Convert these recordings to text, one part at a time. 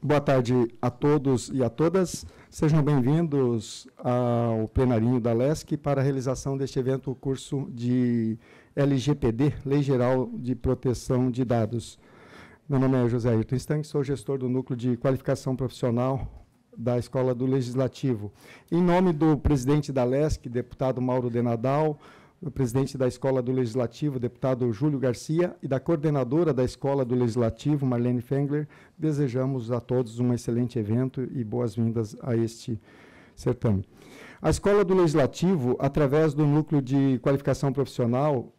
Boa tarde a todos e a todas. Sejam bem-vindos ao plenarinho da LESC para a realização deste evento, o curso de LGPD, Lei Geral de Proteção de Dados. Meu nome é José Ayrton Stank, sou gestor do Núcleo de Qualificação Profissional da Escola do Legislativo. Em nome do presidente da LESC, deputado Mauro De Nadal, do presidente da Escola do Legislativo, deputado Júlio Garcia, e da coordenadora da Escola do Legislativo, Marlene Fengler, desejamos a todos um excelente evento e boas-vindas a este certame. A Escola do Legislativo, através do Núcleo de Qualificação Profissional,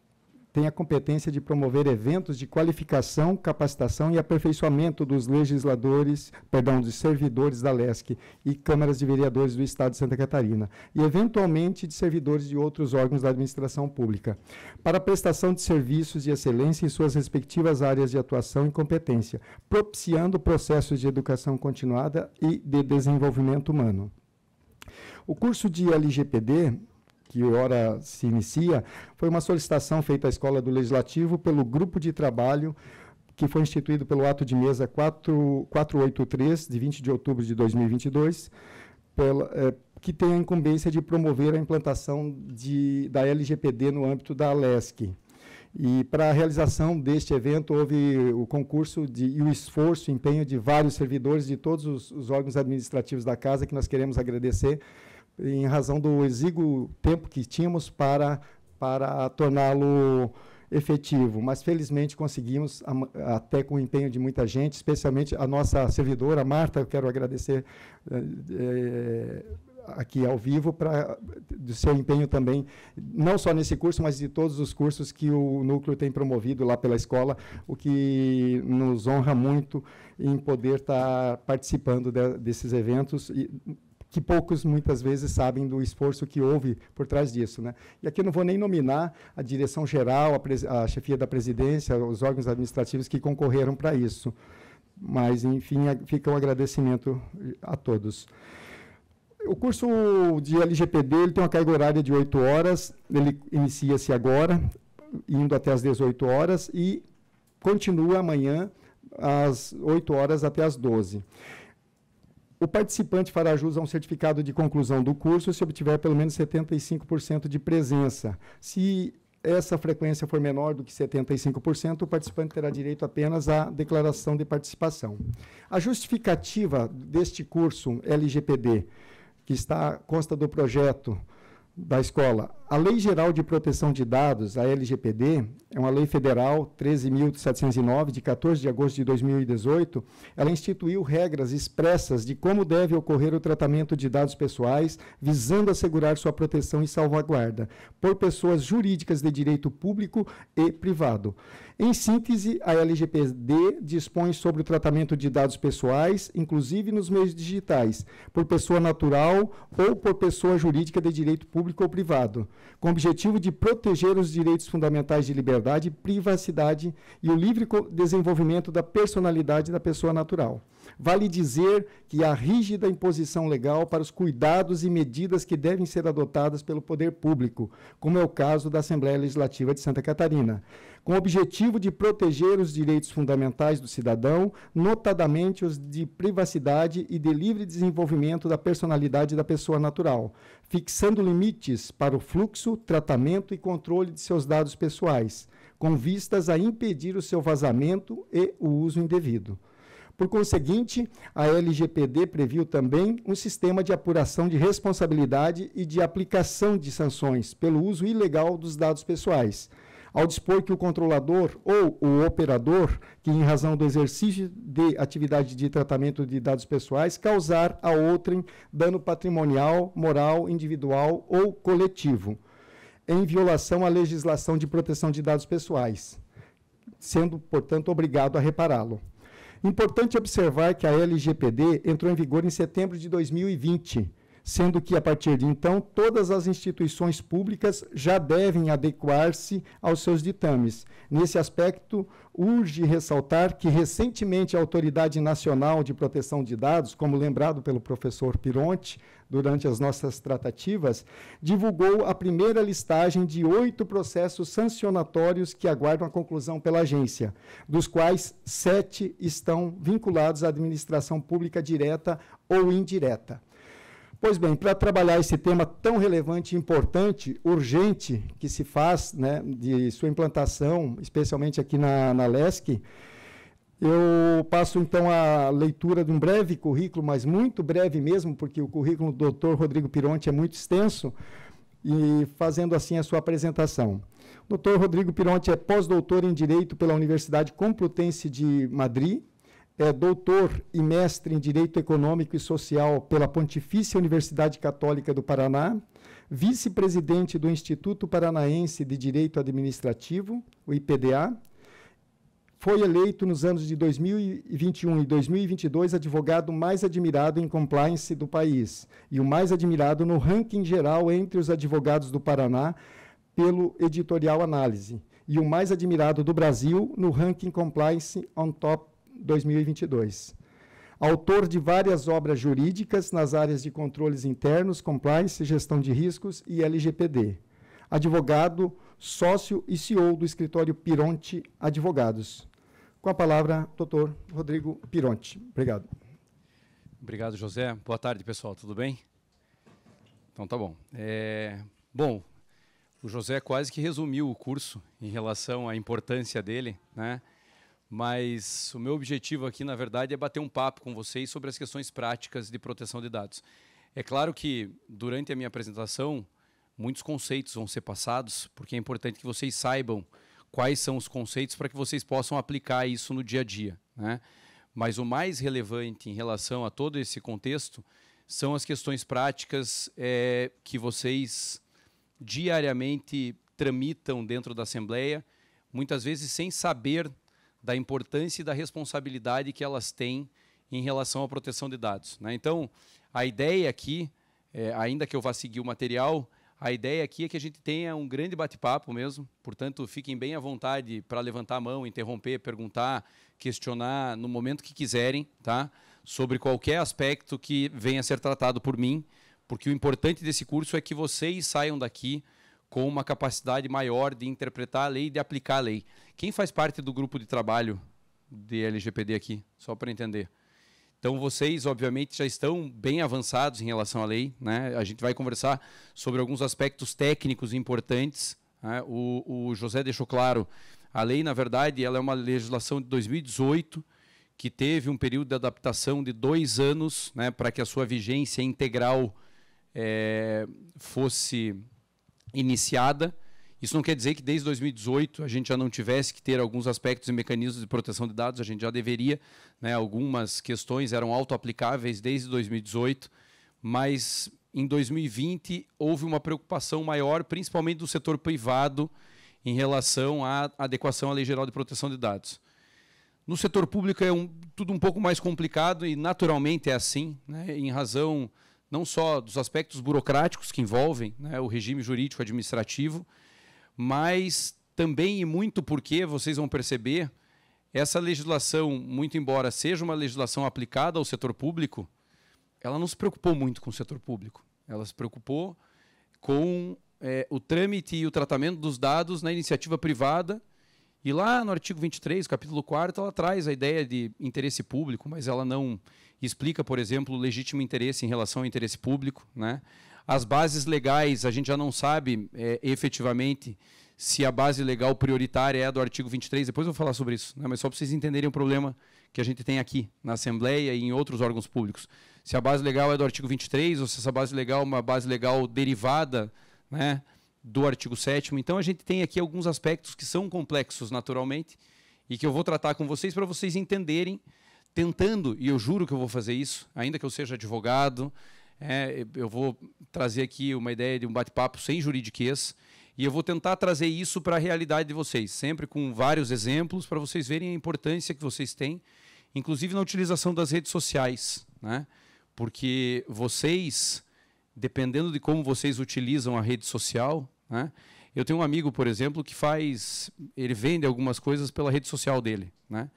tem a competência de promover eventos de qualificação, capacitação e aperfeiçoamento dos legisladores, perdão, dos servidores da LESC e câmaras de vereadores do Estado de Santa Catarina, e eventualmente de servidores de outros órgãos da administração pública, para a prestação de serviços de excelência em suas respectivas áreas de atuação e competência, propiciando processos de educação continuada e de desenvolvimento humano. O curso de LGPD que ora se inicia, foi uma solicitação feita à Escola do Legislativo pelo grupo de trabalho que foi instituído pelo ato de mesa 4, 483, de 20 de outubro de 2022, pela, é, que tem a incumbência de promover a implantação de, da LGPD no âmbito da ALESC. E para a realização deste evento houve o concurso de, e o esforço, e empenho de vários servidores de todos os, os órgãos administrativos da casa, que nós queremos agradecer em razão do exíguo tempo que tínhamos para, para torná-lo efetivo, mas felizmente conseguimos, até com o empenho de muita gente, especialmente a nossa servidora, Marta, eu quero agradecer é, aqui ao vivo para do seu empenho também, não só nesse curso, mas de todos os cursos que o núcleo tem promovido lá pela escola, o que nos honra muito em poder estar tá participando de, desses eventos e que poucos muitas vezes sabem do esforço que houve por trás disso, né? E aqui eu não vou nem nominar a direção geral, a, a chefia da presidência, os órgãos administrativos que concorreram para isso, mas enfim fica um agradecimento a todos. O curso de LGPD ele tem uma carga horária de 8 horas, ele inicia-se agora, indo até as 18 horas e continua amanhã às 8 horas até às 12. O participante fará jus a um certificado de conclusão do curso se obtiver pelo menos 75% de presença. Se essa frequência for menor do que 75%, o participante terá direito apenas à declaração de participação. A justificativa deste curso LGPD, que está consta do projeto da escola, a Lei Geral de Proteção de Dados, a LGPD, é uma lei federal 13.709, de 14 de agosto de 2018. Ela instituiu regras expressas de como deve ocorrer o tratamento de dados pessoais, visando assegurar sua proteção e salvaguarda por pessoas jurídicas de direito público e privado. Em síntese, a LGPD dispõe sobre o tratamento de dados pessoais, inclusive nos meios digitais, por pessoa natural ou por pessoa jurídica de direito público ou privado com o objetivo de proteger os direitos fundamentais de liberdade, privacidade e o livre desenvolvimento da personalidade da pessoa natural. Vale dizer que a rígida imposição legal para os cuidados e medidas que devem ser adotadas pelo poder público, como é o caso da Assembleia Legislativa de Santa Catarina, com o objetivo de proteger os direitos fundamentais do cidadão, notadamente os de privacidade e de livre desenvolvimento da personalidade da pessoa natural, fixando limites para o fluxo, tratamento e controle de seus dados pessoais, com vistas a impedir o seu vazamento e o uso indevido. Por conseguinte, a LGPD previu também um sistema de apuração de responsabilidade e de aplicação de sanções pelo uso ilegal dos dados pessoais ao dispor que o controlador ou o operador, que em razão do exercício de atividade de tratamento de dados pessoais, causar a outrem dano patrimonial, moral, individual ou coletivo, em violação à legislação de proteção de dados pessoais, sendo, portanto, obrigado a repará-lo. Importante observar que a LGPD entrou em vigor em setembro de 2020, sendo que, a partir de então, todas as instituições públicas já devem adequar-se aos seus ditames. Nesse aspecto, urge ressaltar que recentemente a Autoridade Nacional de Proteção de Dados, como lembrado pelo professor Pironte durante as nossas tratativas, divulgou a primeira listagem de oito processos sancionatórios que aguardam a conclusão pela agência, dos quais sete estão vinculados à administração pública direta ou indireta. Pois bem, para trabalhar esse tema tão relevante, importante, urgente, que se faz né, de sua implantação, especialmente aqui na, na LESC, eu passo então a leitura de um breve currículo, mas muito breve mesmo, porque o currículo do Dr. Rodrigo Pironte é muito extenso, e fazendo assim a sua apresentação. O Dr. Rodrigo Pironte é pós-doutor em Direito pela Universidade Complutense de Madrid, é doutor e mestre em Direito Econômico e Social pela Pontifícia Universidade Católica do Paraná, vice-presidente do Instituto Paranaense de Direito Administrativo, o IPDA, foi eleito nos anos de 2021 e 2022 advogado mais admirado em compliance do país e o mais admirado no ranking geral entre os advogados do Paraná pelo Editorial Análise e o mais admirado do Brasil no ranking Compliance on Top 2022. Autor de várias obras jurídicas nas áreas de controles internos, compliance, gestão de riscos e LGPD. Advogado, sócio e CEO do escritório Pironte Advogados. Com a palavra, doutor Rodrigo Pironte. Obrigado. Obrigado, José. Boa tarde, pessoal. Tudo bem? Então, tá bom. É... Bom, o José quase que resumiu o curso em relação à importância dele, né? mas o meu objetivo aqui, na verdade, é bater um papo com vocês sobre as questões práticas de proteção de dados. É claro que durante a minha apresentação, muitos conceitos vão ser passados, porque é importante que vocês saibam quais são os conceitos para que vocês possam aplicar isso no dia a dia. Né? Mas o mais relevante em relação a todo esse contexto são as questões práticas é, que vocês diariamente tramitam dentro da Assembleia, muitas vezes sem saber da importância e da responsabilidade que elas têm em relação à proteção de dados. Né? Então, a ideia aqui, é, ainda que eu vá seguir o material, a ideia aqui é que a gente tenha um grande bate-papo mesmo, portanto, fiquem bem à vontade para levantar a mão, interromper, perguntar, questionar no momento que quiserem, tá? sobre qualquer aspecto que venha a ser tratado por mim, porque o importante desse curso é que vocês saiam daqui com uma capacidade maior de interpretar a lei e de aplicar a lei. Quem faz parte do grupo de trabalho de LGPD aqui? Só para entender. Então, vocês, obviamente, já estão bem avançados em relação à lei. Né? A gente vai conversar sobre alguns aspectos técnicos importantes. Né? O, o, José deixou claro, a lei, na verdade, ela é uma legislação de 2018, que teve um período de adaptação de dois anos né, para que a sua vigência integral é, fosse iniciada. Isso não quer dizer que desde 2018 a gente já não tivesse que ter alguns aspectos e mecanismos de proteção de dados, a gente já deveria, né, algumas questões eram auto-aplicáveis desde 2018, mas em 2020 houve uma preocupação maior, principalmente do setor privado, em relação à adequação à Lei Geral de Proteção de Dados. No setor público é um, tudo um pouco mais complicado e naturalmente é assim, né, em razão não só dos aspectos burocráticos que envolvem né, o regime jurídico administrativo, mas também e muito porque vocês vão perceber essa legislação, muito embora seja uma legislação aplicada ao setor público, ela não se preocupou muito com o setor público. Ela se preocupou com é, o trâmite e o tratamento dos dados na iniciativa privada. E lá no artigo 23, capítulo 4, ela traz a ideia de interesse público, mas ela não explica, por exemplo, o legítimo interesse em relação ao interesse público. Né? As bases legais, a gente já não sabe é, efetivamente se a base legal prioritária é a do artigo 23, depois eu vou falar sobre isso, né? mas só para vocês entenderem o problema que a gente tem aqui na Assembleia e em outros órgãos públicos. Se a base legal é do artigo 23 ou se essa base legal é uma base legal derivada né, do artigo 7. Então a gente tem aqui alguns aspectos que são complexos naturalmente e que eu vou tratar com vocês para vocês entenderem, tentando, e eu juro que eu vou fazer isso, ainda que eu seja advogado, é, eu vou trazer aqui uma ideia de um bate-papo sem juridiquês e eu vou tentar trazer isso para a realidade de vocês, sempre com vários exemplos para vocês verem a importância que vocês têm, inclusive na utilização das redes sociais, né? Porque vocês, dependendo de como vocês utilizam a rede social, né? Eu tenho um amigo, por exemplo, que faz, ele vende algumas coisas pela rede social dele, né?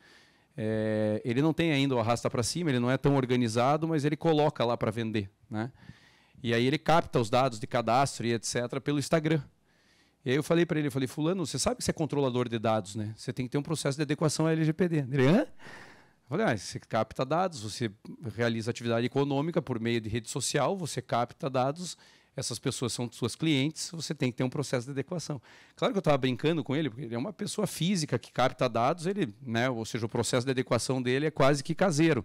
É, ele não tem ainda o arrasta para cima, ele não é tão organizado, mas ele coloca lá para vender, né? E aí ele capta os dados de cadastro e etc pelo Instagram. E aí eu falei para ele, eu falei, fulano, você sabe que você é controlador de dados, né? Você tem que ter um processo de adequação à LGPD. Ele, hã? Eu falei, ah, você capta dados, você realiza atividade econômica por meio de rede social, você capta dados essas pessoas são suas clientes, você tem que ter um processo de adequação. Claro que eu estava brincando com ele, porque ele é uma pessoa física que capta dados, ele, né, ou seja, o processo de adequação dele é quase que caseiro.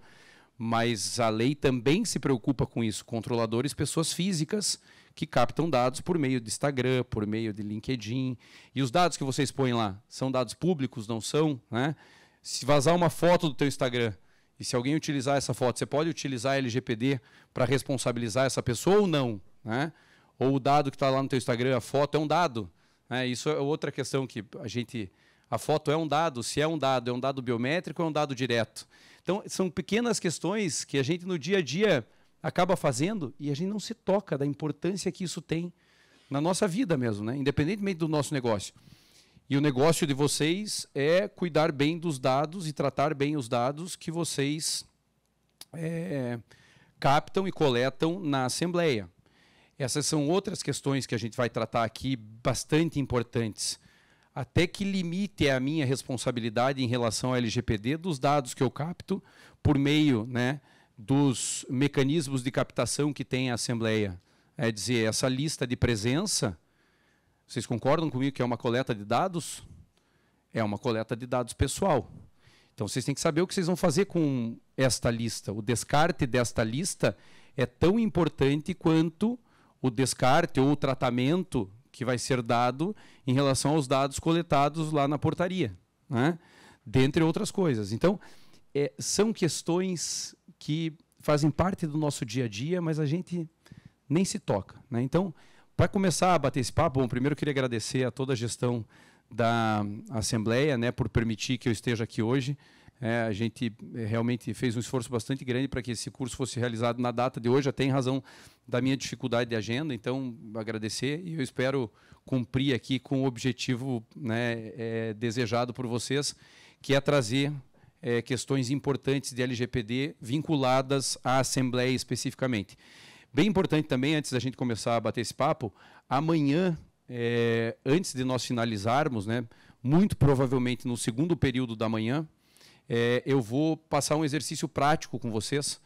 Mas a lei também se preocupa com isso, controladores, pessoas físicas que captam dados por meio de Instagram, por meio de LinkedIn. E os dados que vocês põem lá, são dados públicos, não são? Né? Se vazar uma foto do teu Instagram, e se alguém utilizar essa foto, você pode utilizar a LGPD para responsabilizar essa pessoa ou não? né? Ou o dado que está lá no teu Instagram, a foto é um dado. Né? Isso é outra questão que a gente... A foto é um dado, se é um dado, é um dado biométrico, é um dado direto. Então, são pequenas questões que a gente no dia a dia acaba fazendo e a gente não se toca da importância que isso tem na nossa vida mesmo, né? independentemente do nosso negócio. E o negócio de vocês é cuidar bem dos dados e tratar bem os dados que vocês é, captam e coletam na Assembleia. Essas são outras questões que a gente vai tratar aqui, bastante importantes. Até que limite é a minha responsabilidade em relação ao LGPD dos dados que eu capto por meio né, dos mecanismos de captação que tem a Assembleia. É dizer, essa lista de presença, vocês concordam comigo que é uma coleta de dados? É uma coleta de dados pessoal. Então vocês têm que saber o que vocês vão fazer com esta lista. O descarte desta lista é tão importante quanto o descarte ou o tratamento que vai ser dado em relação aos dados coletados lá na portaria, né? dentre outras coisas. Então, é, são questões que fazem parte do nosso dia a dia, mas a gente nem se toca. Né? Então, para começar a bater esse papo, bom, primeiro eu queria agradecer a toda a gestão da Assembleia né, por permitir que eu esteja aqui hoje é, a gente eh, realmente fez um esforço bastante grande para que esse curso fosse realizado na data de hoje, até em razão da minha dificuldade de agenda. Então, agradecer e eu espero cumprir aqui com o objetivo né, é, desejado por vocês, que é trazer é, questões importantes de LGPD vinculadas à Assembleia especificamente. Bem importante também, antes da gente começar a bater esse papo, amanhã, antes de nós finalizarmos, né, muito provavelmente no segundo período da manhã, é, eu vou passar um exercício prático com vocês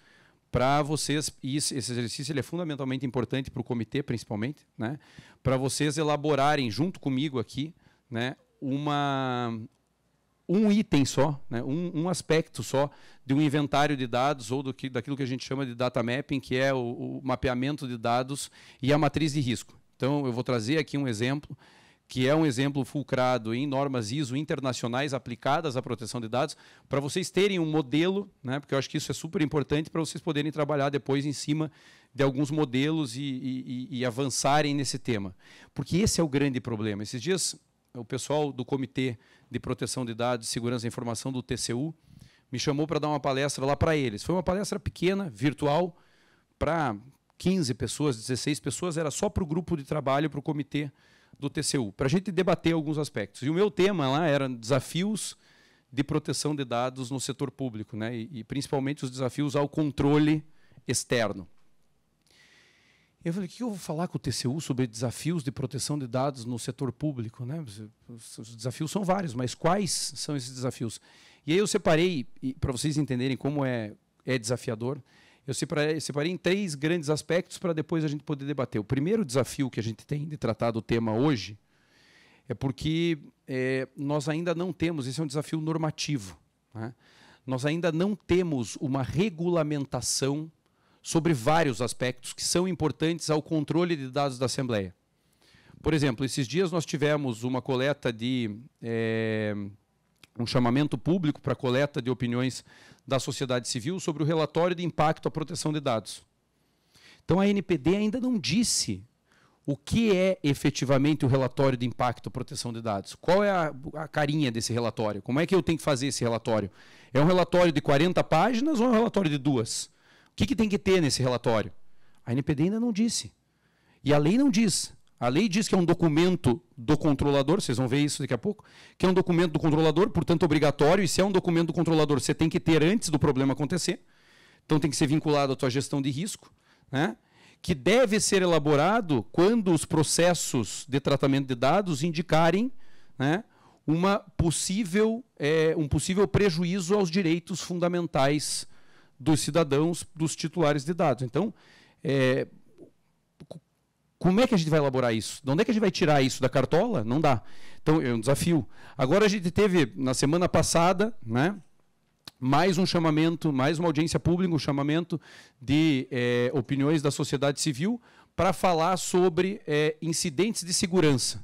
para vocês e esse exercício ele é fundamentalmente importante para o comitê principalmente, né? Para vocês elaborarem junto comigo aqui, né? Uma um item só, né, um, um, aspecto só de um inventário de dados ou do que, daquilo que a gente chama de data mapping, que é o, o mapeamento de dados e a matriz de risco. Então, eu vou trazer aqui um exemplo que é um exemplo fulcrado em normas ISO internacionais aplicadas à proteção de dados, para vocês terem um modelo, né, porque eu acho que isso é super importante para vocês poderem trabalhar depois em cima de alguns modelos e, e, e avançarem nesse tema. Porque esse é o grande problema. Esses dias, o pessoal do Comitê de Proteção de Dados e Segurança da Informação do TCU me chamou para dar uma palestra lá para eles. Foi uma palestra pequena, virtual, para 15 pessoas, 16 pessoas, era só para o grupo de trabalho, para o comitê do TCU, para a gente debater alguns aspectos. E o meu tema lá era desafios de proteção de dados no setor público, né? e, e principalmente os desafios ao controle externo. Eu falei, o que eu vou falar com o TCU sobre desafios de proteção de dados no setor público? Né? Os desafios são vários, mas quais são esses desafios? E aí eu separei, para vocês entenderem como é, é desafiador, eu separei, em três grandes aspectos para depois a gente poder debater. O primeiro desafio que a gente tem de tratar do tema hoje é porque é, nós ainda não temos, esse é um desafio normativo, né? nós ainda não temos uma regulamentação sobre vários aspectos que são importantes ao controle de dados da Assembleia. Por exemplo, esses dias nós tivemos uma coleta de. É, um chamamento público para coleta de opiniões da sociedade civil sobre o relatório de impacto à proteção de dados. Então a NPD ainda não disse o que é efetivamente o relatório de impacto à proteção de dados. Qual é a, a carinha desse relatório? Como é que eu tenho que fazer esse relatório? É um relatório de 40 páginas ou é um relatório de duas? O que, que tem que ter nesse relatório? A NPD ainda não disse. E a lei não diz. A lei diz que é um documento do controlador, vocês vão ver isso daqui a pouco, que é um documento do controlador, portanto obrigatório, e se é um documento do controlador, você tem que ter antes do problema acontecer. Então tem que ser vinculado à tua gestão de risco, né? Que deve ser elaborado quando os processos de tratamento de dados indicarem, né, uma possível, é, um possível prejuízo aos direitos fundamentais dos cidadãos, dos titulares de dados. Então, é, como é que a gente vai elaborar isso? De onde é que a gente vai tirar isso da cartola? Não dá. Então é um desafio. Agora a gente teve na semana passada, né? Mais um chamamento, mais uma audiência pública, um chamamento de é, opiniões da sociedade civil para falar sobre é, incidentes de segurança.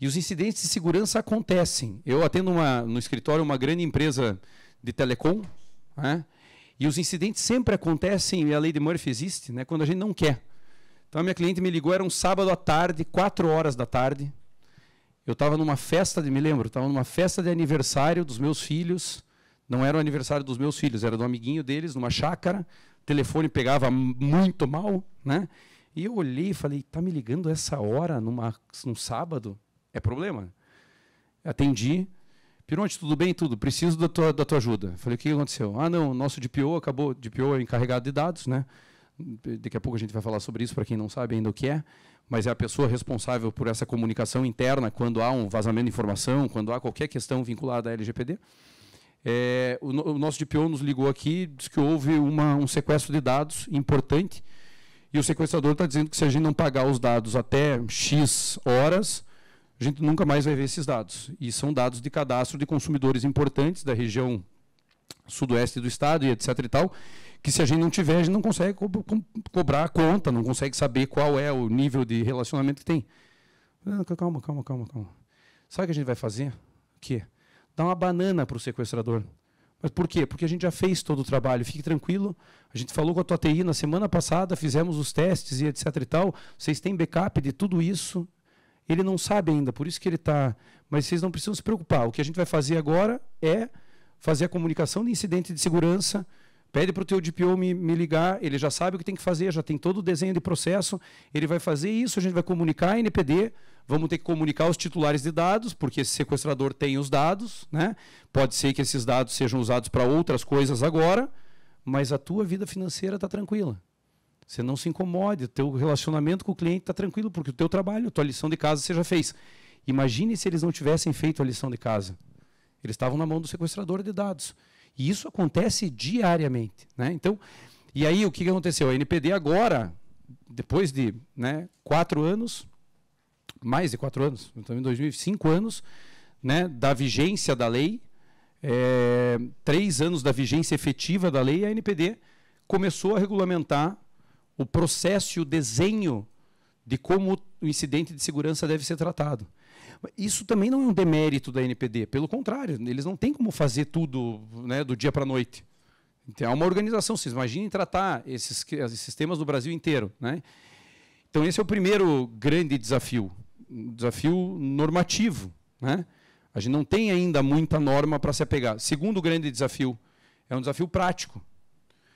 E os incidentes de segurança acontecem. Eu atendo uma, no escritório uma grande empresa de telecom, né? e os incidentes sempre acontecem, e a lei de Murphy existe, né? quando a gente não quer. Então a minha cliente me ligou, era um sábado à tarde, 4 horas da tarde. Eu estava numa festa, de, me lembro, estava numa festa de aniversário dos meus filhos. Não era o aniversário dos meus filhos, era do amiguinho deles, numa chácara. O telefone pegava muito mal, né? E eu olhei e falei, tá me ligando essa hora, numa, num sábado? É problema? Atendi. Pironte, tudo bem? Tudo. Preciso da tua, da tua ajuda. Falei, o que aconteceu? Ah, não, O nosso DPO acabou, DPO é encarregado de dados, né? daqui a pouco a gente vai falar sobre isso para quem não sabe ainda o que é, mas é a pessoa responsável por essa comunicação interna quando há um vazamento de informação, quando há qualquer questão vinculada à LGPD. É, o, o, nosso DPO nos ligou aqui, disse que houve uma, um sequestro de dados importante e o sequestrador está dizendo que se a gente não pagar os dados até X horas, a gente nunca mais vai ver esses dados. E são dados de cadastro de consumidores importantes da região sudoeste do estado e etc e tal, que se a gente não tiver, a gente não consegue co co cobrar a conta, não consegue saber qual é o nível de relacionamento que tem. Ah, calma, calma, calma, calma. Sabe o que a gente vai fazer? O quê? Dar uma banana para o sequestrador. Mas por quê? Porque a gente já fez todo o trabalho, fique tranquilo. A gente falou com a tua TI na semana passada, fizemos os testes e etc e tal. Vocês têm backup de tudo isso. Ele não sabe ainda, por isso que ele está. Mas vocês não precisam se preocupar. O que a gente vai fazer agora é fazer a comunicação de incidente de segurança, Pede para o teu DPO me, me ligar, ele já sabe o que tem que fazer, já tem todo o desenho de processo, ele vai fazer isso, a gente vai comunicar a NPD, vamos ter que comunicar os titulares de dados, porque esse sequestrador tem os dados, né? Pode ser que esses dados sejam usados para outras coisas agora, mas a tua vida financeira está tranquila. Você não se incomode, o teu relacionamento com o cliente está tranquilo, porque o teu trabalho, a tua lição de casa você já fez. Imagine se eles não tivessem feito a lição de casa. Eles estavam na mão do sequestrador de dados. E isso acontece diariamente. Né? Então, e aí o que aconteceu? A NPD agora, depois de né, quatro anos, mais de quatro anos, em 2005 anos, né, da vigência da lei, é, três anos da vigência efetiva da lei, a NPD começou a regulamentar o processo e o desenho de como o incidente de segurança deve ser tratado. Isso também não é um demérito da NPD, pelo contrário, eles não têm como fazer tudo né, do dia para a noite. Então, é uma organização, vocês imaginem tratar esses, esses do Brasil inteiro. Né? Então, esse é o primeiro grande desafio, um desafio normativo. Né? A gente não tem ainda muita norma para se apegar. Segundo grande desafio, é um desafio prático.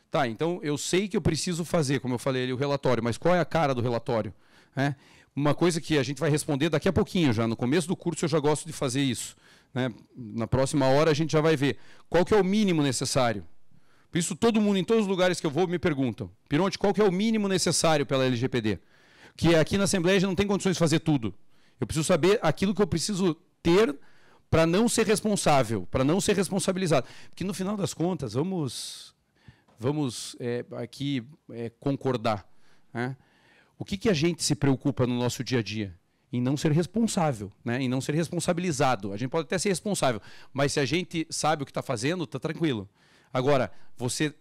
Tá, então eu sei que eu preciso fazer, como eu falei ali, o relatório, mas qual é a cara do relatório? É uma coisa que a gente vai responder daqui a pouquinho já, no começo do curso eu já gosto de fazer isso. Né? Na próxima hora a gente já vai ver qual que é o mínimo necessário. Por isso todo mundo, em todos os lugares que eu vou, me perguntam, Pironte, qual que é o mínimo necessário pela LGPD? Que aqui na Assembleia a gente não tem condições de fazer tudo. Eu preciso saber aquilo que eu preciso ter para não ser responsável, para não ser responsabilizado. Porque no final das contas, vamos, vamos é, aqui é, concordar. Né? O que, que a gente se preocupa no nosso dia a dia? Em não ser responsável, né? em não ser responsabilizado. A gente pode até ser responsável, mas se a gente sabe o que está fazendo, está tranquilo. Agora, você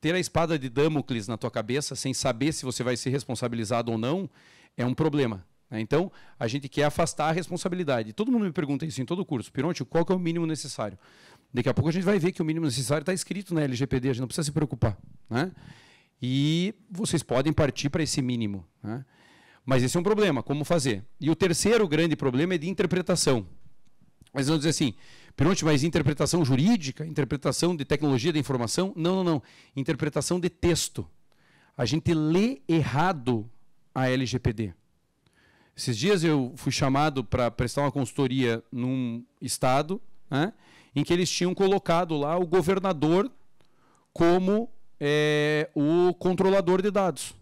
ter a espada de Damocles na tua cabeça, sem saber se você vai ser responsabilizado ou não, é um problema. Né? Então, a gente quer afastar a responsabilidade. Todo mundo me pergunta isso em todo o curso. Pironte, qual é o mínimo necessário? Daqui a pouco a gente vai ver que o mínimo necessário está escrito na LGPD, a gente não precisa se preocupar. Né? e vocês podem partir para esse mínimo. Né? Mas esse é um problema, como fazer? E o terceiro grande problema é de interpretação. Mas vamos dizer assim, Pironte, mas interpretação jurídica, interpretação de tecnologia da informação? Não, não, não. Interpretação de texto. A gente lê errado a LGPD. Esses dias eu fui chamado para prestar uma consultoria num estado, né, em que eles tinham colocado lá o governador como é, o controlador de dados.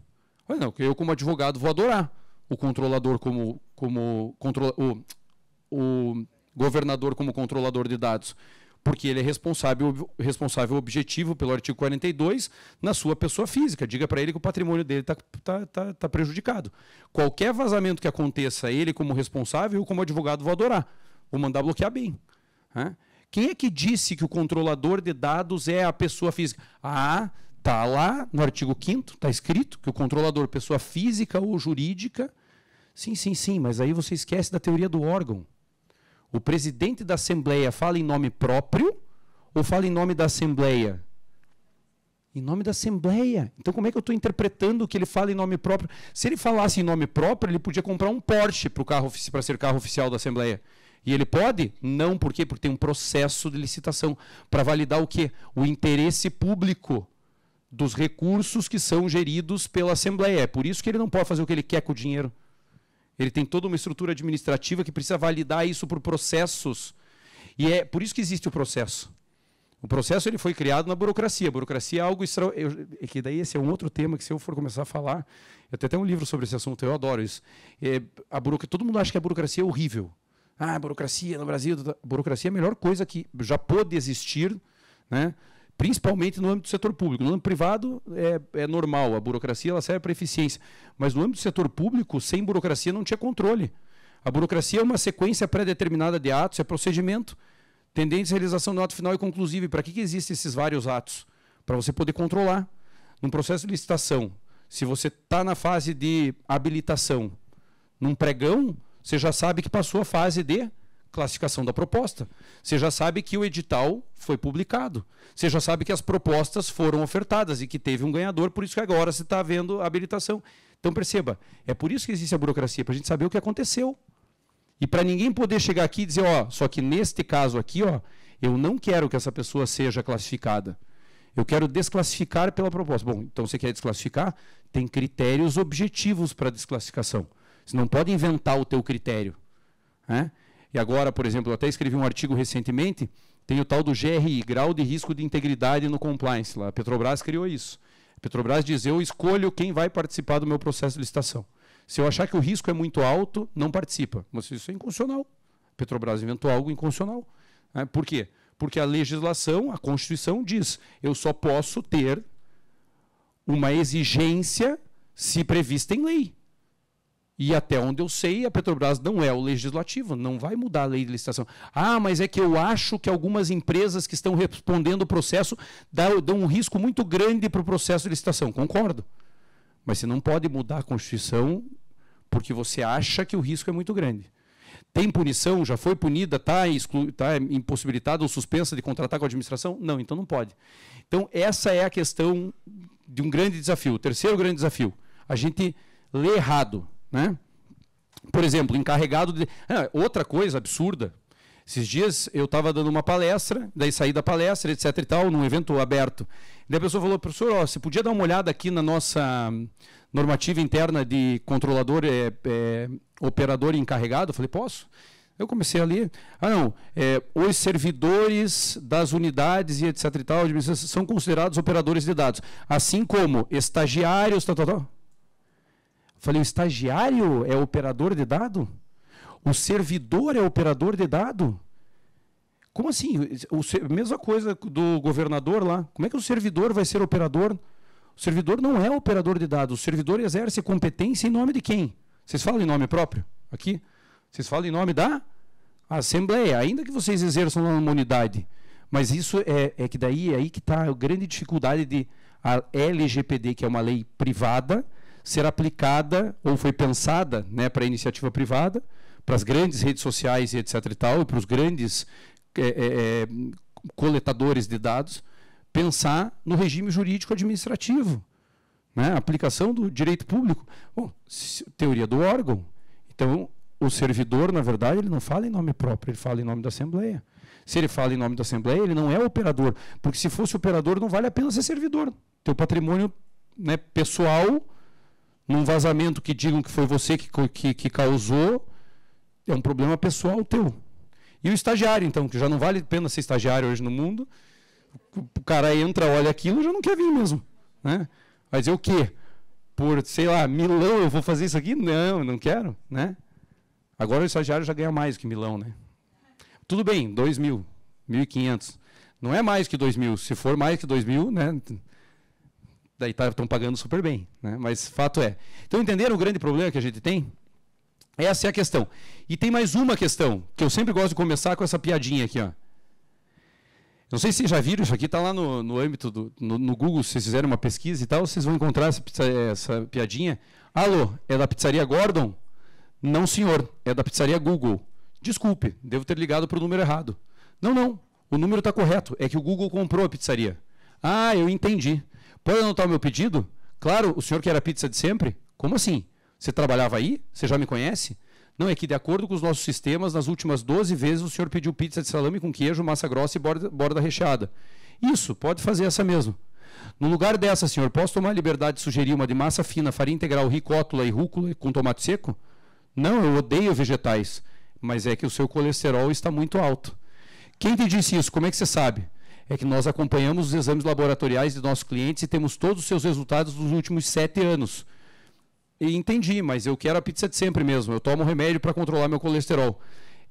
Não, eu, como advogado, vou adorar o controlador como, como controla, o, o governador como controlador de dados, porque ele é responsável, responsável objetivo pelo artigo 42 na sua pessoa física. Diga para ele que o patrimônio dele está tá, tá, tá prejudicado. Qualquer vazamento que aconteça, ele como responsável, eu como advogado vou adorar. Vou mandar bloquear bem. Né? Quem é que disse que o controlador de dados é a pessoa física? Ah, Está lá no artigo 5 está escrito que o controlador, pessoa física ou jurídica. Sim, sim, sim, mas aí você esquece da teoria do órgão. O presidente da Assembleia fala em nome próprio ou fala em nome da Assembleia? Em nome da Assembleia. Então, como é que eu estou interpretando que ele fala em nome próprio? Se ele falasse em nome próprio, ele podia comprar um Porsche para ser carro oficial da Assembleia. E ele pode? Não, por quê? Porque tem um processo de licitação para validar o quê? O interesse público dos recursos que são geridos pela Assembleia. É por isso que ele não pode fazer o que ele quer com o dinheiro. Ele tem toda uma estrutura administrativa que precisa validar isso por processos. E é por isso que existe o processo. O processo ele foi criado na burocracia. A burocracia é algo extra... Eu... É que daí esse é um outro tema que se eu for começar a falar, eu tenho até um livro sobre esse assunto, eu adoro isso. É, a buroc... Todo mundo acha que a burocracia é horrível. Ah, burocracia no Brasil, a burocracia é a melhor coisa que já pôde existir, né? principalmente no âmbito do setor público. No âmbito privado é, é normal, a burocracia ela serve para eficiência. Mas no âmbito do setor público, sem burocracia não tinha controle. A burocracia é uma sequência pré-determinada de atos, é procedimento, tendência à realização do ato final e conclusivo. E para que, que existem esses vários atos? Para você poder controlar. Num processo de licitação, se você está na fase de habilitação, num pregão, você já sabe que passou a fase de classificação da proposta. Você já sabe que o edital foi publicado. Você já sabe que as propostas foram ofertadas e que teve um ganhador, por isso que agora você está vendo a habilitação. Então perceba, é por isso que existe a burocracia, para a gente saber o que aconteceu. E para ninguém poder chegar aqui e dizer, ó, só que neste caso aqui, ó, eu não quero que essa pessoa seja classificada. Eu quero desclassificar pela proposta. Bom, então você quer desclassificar? Tem critérios objetivos para desclassificação. Você não pode inventar o teu critério. Né? E agora, por exemplo, eu até escrevi um artigo recentemente, tem o tal do GRI, grau de risco de integridade no compliance. Lá. A Petrobras criou isso. A Petrobras diz: eu escolho quem vai participar do meu processo de licitação. Se eu achar que o risco é muito alto, não participa. Mas isso é inconstitucional. A Petrobras inventou algo inconstitucional. Né? Por quê? Porque a legislação, a Constituição diz: eu só posso ter uma exigência se prevista em lei. E até onde eu sei, a Petrobras não é o legislativo, não vai mudar a lei de licitação. Ah, mas é que eu acho que algumas empresas que estão respondendo o processo dão um risco muito grande para o processo de licitação. Concordo. Mas você não pode mudar a Constituição porque você acha que o risco é muito grande. Tem punição? Já foi punida? Está exclu... tá impossibilitada ou suspensa de contratar com a administração? Não, então não pode. Então, essa é a questão de um grande desafio. O terceiro grande desafio. A gente lê errado né? Por exemplo, encarregado de. Ah, outra coisa absurda. Esses dias eu estava dando uma palestra, daí saí da palestra, etc e tal, num evento aberto. Daí a pessoa falou, professor, ó, você podia dar uma olhada aqui na nossa normativa interna de controlador, é, é, operador encarregado? Eu falei, posso? Eu comecei a ler. Ah, não. É, os servidores das unidades e etc e tal, são considerados operadores de dados. Assim como estagiários, tal, tal, tal. Falei, o estagiário é operador de dado? O servidor é operador de dado? Como assim? O, mesma coisa do governador lá. Como é que o servidor vai ser operador? O servidor não é operador de dados. O servidor exerce competência em nome de quem? Vocês falam em nome próprio? Aqui? Vocês falam em nome da Assembleia, ainda que vocês exerçam uma unidade. Mas isso é, é que daí é aí que está a grande dificuldade de a LGPD, que é uma lei privada, ser aplicada ou foi pensada né, para a iniciativa privada, para as grandes redes sociais e etc. e tal, para os grandes é, é, é, coletadores de dados, pensar no regime jurídico administrativo. Né? Aplicação do direito público. Bom, teoria do órgão. Então, o servidor, na verdade, ele não fala em nome próprio, ele fala em nome da Assembleia. Se ele fala em nome da Assembleia, ele não é operador. Porque se fosse operador, não vale a pena ser servidor. Teu patrimônio né, pessoal num vazamento que digam que foi você que, que, que causou, é um problema pessoal teu. E o estagiário, então, que já não vale a pena ser estagiário hoje no mundo, o cara entra, olha aquilo, já não quer vir mesmo. Né? Vai dizer o quê? Por, sei lá, Milão eu vou fazer isso aqui? Não, não quero. Né? Agora o estagiário já ganha mais que Milão. Né? Tudo bem, 2 mil, 1.500. Não é mais que 2 mil. Se for mais que 2 mil, né? daí estão tá, pagando super bem. Né? Mas fato é. Então, entenderam o grande problema que a gente tem? Essa é a questão. E tem mais uma questão, que eu sempre gosto de começar com essa piadinha aqui. Ó. Não sei se já viram, isso aqui está lá no, no âmbito do no, no, Google, se vocês fizerem uma pesquisa e tal, vocês vão encontrar essa, essa piadinha. Alô, é da pizzaria Gordon? Não, senhor, é da pizzaria Google. Desculpe, devo ter ligado para o número errado. Não, não, o número está correto, é que o Google comprou a pizzaria. Ah, eu entendi. Pode anotar o meu pedido? Claro, o senhor quer a pizza de sempre? Como assim? Você trabalhava aí? Você já me conhece? Não, é que de acordo com os nossos sistemas, nas últimas 12 vezes o senhor pediu pizza de salame com queijo, massa grossa e borda, borda recheada. Isso, pode fazer essa mesmo. No lugar dessa, senhor, posso tomar a liberdade de sugerir uma de massa fina, farinha integral, ricótula e rúcula com tomate seco? Não, eu odeio vegetais. Mas é que o seu colesterol está muito alto. Quem te disse isso? Como é que você sabe? é que nós acompanhamos os exames laboratoriais de nossos clientes e temos todos os seus resultados dos últimos sete anos. E entendi, mas eu quero a pizza de sempre mesmo. Eu tomo remédio para controlar meu colesterol.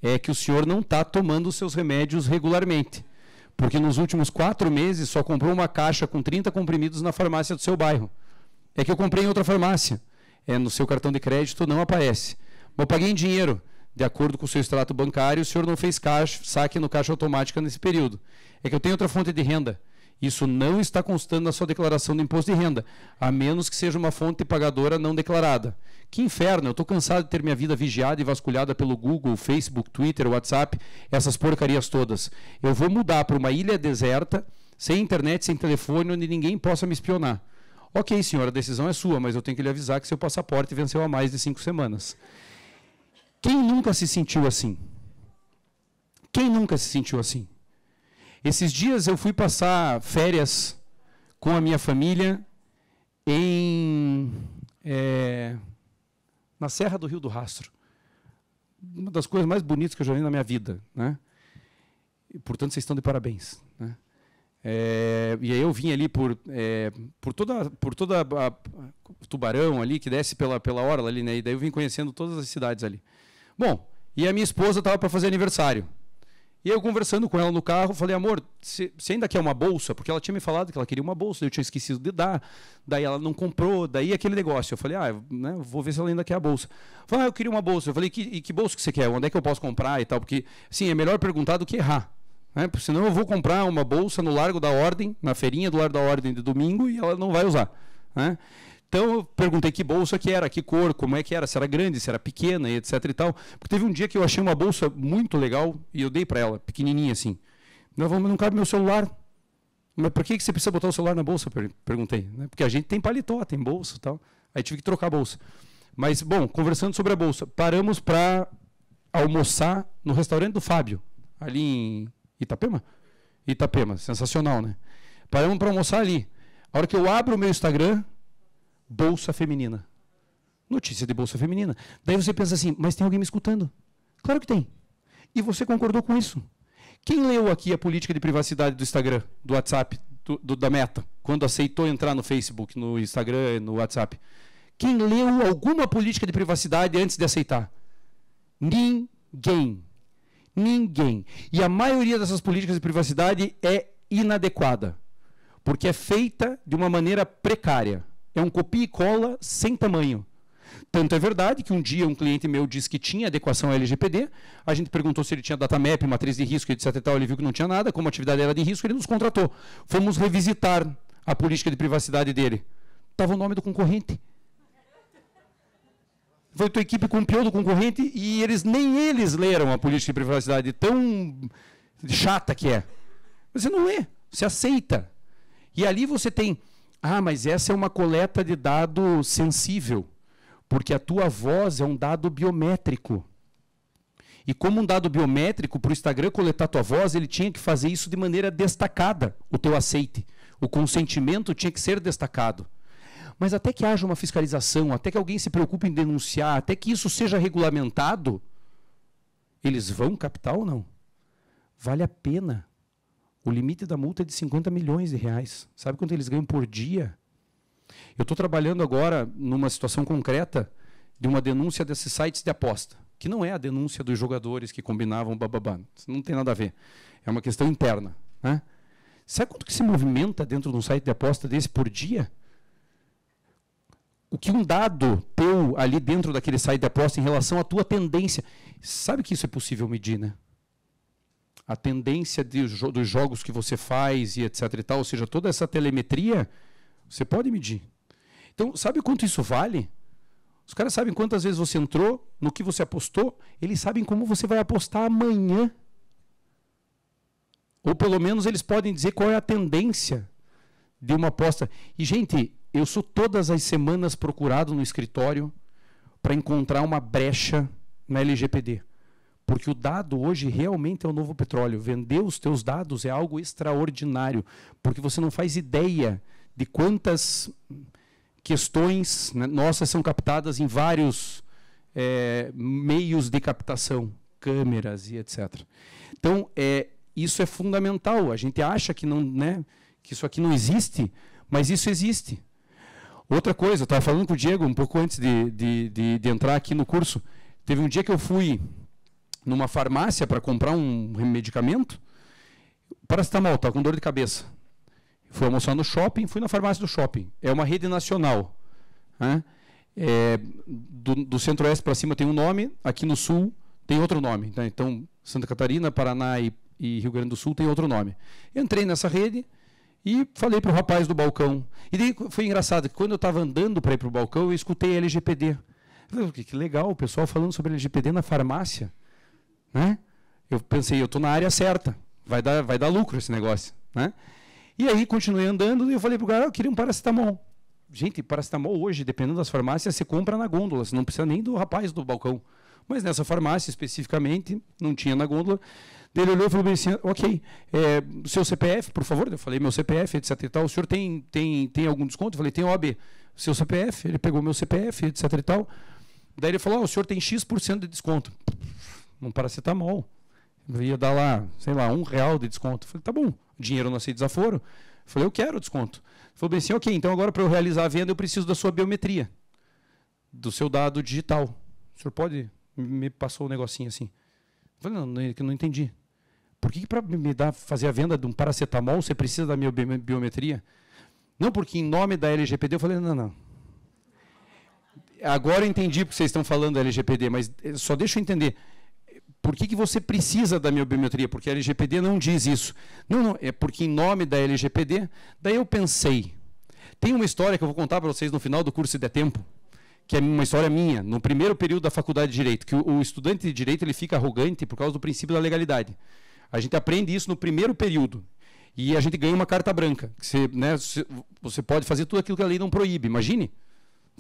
É que o senhor não está tomando os seus remédios regularmente. Porque nos últimos quatro meses só comprou uma caixa com 30 comprimidos na farmácia do seu bairro. É que eu comprei em outra farmácia. É, no seu cartão de crédito não aparece. Mas eu paguei em dinheiro. De acordo com o seu extrato bancário, o senhor não fez caixa, saque no caixa automática nesse período é que eu tenho outra fonte de renda. Isso não está constando na sua declaração do imposto de renda, a menos que seja uma fonte pagadora não declarada. Que inferno, eu estou cansado de ter minha vida vigiada e vasculhada pelo Google, Facebook, Twitter, WhatsApp, essas porcarias todas. Eu vou mudar para uma ilha deserta, sem internet, sem telefone, onde ninguém possa me espionar. Ok, senhora, a decisão é sua, mas eu tenho que lhe avisar que seu passaporte venceu há mais de cinco semanas. Quem nunca se sentiu assim? Quem nunca se sentiu assim? Esses dias eu fui passar férias com a minha família em é, na Serra do Rio do Rastro. Uma das coisas mais bonitas que eu já vi na minha vida, né? E, portanto, vocês estão de parabéns, né? É, e aí eu vim ali por é, por toda por toda a, a, Tubarão ali que desce pela pela orla ali, né? E daí eu vim conhecendo todas as cidades ali. Bom, e a minha esposa estava para fazer aniversário. E eu conversando com ela no carro, falei, amor, você ainda quer uma bolsa? Porque ela tinha me falado que ela queria uma bolsa, eu tinha esquecido de dar. Daí ela não comprou, daí aquele negócio. Eu falei, ah, né, vou ver se ela ainda quer a bolsa. Falei, ah, eu queria uma bolsa. Eu falei, que, e que bolsa que você quer? Onde é que eu posso comprar e tal? Porque, sim é melhor perguntar do que errar. Né? Porque senão eu vou comprar uma bolsa no Largo da Ordem, na feirinha do Largo da Ordem de domingo, e ela não vai usar. Né? Então eu perguntei que bolsa que era, que cor, como é que era, se era grande, se era pequena e etc e tal. Porque teve um dia que eu achei uma bolsa muito legal e eu dei para ela, pequenininha assim. Não, vamos, não cabe meu celular. Mas por que, que você precisa botar o celular na bolsa? Perguntei. Né? Porque a gente tem paletó, tem bolsa e tal. Aí tive que trocar a bolsa. Mas, bom, conversando sobre a bolsa, paramos para almoçar no restaurante do Fábio, ali em Itapema? Itapema, sensacional, né? Paramos para almoçar ali. A hora que eu abro o meu Instagram, Bolsa Feminina. Notícia de Bolsa Feminina. Daí você pensa assim, mas tem alguém me escutando? Claro que tem. E você concordou com isso. Quem leu aqui a política de privacidade do Instagram, do WhatsApp, do, do, da Meta, quando aceitou entrar no Facebook, no Instagram, no WhatsApp? Quem leu alguma política de privacidade antes de aceitar? Ninguém. Ninguém. E a maioria dessas políticas de privacidade é inadequada, porque é feita de uma maneira precária. É um copia e cola sem tamanho. Tanto é verdade que um dia um cliente meu disse que tinha adequação LGPD, a gente perguntou se ele tinha datamap, matriz de risco, etc. Tal, ele viu que não tinha nada, como a atividade era de risco, ele nos contratou. Fomos revisitar a política de privacidade dele. Estava o nome do concorrente. Foi tua equipe copiou do concorrente e eles nem eles leram a política de privacidade, tão chata que é. Você não lê, você aceita. E ali você tem ah, mas essa é uma coleta de dado sensível, porque a tua voz é um dado biométrico. E como um dado biométrico, para o Instagram coletar tua voz, ele tinha que fazer isso de maneira destacada, o teu aceite. O consentimento tinha que ser destacado. Mas até que haja uma fiscalização, até que alguém se preocupe em denunciar, até que isso seja regulamentado, eles vão captar ou não? Vale a pena o limite da multa é de 50 milhões de reais. Sabe quanto eles ganham por dia? Eu estou trabalhando agora numa situação concreta de uma denúncia desses sites de aposta, que não é a denúncia dos jogadores que combinavam bababá. Isso não tem nada a ver. É uma questão interna. Né? Sabe quanto que se movimenta dentro de um site de aposta desse por dia? O que um dado teu ali dentro daquele site de aposta em relação à tua tendência. Sabe que isso é possível medir, né? a tendência de, dos jogos que você faz e etc e tal, ou seja, toda essa telemetria, você pode medir. Então, sabe quanto isso vale? Os caras sabem quantas vezes você entrou, no que você apostou, eles sabem como você vai apostar amanhã. Ou pelo menos eles podem dizer qual é a tendência de uma aposta. E, gente, eu sou todas as semanas procurado no escritório para encontrar uma brecha na LGPD. Porque o dado hoje realmente é o novo petróleo. Vender os teus dados é algo extraordinário, porque você não faz ideia de quantas questões né, nossas são captadas em vários é, meios de captação, câmeras e etc. Então, é, isso é fundamental. A gente acha que, não, né, que isso aqui não existe, mas isso existe. Outra coisa, eu estava falando com o Diego um pouco antes de, de, de, de entrar aqui no curso. Teve um dia que eu fui numa farmácia para comprar um medicamento. Paracetamol, estava tá com dor de cabeça. Fui almoçar no shopping, fui na farmácia do shopping. É uma rede nacional. Né? É, do, do centro-oeste para cima tem um nome, aqui no sul tem outro nome. Né? Então, Santa Catarina, Paraná e, e, Rio Grande do Sul tem outro nome. Entrei nessa rede e falei para o rapaz do balcão. E daí foi engraçado, que quando eu estava andando para ir para o balcão, eu escutei LGPD. falei, que legal, o pessoal falando sobre LGPD na farmácia. Né? Eu pensei, eu estou na área certa, vai dar, vai dar lucro esse negócio. Né? E aí continuei andando e eu falei para o cara, ah, eu queria um paracetamol. Gente, paracetamol hoje, dependendo das farmácias, você compra na gôndola, você não precisa nem do rapaz do balcão. Mas nessa farmácia especificamente, não tinha na gôndola. Ele olhou e falou assim: Ok, é, seu CPF, por favor. Eu falei: Meu CPF, etc e tal. O senhor tem, tem, tem algum desconto? Eu falei: Tem OB. Seu CPF? Ele pegou meu CPF, etc e tal. Daí ele falou: oh, O senhor tem X% de desconto um paracetamol. Ia dar lá, sei lá, um real de desconto. falei, tá bom, dinheiro não aceita desaforo. falei, eu quero desconto. falei bem assim, ok, então agora para eu realizar a venda eu preciso da sua biometria, do seu dado digital. O senhor pode? Me passou um negocinho assim. falei, não, não, não entendi. Por que, que para me dar, fazer a venda de um paracetamol você precisa da minha biometria? Não, porque em nome da LGPD, eu falei, não, não. Agora eu entendi porque vocês estão falando da LGPD, mas eh, só deixa eu entender. Por que, que você precisa da minha biometria? Porque a LGPD não diz isso. Não, não, é porque em nome da LGPD. Daí eu pensei. Tem uma história que eu vou contar para vocês no final do curso, se der tempo, que é uma história minha, no primeiro período da faculdade de Direito, que o, o estudante de Direito ele fica arrogante por causa do princípio da legalidade. A gente aprende isso no primeiro período. E a gente ganha uma carta branca. Que você, né, você pode fazer tudo aquilo que a lei não proíbe. Imagine.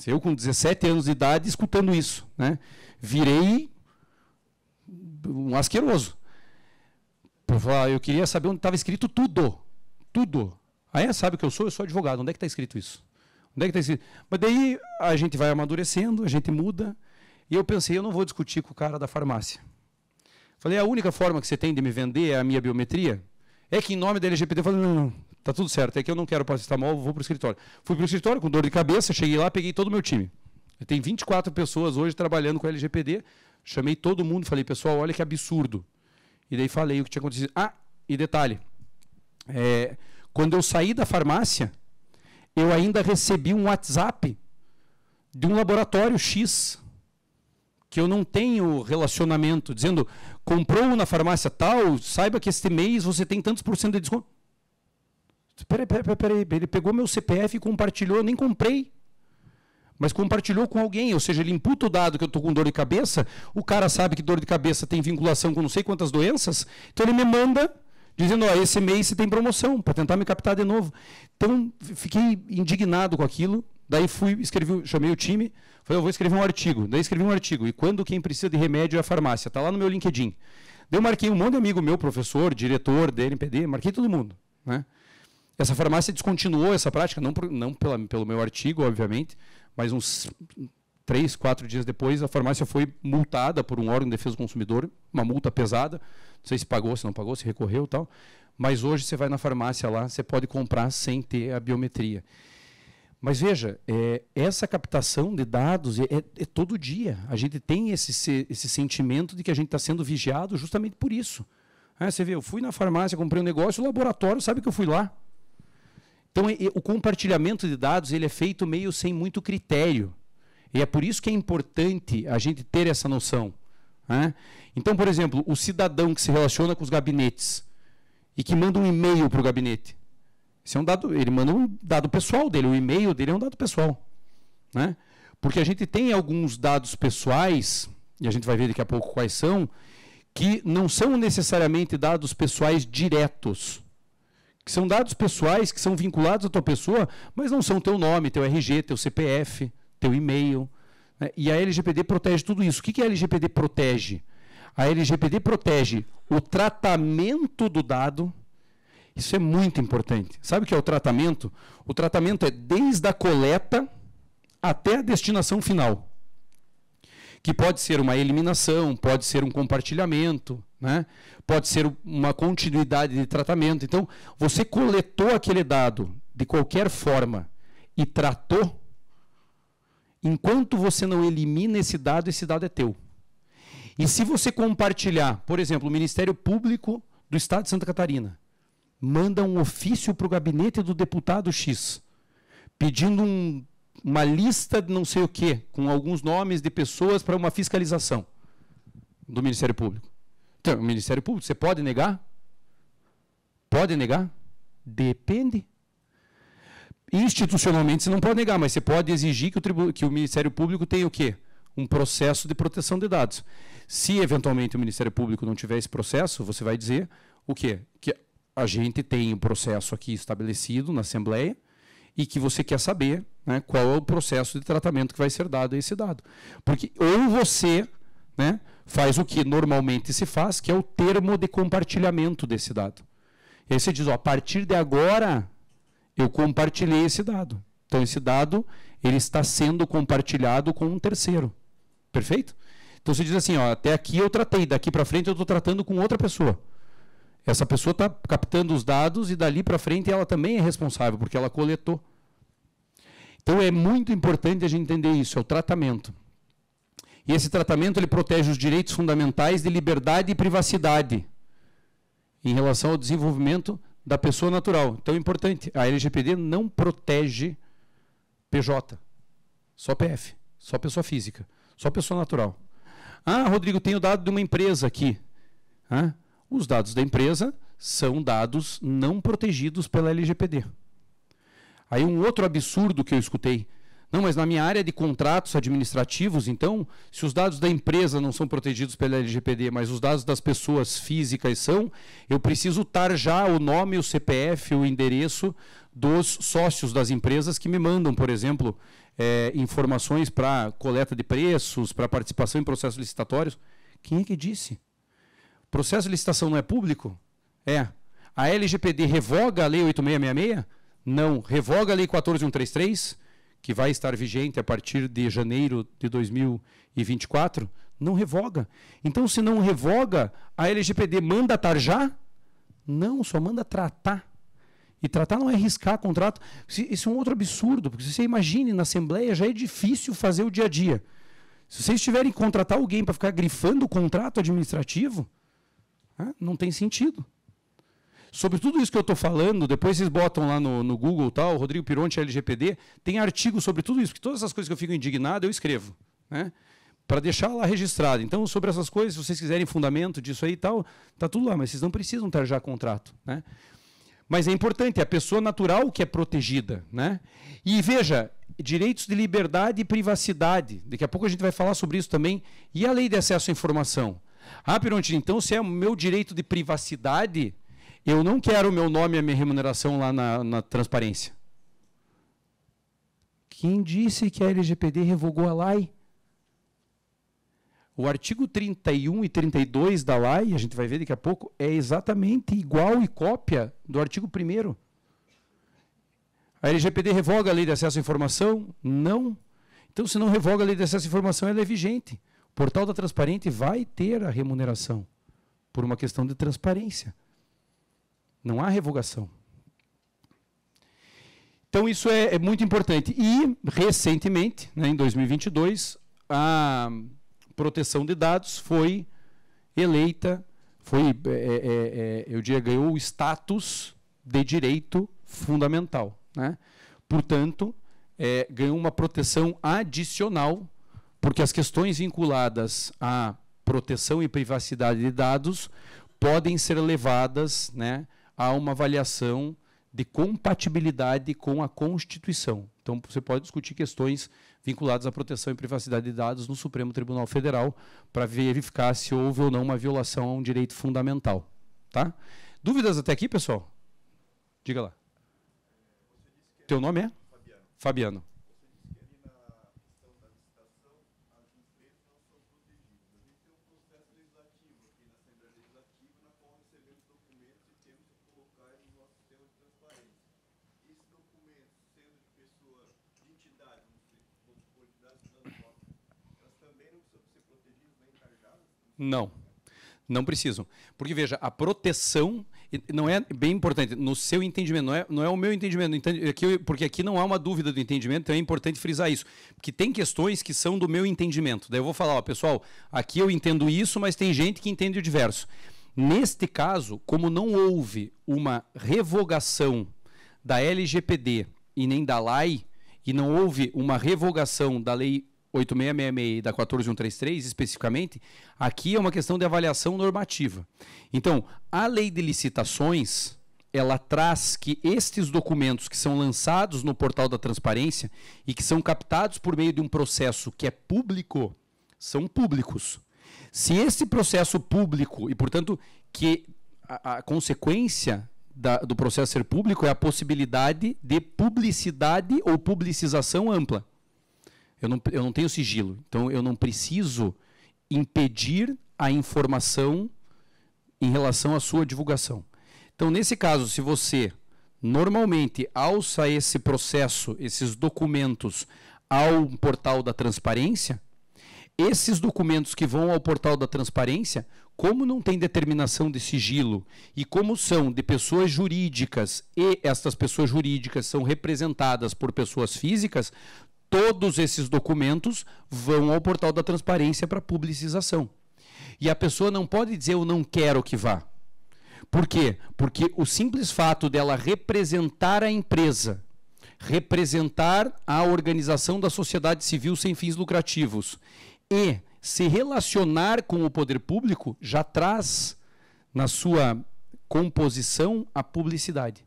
Eu, com 17 anos de idade, escutando isso. Né? Virei um asqueroso. Por eu queria saber onde estava escrito tudo. Tudo. Aí sabe o que eu sou? Eu sou advogado. Onde é que está escrito isso? Onde é que está escrito? Mas daí a gente vai amadurecendo, a gente muda. E eu pensei, eu não vou discutir com o cara da farmácia. Falei, a única forma que você tem de me vender é a minha biometria? É que em nome da LGPD, eu falei, não, não, tá tudo certo, é que eu não quero mal vou para o escritório. Fui para o escritório com dor de cabeça, cheguei lá, peguei todo o meu time. Tem 24 pessoas hoje trabalhando com a LGPD, Chamei todo mundo, falei, pessoal, olha que absurdo. E daí falei o que tinha acontecido. Ah, e detalhe. É, quando eu saí da farmácia, eu ainda recebi um WhatsApp de um laboratório X que eu não tenho relacionamento, dizendo comprou na farmácia tal, saiba que este mês você tem tantos por cento de desconto. Peraí, peraí, peraí, ele pegou meu CPF e compartilhou, eu nem comprei mas compartilhou com alguém, ou seja, ele imputa o dado que eu estou com dor de cabeça, o cara sabe que dor de cabeça tem vinculação com não sei quantas doenças, então ele me manda dizendo, ó, esse mês você tem promoção, para tentar me captar de novo. Então, fiquei indignado com aquilo, daí fui, escrevi, chamei o time, falei, eu vou escrever um artigo, daí escrevi um artigo, e quando quem precisa de remédio é a farmácia, está lá no meu LinkedIn. Daí eu marquei um monte de amigo meu, professor, diretor da NPD, marquei todo mundo, né? Essa farmácia descontinuou essa prática, não, por, não pela, pelo meu artigo, obviamente, mas uns três, quatro dias depois, a farmácia foi multada por um órgão de defesa do consumidor, uma multa pesada. Não sei se pagou, se não pagou, se recorreu tal. Mas hoje você vai na farmácia lá, você pode comprar sem ter a biometria. Mas veja, é, essa captação de dados é, é, todo dia. A gente tem esse, esse sentimento de que a gente está sendo vigiado justamente por isso. Ah, você vê, eu fui na farmácia, comprei um negócio, o laboratório sabe que eu fui lá. Então, o compartilhamento de dados ele é feito meio sem muito critério. E é por isso que é importante a gente ter essa noção. Né? Então, por exemplo, o cidadão que se relaciona com os gabinetes e que manda um e-mail para o gabinete. Esse é um dado, ele manda um dado pessoal dele, o e-mail dele é um dado pessoal. Né? Porque a gente tem alguns dados pessoais, e a gente vai ver daqui a pouco quais são, que não são necessariamente dados pessoais diretos que são dados pessoais que são vinculados à tua pessoa, mas não são teu nome, teu RG, teu CPF, teu e-mail. Né? E a LGPD protege tudo isso. O que, que a LGPD protege? A LGPD protege o tratamento do dado. Isso é muito importante. Sabe o que é o tratamento? O tratamento é desde a coleta até a destinação final que pode ser uma eliminação, pode ser um compartilhamento, né? pode ser uma continuidade de tratamento. Então, você coletou aquele dado de qualquer forma e tratou, enquanto você não elimina esse dado, esse dado é teu. E se você compartilhar, por exemplo, o Ministério Público do Estado de Santa Catarina manda um ofício para o gabinete do deputado X pedindo um uma lista de não sei o quê, com alguns nomes de pessoas para uma fiscalização do Ministério Público. Então, o Ministério Público, você pode negar? Pode negar? Depende. Institucionalmente você não pode negar, mas você pode exigir que o, que o Ministério Público tenha o quê? Um processo de proteção de dados. Se eventualmente o Ministério Público não tiver esse processo, você vai dizer o quê? Que a gente tem o um processo aqui estabelecido na Assembleia e que você quer saber né, qual é o processo de tratamento que vai ser dado a esse dado. Porque ou você né, faz o que normalmente se faz, que é o termo de compartilhamento desse dado. E aí você diz, ó, a partir de agora eu compartilhei esse dado. Então esse dado ele está sendo compartilhado com um terceiro. Perfeito? Então você diz assim, ó, até aqui eu tratei, daqui para frente eu estou tratando com outra pessoa. Essa pessoa está captando os dados e dali para frente ela também é responsável porque ela coletou. Então é muito importante a gente entender isso, é o tratamento. E esse tratamento ele protege os direitos fundamentais de liberdade e privacidade em relação ao desenvolvimento da pessoa natural. Então é importante, a LGPD não protege PJ, só PF, só pessoa física, só pessoa natural. Ah, Rodrigo, tenho dado de uma empresa aqui. Ah, os dados da empresa são dados não protegidos pela LGPD. Aí um outro absurdo que eu escutei. Não, mas na minha área de contratos administrativos, então, se os dados da empresa não são protegidos pela LGPD, mas os dados das pessoas físicas são, eu preciso tar já o nome, o CPF, o endereço dos sócios das empresas que me mandam, por exemplo, é, informações para coleta de preços, para participação em processos licitatórios. Quem é que disse? Processo de licitação não é público? É. A LGPD revoga a Lei 8666? Não, revoga a Lei 14133, que vai estar vigente a partir de janeiro de 2024. Não revoga. Então, se não revoga, a LGPD manda tarjar? Não, só manda tratar. E tratar não é riscar contrato. Isso é um outro absurdo, porque você imagine, na Assembleia já é difícil fazer o dia a dia. Se vocês tiverem que contratar alguém para ficar grifando o contrato administrativo, não tem sentido. Sobre tudo isso que eu estou falando, depois vocês botam lá no, no Google tal, tá? Rodrigo Pironte LGPD, tem artigo sobre tudo isso, que todas essas coisas que eu fico indignado, eu escrevo. Né? Para deixar lá registrado. Então, sobre essas coisas, se vocês quiserem fundamento disso aí e tal, tá tudo lá, mas vocês não precisam estar já contrato. Né? Mas é importante, é a pessoa natural que é protegida. Né? E veja, direitos de liberdade e privacidade. Daqui a pouco a gente vai falar sobre isso também. E a lei de acesso à informação? Ah, Pironte, então se é o meu direito de privacidade, eu não quero o meu nome e a minha remuneração lá na, na transparência. Quem disse que a LGPD revogou a lei? O artigo 31 e 32 da lei, a gente vai ver daqui a pouco, é exatamente igual e cópia do artigo 1 A LGPD revoga a lei de acesso à informação? Não. Então, se não revoga a lei de acesso à informação, ela é vigente. O portal da Transparente vai ter a remuneração por uma questão de transparência. Não há revogação. Então, isso é, é muito importante. E, recentemente, né, em 2022, a proteção de dados foi eleita, foi, é é, é, é, eu diria, ganhou o status de direito fundamental. Né? Portanto, é, ganhou uma proteção adicional, porque as questões vinculadas à proteção e privacidade de dados podem ser levadas né, há uma avaliação de compatibilidade com a Constituição. Então, você pode discutir questões vinculadas à proteção e privacidade de dados no Supremo Tribunal Federal para verificar se houve ou não uma violação a um direito fundamental. Tá? Dúvidas até aqui, pessoal? Diga lá. Teu nome é? Fabiano. Fabiano. Não. Não precisam. Porque, veja, a proteção não é bem importante, no seu entendimento, não é, não é o meu entendimento, aqui, é porque aqui não há uma dúvida do entendimento, então é importante frisar isso. Porque tem questões que são do meu entendimento. Daí eu vou falar, ó, pessoal, aqui eu entendo isso, mas tem gente que entende o diverso. Neste caso, como não houve uma revogação da LGPD e nem da LAI, e não houve uma revogação da lei 8666 da 14133, especificamente, aqui é uma questão de avaliação normativa. Então, a lei de licitações, ela traz que estes documentos que são lançados no portal da transparência e que são captados por meio de um processo que é público, são públicos. Se esse processo público, e portanto que a, a consequência da, do processo ser público é a possibilidade de publicidade ou publicização ampla. Eu não, eu não tenho sigilo. Então eu não preciso impedir a informação em relação à sua divulgação. Então, nesse caso, se você normalmente alça esse processo, esses documentos, ao portal da transparência, esses documentos que vão ao portal da transparência, como não tem determinação de sigilo e como são de pessoas jurídicas e estas pessoas jurídicas são representadas por pessoas físicas, todos esses documentos vão ao portal da transparência para publicização. E a pessoa não pode dizer eu não quero que vá. Por quê? Porque o simples fato dela representar a empresa, representar a organização da sociedade civil sem fins lucrativos e se relacionar com o poder público já traz na sua composição a publicidade.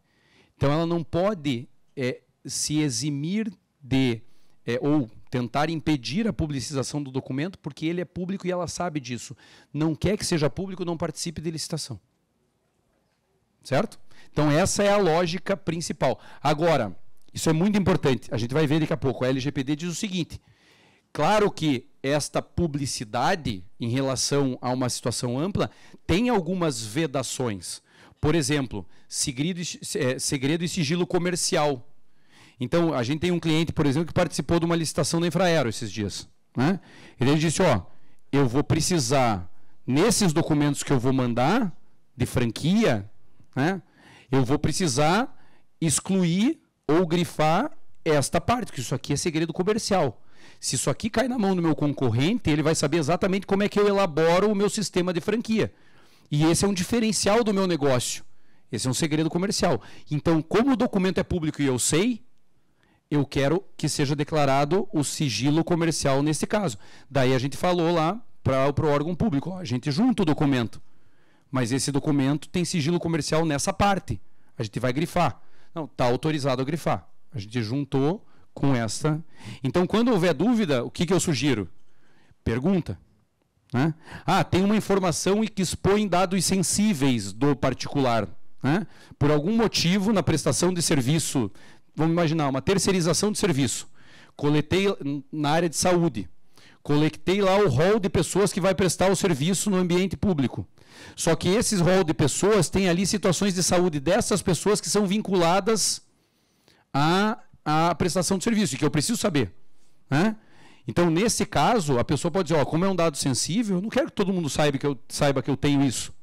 Então ela não pode é, se eximir de é, ou tentar impedir a publicização do documento, porque ele é público e ela sabe disso. Não quer que seja público, não participe de licitação. Certo? Então, essa é a lógica principal. Agora, isso é muito importante, a gente vai ver daqui a pouco. A LGPD diz o seguinte: claro que esta publicidade em relação a uma situação ampla tem algumas vedações. Por exemplo, segredo e eh, sigilo comercial então, a gente tem um cliente, por exemplo, que participou de uma licitação da Infraero esses dias. Né? Ele disse, ó, eu vou precisar, nesses documentos que eu vou mandar, de franquia, né, eu vou precisar excluir ou grifar esta parte, que isso aqui é segredo comercial. Se isso aqui cai na mão do meu concorrente, ele vai saber exatamente como é que eu elaboro o meu sistema de franquia. E esse é um diferencial do meu negócio. Esse é um segredo comercial. Então, como o documento é público e eu sei, eu quero que seja declarado o sigilo comercial nesse caso. Daí a gente falou lá para o órgão público, a gente junta o documento, mas esse documento tem sigilo comercial nessa parte. A gente vai grifar. Não, está autorizado a grifar. A gente juntou com essa. Então, quando houver dúvida, o que, que eu sugiro? Pergunta. Né? Ah, tem uma informação e que expõe dados sensíveis do particular. Né? Por algum motivo, na prestação de serviço vamos imaginar, uma terceirização de serviço. Coletei na área de saúde. Coletei lá o rol de pessoas que vai prestar o serviço no ambiente público. Só que esses rol de pessoas têm ali situações de saúde dessas pessoas que são vinculadas à, à prestação de serviço, que eu preciso saber. Né? Então, nesse caso, a pessoa pode dizer, ó, como é um dado sensível, eu não quero que todo mundo saiba que eu, saiba que eu tenho isso.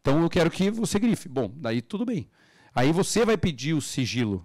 Então, eu quero que você grife. Bom, daí tudo bem. Aí você vai pedir o sigilo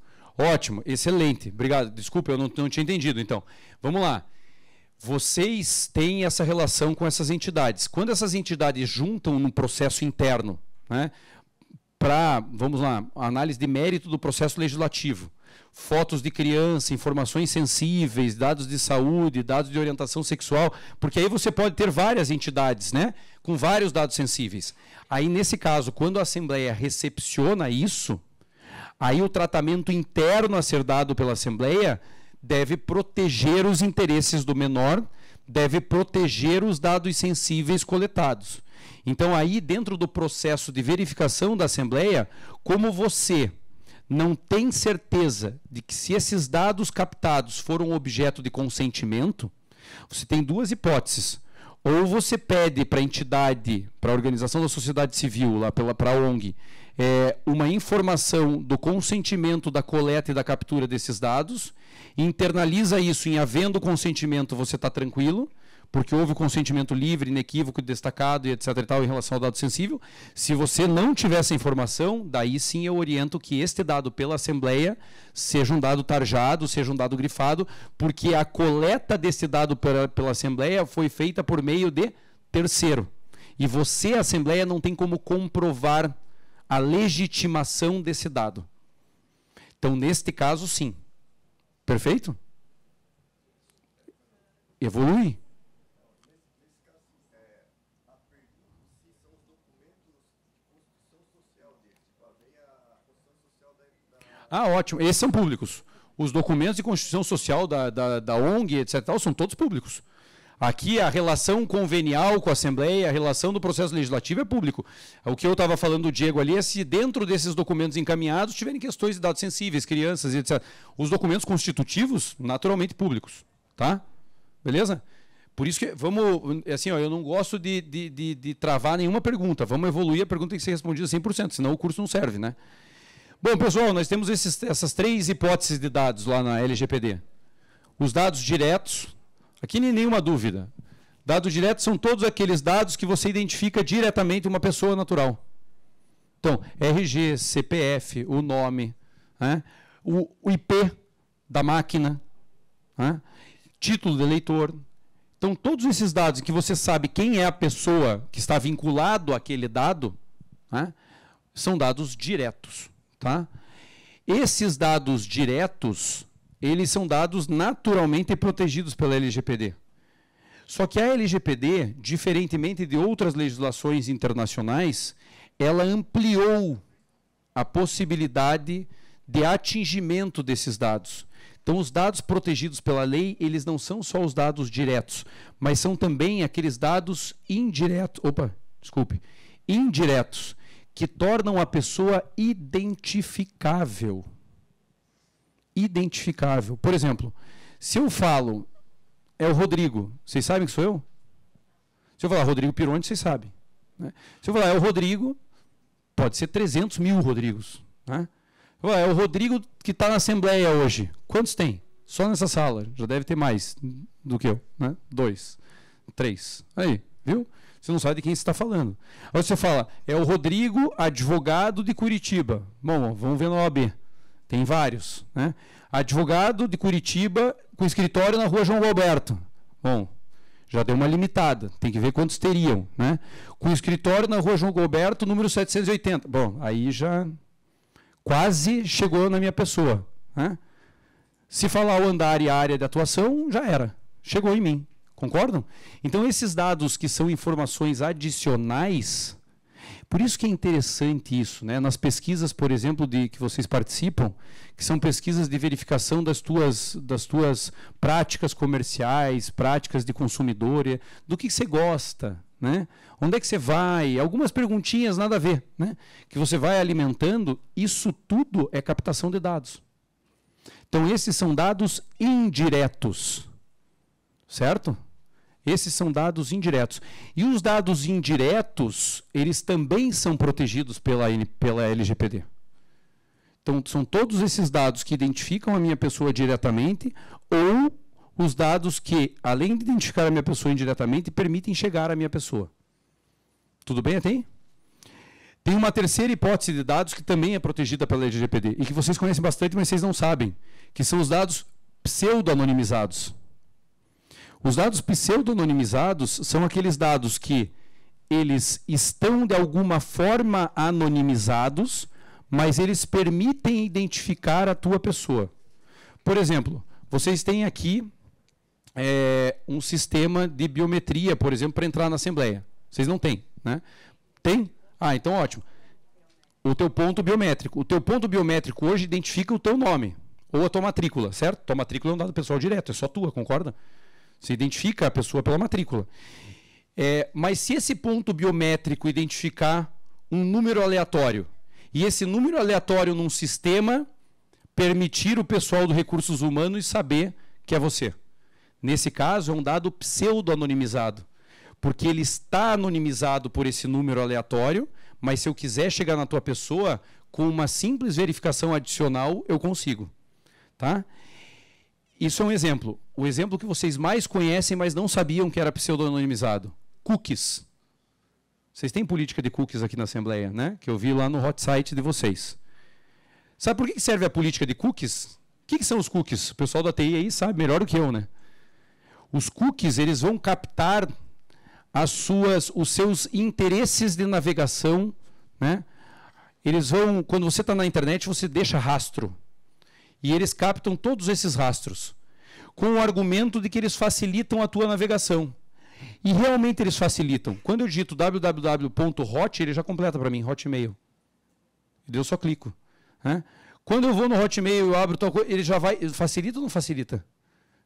Ótimo, excelente. Obrigado. Desculpa, eu não, não tinha entendido. Então, vamos lá. Vocês têm essa relação com essas entidades. Quando essas entidades juntam num processo interno, né, para, vamos lá, análise de mérito do processo legislativo, fotos de criança, informações sensíveis, dados de saúde, dados de orientação sexual, porque aí você pode ter várias entidades, né, com vários dados sensíveis. Aí nesse caso, quando a assembleia recepciona isso, Aí o tratamento interno a ser dado pela Assembleia deve proteger os interesses do menor, deve proteger os dados sensíveis coletados. Então, aí, dentro do processo de verificação da Assembleia, como você não tem certeza de que se esses dados captados foram objeto de consentimento, você tem duas hipóteses. Ou você pede para a entidade, para a organização da sociedade civil, lá pela para a ONG, é, uma informação do consentimento da coleta e da captura desses dados, internaliza isso em havendo consentimento você está tranquilo, porque houve consentimento livre, inequívoco, destacado e etc e tal em relação ao dado sensível. Se você não tiver essa informação, daí sim eu oriento que este dado pela Assembleia seja um dado tarjado, seja um dado grifado, porque a coleta desse dado pela, pela Assembleia foi feita por meio de terceiro. E você, Assembleia, não tem como comprovar a legitimação desse dado. Então, neste caso, sim. Perfeito? Evolui. Ah, ótimo. Esses são públicos. Os documentos de constituição social da, da, da ONG, etc., são todos públicos. Aqui a relação convenial com a Assembleia, a relação do processo legislativo é público. O que eu estava falando do Diego ali é se dentro desses documentos encaminhados tiverem questões de dados sensíveis, crianças, etc. Os documentos constitutivos, naturalmente públicos, tá? Beleza? Por isso que vamos, assim, ó, eu não gosto de, de, de, de travar nenhuma pergunta. Vamos evoluir, a pergunta tem que ser respondida 100%, senão o curso não serve, né? Bom, pessoal, nós temos esses, essas três hipóteses de dados lá na LGPD. Os dados diretos, Aqui nenhuma dúvida. Dados diretos são todos aqueles dados que você identifica diretamente uma pessoa natural. Então, RG, CPF, o nome, né? o, o, IP da máquina, né? título do eleitor. Então, todos esses dados que você sabe quem é a pessoa que está vinculado àquele dado, né? são dados diretos. Tá? Esses dados diretos eles são dados naturalmente protegidos pela LGPD. Só que a LGPD, diferentemente de outras legislações internacionais, ela ampliou a possibilidade de atingimento desses dados. Então, os dados protegidos pela lei, eles não são só os dados diretos, mas são também aqueles dados indiretos, opa, desculpe, indiretos, que tornam a pessoa identificável identificável. Por exemplo, se eu falo é o Rodrigo, vocês sabem que sou eu? Se eu falar Rodrigo Pironi, vocês sabem. Né? Se eu falar é o Rodrigo, pode ser 300 mil Rodrigos. Né? Falar, é o Rodrigo que está na Assembleia hoje. Quantos tem? Só nessa sala. Já deve ter mais do que eu. Né? Dois, três. Aí, viu? Você não sabe de quem você está falando. Aí você fala, é o Rodrigo, advogado de Curitiba. Bom, vamos ver na OAB. Tem vários. Né? Advogado de Curitiba com escritório na rua João Alberto. Bom, já deu uma limitada, tem que ver quantos teriam, né? Com escritório na Rua João Goberto, número 780. Bom, aí já quase chegou na minha pessoa, né? Se falar o andar e a área de atuação, já era. Chegou em mim. Concordam? Então esses dados que são informações adicionais por isso que é interessante isso, né? Nas pesquisas, por exemplo, de que vocês participam, que são pesquisas de verificação das tuas, das tuas práticas comerciais, práticas de consumidor, do que, que você gosta, né? Onde é que você vai? Algumas perguntinhas nada a ver, né? Que você vai alimentando, isso tudo é captação de dados. Então esses são dados indiretos. Certo? Esses são dados indiretos. E os dados indiretos, eles também são protegidos pela, pela LGPD. Então, são todos esses dados que identificam a minha pessoa diretamente ou os dados que, além de identificar a minha pessoa indiretamente, permitem chegar à minha pessoa. Tudo bem até aí? Tem uma terceira hipótese de dados que também é protegida pela LGPD e que vocês conhecem bastante, mas vocês não sabem, que são os dados pseudo-anonimizados. Os dados pseudonimizados são aqueles dados que eles estão de alguma forma anonimizados, mas eles permitem identificar a tua pessoa. Por exemplo, vocês têm aqui é, um sistema de biometria, por exemplo, para entrar na Assembleia. Vocês não têm, né? Tem? Ah, então ótimo. O teu ponto biométrico. O teu ponto biométrico hoje identifica o teu nome ou a tua matrícula, certo? Tua matrícula é um dado pessoal direto, é só tua, concorda? Você identifica a pessoa pela matrícula. É, mas se esse ponto biométrico identificar um número aleatório e esse número aleatório num sistema permitir o pessoal do recursos humanos saber que é você. Nesse caso, é um dado pseudo-anonimizado, porque ele está anonimizado por esse número aleatório, mas se eu quiser chegar na tua pessoa, com uma simples verificação adicional, eu consigo. Tá? Isso é um exemplo. O exemplo que vocês mais conhecem, mas não sabiam que era pseudonimizado. Cookies. Vocês têm política de cookies aqui na Assembleia, né? Que eu vi lá no hot site de vocês. Sabe por que serve a política de cookies? O que, são os cookies? O pessoal da TI aí sabe melhor do que eu, né? Os cookies, eles vão captar as suas, os seus interesses de navegação, né? Eles vão, quando você está na internet, você deixa rastro. E eles captam todos esses rastros, com o argumento de que eles facilitam a tua navegação. E realmente eles facilitam. Quando eu digito www.hot, ele já completa para mim, Hotmail. eu só clico. Né? Quando eu vou no Hotmail e abro tal coisa, ele já vai. Facilita ou não facilita?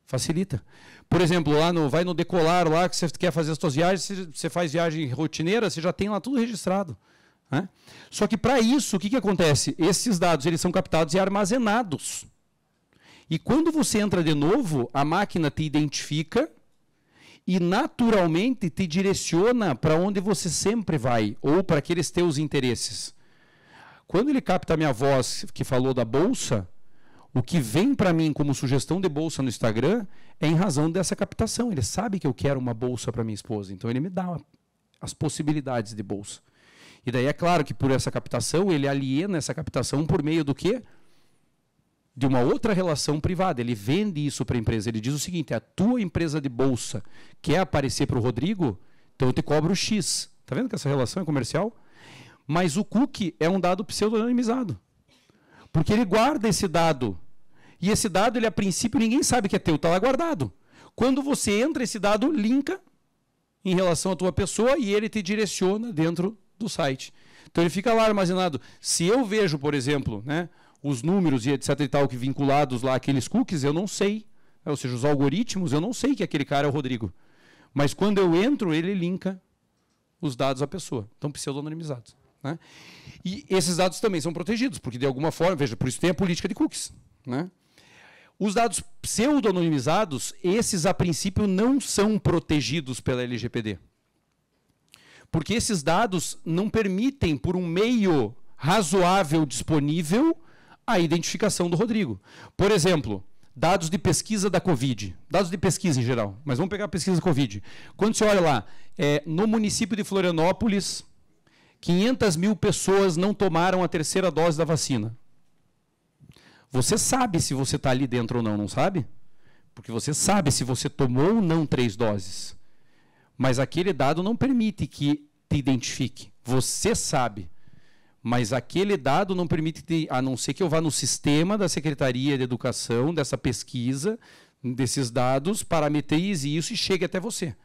Facilita. Por exemplo, lá no vai no decolar lá que você quer fazer as suas viagens, você faz viagem rotineira, você já tem lá tudo registrado. Né? Só que para isso, o que, que acontece? Esses dados eles são captados e armazenados. E quando você entra de novo, a máquina te identifica e naturalmente te direciona para onde você sempre vai ou para aqueles teus interesses. Quando ele capta a minha voz que falou da bolsa, o que vem para mim como sugestão de bolsa no Instagram é em razão dessa captação. Ele sabe que eu quero uma bolsa para minha esposa, então ele me dá as possibilidades de bolsa. E daí é claro que por essa captação, ele aliena essa captação por meio do quê? de uma outra relação privada. Ele vende isso para a empresa. Ele diz o seguinte: é a tua empresa de bolsa quer aparecer para o Rodrigo, então eu te cobro X. Tá vendo que essa relação é comercial? Mas o cookie é um dado pseudonimizado. Porque ele guarda esse dado. E esse dado, ele a princípio, ninguém sabe que é teu, está lá guardado. Quando você entra, esse dado linka em relação à tua pessoa e ele te direciona dentro do site. Então ele fica lá armazenado. Se eu vejo, por exemplo, né, os números e etc e tal que vinculados lá aqueles cookies, eu não sei. Ou seja, os algoritmos, eu não sei que aquele cara é o Rodrigo. Mas quando eu entro, ele linka os dados à pessoa. Então pseudonimizados. Né? E esses dados também são protegidos, porque de alguma forma, veja, por isso tem a política de cookies. Né? Os dados pseudonimizados, esses a princípio não são protegidos pela LGPD. Porque esses dados não permitem, por um meio razoável disponível, a identificação do Rodrigo. Por exemplo, dados de pesquisa da Covid, dados de pesquisa em geral, mas vamos pegar a pesquisa da Covid. Quando você olha lá, é, no município de Florianópolis, 500 mil pessoas não tomaram a terceira dose da vacina. Você sabe se você está ali dentro ou não, não sabe? Porque você sabe se você tomou ou não três doses. Mas aquele dado não permite que te identifique. Você sabe. Mas aquele dado não permite, te, a não ser que eu vá no sistema da Secretaria de Educação, dessa pesquisa, desses dados, parametrize isso e chegue até você.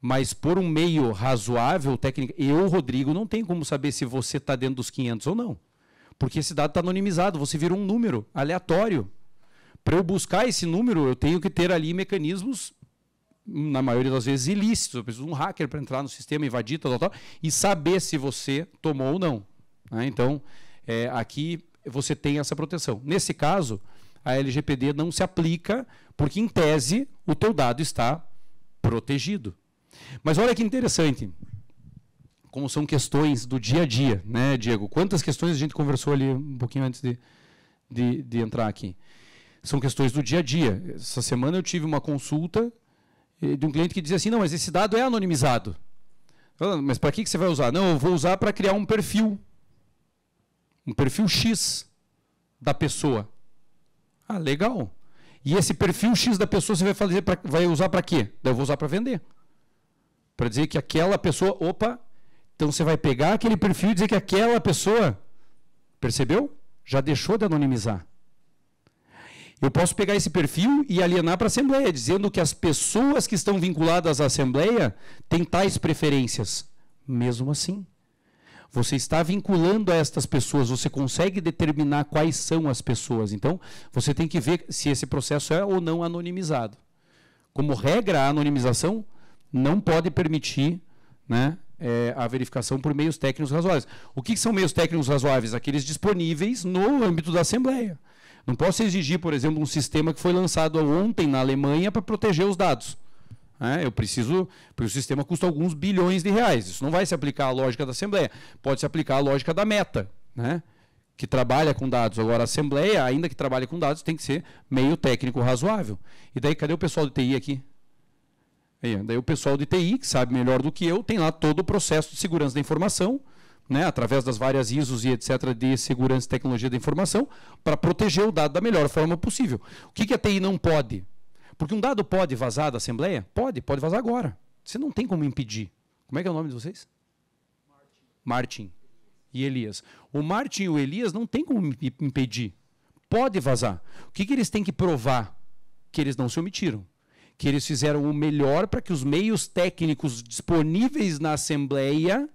Mas por um meio razoável, técnico, eu, Rodrigo, não tenho como saber se você está dentro dos 500 ou não. Porque esse dado está anonimizado, você virou um número aleatório. Para eu buscar esse número, eu tenho que ter ali mecanismos na maioria das vezes, ilícitos. Eu preciso de um hacker para entrar no sistema, invadir, tal, tal, tal, e saber se você tomou ou não. Né? Então, é, aqui você tem essa proteção. Nesse caso, a LGPD não se aplica, porque, em tese, o teu dado está protegido. Mas olha que interessante, como são questões do dia a dia, né, Diego? Quantas questões a gente conversou ali um pouquinho antes de, de, de entrar aqui. São questões do dia a dia. Essa semana eu tive uma consulta eh, de um cliente que diz assim: não, mas esse dado é anonimizado. Mas para que, que você vai usar? Não, eu vou usar para criar um perfil. Um perfil X da pessoa. Ah, legal. E esse perfil X da pessoa você vai, fazer pra, vai usar para quê? eu vou usar para vender. Para dizer que aquela pessoa. Opa! Então você vai pegar aquele perfil e dizer que aquela pessoa. Percebeu? Já deixou de anonimizar. Eu posso pegar esse perfil e alienar para a Assembleia, dizendo que as pessoas que estão vinculadas à Assembleia têm tais preferências. Mesmo assim, você está vinculando a estas pessoas, você consegue determinar quais são as pessoas. Então, você tem que ver se esse processo é ou não anonimizado. Como regra, a anonimização não pode permitir né, é, a verificação por meios técnicos razoáveis. O que, que são meios técnicos razoáveis? Aqueles disponíveis no âmbito da Assembleia. Não posso exigir, por exemplo, um sistema que foi lançado ontem na Alemanha para proteger os dados. É, eu preciso, porque o sistema custa alguns bilhões de reais. Isso não vai se aplicar à lógica da Assembleia. Pode se aplicar à lógica da meta, né? que trabalha com dados. Agora, a Assembleia, ainda que trabalhe com dados, tem que ser meio técnico razoável. E daí, cadê o pessoal de TI aqui? daí o pessoal de TI, que sabe melhor do que eu, tem lá todo o processo de segurança da informação, né, através das várias ISOs e etc., de segurança e tecnologia da informação, para proteger o dado da melhor forma possível. O que, que a TI não pode? Porque um dado pode vazar da Assembleia? Pode, pode vazar agora. Você não tem como impedir. Como é que é o nome de vocês? Martin. Martin e Elias. O Martin e o Elias não tem como impedir. Pode vazar. O que, que eles têm que provar? Que eles não se omitiram que eles fizeram o melhor para que os meios técnicos disponíveis na Assembleia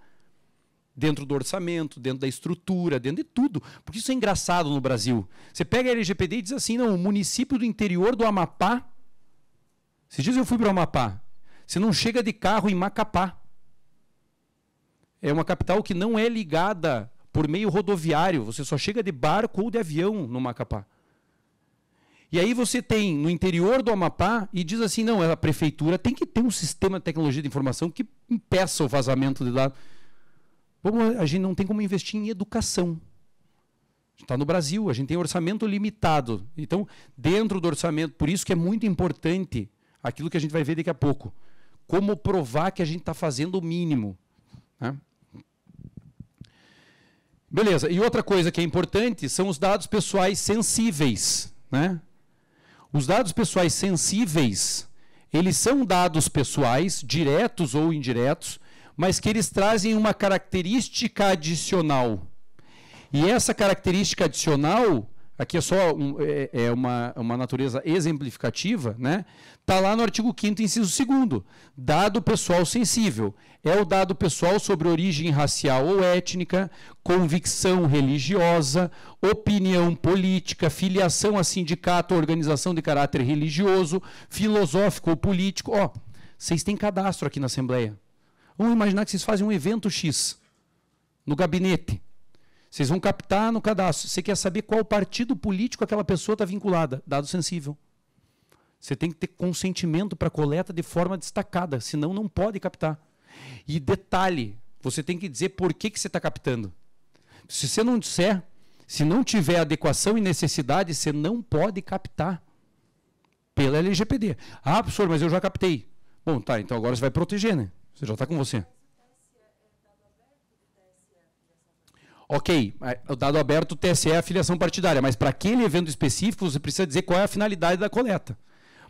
dentro do orçamento, dentro da estrutura, dentro de tudo. Porque isso é engraçado no Brasil. Você pega a LGPD e diz assim: não, o município do interior do Amapá. se diz eu fui para o Amapá. Você não chega de carro em Macapá. É uma capital que não é ligada por meio rodoviário. Você só chega de barco ou de avião no Macapá. E aí você tem no interior do Amapá e diz assim: não, a prefeitura tem que ter um sistema de tecnologia de informação que impeça o vazamento de dados como a gente não tem como investir em educação. A gente está no Brasil, a gente tem orçamento limitado. Então, dentro do orçamento, por isso que é muito importante aquilo que a gente vai ver daqui a pouco. Como provar que a gente está fazendo o mínimo. Né? Beleza, e outra coisa que é importante são os dados pessoais sensíveis. Né? Os dados pessoais sensíveis, eles são dados pessoais, diretos ou indiretos, mas que eles trazem uma característica adicional. E essa característica adicional, aqui é só um, é, é uma, uma natureza exemplificativa, né? Está lá no artigo 5 inciso 2 dado pessoal sensível. É o dado pessoal sobre origem racial ou étnica, convicção religiosa, opinião política, filiação a sindicato ou organização de caráter religioso, filosófico ou político. Ó, vocês têm cadastro aqui na Assembleia. Vamos imaginar que vocês fazem um evento X no gabinete. Vocês vão captar no cadastro. Você quer saber qual partido político aquela pessoa está vinculada. Dado sensível. Você tem que ter consentimento para coleta de forma destacada, senão não pode captar. E detalhe, você tem que dizer por que, que você está captando. Se você não disser, se não tiver adequação e necessidade, você não pode captar pela LGPD. Ah, professor, mas eu já captei. Bom, tá, então agora você vai proteger, né? Você já está com você. Ok, é, o dado aberto, TSE é a filiação partidária, mas para aquele evento específico, você precisa dizer qual é a finalidade da coleta.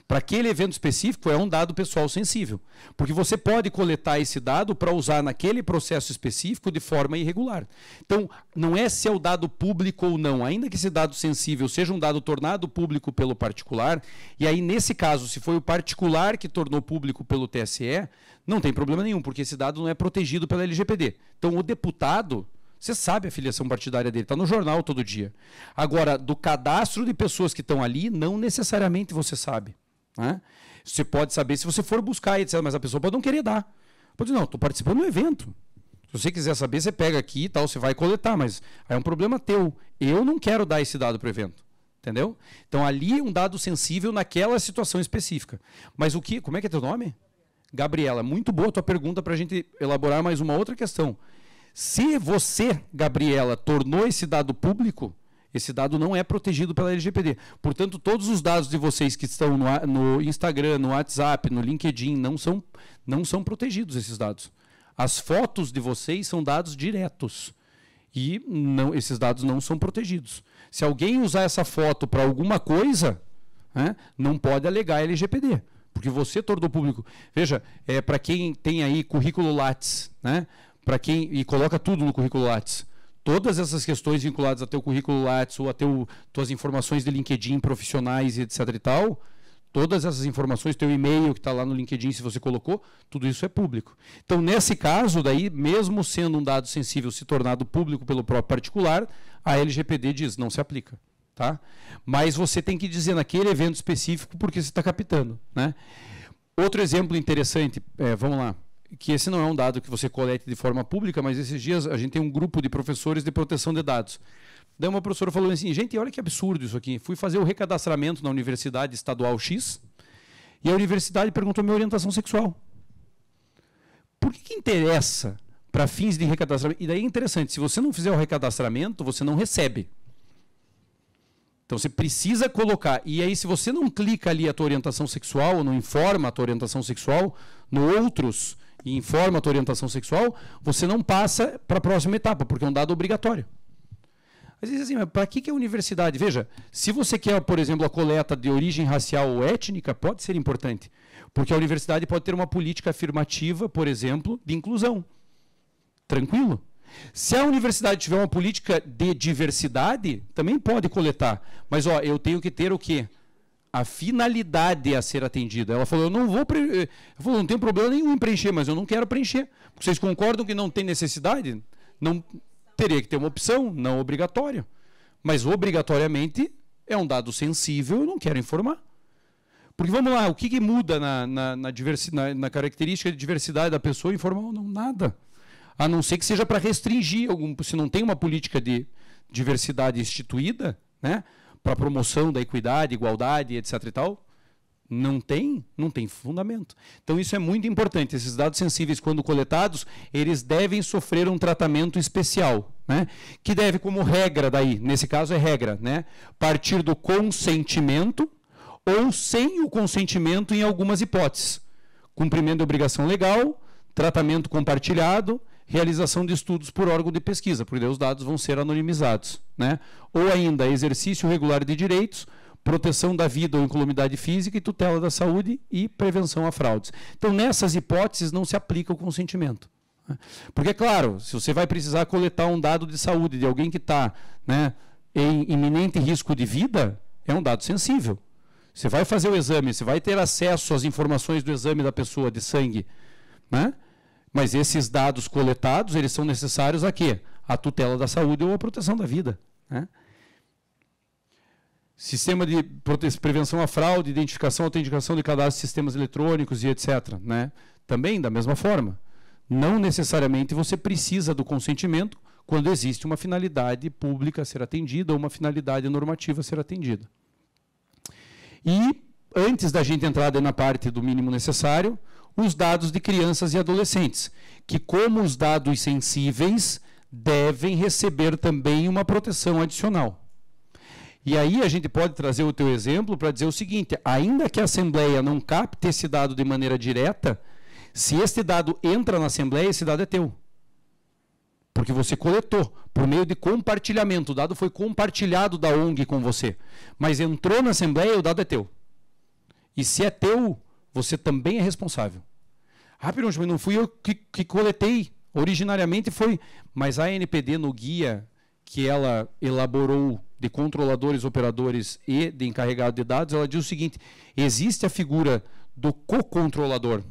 Para aquele evento específico, é um dado pessoal sensível. Porque você pode coletar esse dado para usar naquele processo específico de forma irregular. Então, não é se é o dado público ou não, ainda que esse dado sensível seja um dado tornado público pelo particular, e aí, nesse caso, se foi o particular que tornou público pelo TSE, não tem problema nenhum, porque esse dado não é protegido pela LGPD. Então, o deputado você sabe a filiação partidária dele, está no jornal todo dia. Agora, do cadastro de pessoas que estão ali, não necessariamente você sabe. Né? Você pode saber se você for buscar, etc. Mas a pessoa pode não querer dar. Pode dizer, não, estou participando do evento. Se você quiser saber, você pega aqui e tal, você vai coletar, mas é um problema teu. Eu não quero dar esse dado para o evento. Entendeu? Então ali é um dado sensível naquela situação específica. Mas o que. Como é que é teu nome? Gabriela, muito boa a tua pergunta para a gente elaborar mais uma outra questão. Se você, Gabriela, tornou esse dado público, esse dado não é protegido pela LGPD. Portanto, todos os dados de vocês que estão no, no Instagram, no WhatsApp, no LinkedIn, não são, não são protegidos esses dados. As fotos de vocês são dados diretos. E não, esses dados não são protegidos. Se alguém usar essa foto para alguma coisa, né, não pode alegar LGPD porque você tornou público. Veja, é, para quem tem aí currículo Lattes, né? Para quem e coloca tudo no currículo Lattes, todas essas questões vinculadas a teu currículo Lattes ou a teu, tuas informações de LinkedIn profissionais e etc e tal, todas essas informações, teu e-mail que está lá no LinkedIn, se você colocou, tudo isso é público. Então, nesse caso, daí, mesmo sendo um dado sensível se tornado público pelo próprio particular, a LGPD diz, não se aplica. Tá? Mas você tem que dizer naquele evento específico porque você está captando. Né? Outro exemplo interessante, é, vamos lá que esse não é um dado que você colete de forma pública, mas esses dias a gente tem um grupo de professores de proteção de dados. Daí uma professora falou assim: gente, olha que absurdo isso aqui. Fui fazer o recadastramento na Universidade Estadual X e a universidade perguntou minha orientação sexual. Por que, que interessa para fins de recadastramento? E daí é interessante: se você não fizer o recadastramento, você não recebe. Então você precisa colocar. E aí, se você não clica ali a tua orientação sexual, ou não informa a tua orientação sexual, no outros, e informa a tua orientação sexual, você não passa para a próxima etapa, porque é um dado obrigatório. Às vezes, assim, para que, que a universidade? Veja, se você quer, por exemplo, a coleta de origem racial ou étnica, pode ser importante. Porque a universidade pode ter uma política afirmativa, por exemplo, de inclusão. Tranquilo. Se a universidade tiver uma política de diversidade, também pode coletar. Mas ó, eu tenho que ter o quê? a finalidade a ser atendida. Ela falou: eu não vou. preencher. Falou, não tem problema nenhum em preencher, mas eu não quero preencher. Vocês concordam que não tem necessidade? Não teria que ter uma opção, não obrigatória Mas obrigatoriamente é um dado sensível, eu não quero informar. Porque vamos lá, o que, que muda na, na, na, na, na característica de diversidade da pessoa informal? Não, nada. A não ser que seja para restringir algum. Se não tem uma política de diversidade instituída, né? para promoção da equidade, igualdade, etc. E tal, não tem, não tem fundamento. Então isso é muito importante. Esses dados sensíveis, quando coletados, eles devem sofrer um tratamento especial, né? Que deve como regra daí, nesse caso é regra, né? Partir do consentimento ou sem o consentimento em algumas hipóteses. Cumprimento de obrigação legal, tratamento compartilhado realização de estudos por órgão de pesquisa, porque os dados vão ser anonimizados. Né? Ou ainda, exercício regular de direitos, proteção da vida ou incolumidade física e tutela da saúde e prevenção a fraudes. Então, nessas hipóteses, não se aplica o consentimento. Né? Porque, é claro, se você vai precisar coletar um dado de saúde de alguém que está né, em iminente risco de vida, é um dado sensível. Você vai fazer o exame, você vai ter acesso às informações do exame da pessoa de sangue. Né? Mas esses dados coletados, eles são necessários a quê? A tutela da saúde ou a proteção da vida. Né? Sistema de prevenção à fraude, identificação, autenticação de cadastro de sistemas eletrônicos e etc. Né? Também da mesma forma. Não necessariamente você precisa do consentimento quando existe uma finalidade pública a ser atendida ou uma finalidade normativa a ser atendida. E antes da gente entrar na parte do mínimo necessário, os dados de crianças e adolescentes, que, como os dados sensíveis, devem receber também uma proteção adicional. E aí a gente pode trazer o teu exemplo para dizer o seguinte: ainda que a Assembleia não capte esse dado de maneira direta, se este dado entra na Assembleia, esse dado é teu. Porque você coletou por meio de compartilhamento. O dado foi compartilhado da ONG com você. Mas entrou na Assembleia, o dado é teu. E se é teu, você também é responsável. Rápido, mas não fui eu que, que coletei. Originariamente foi. Mas a NPD, no guia que ela elaborou de controladores, operadores e de encarregado de dados, ela diz o seguinte: existe a figura do co-controlador,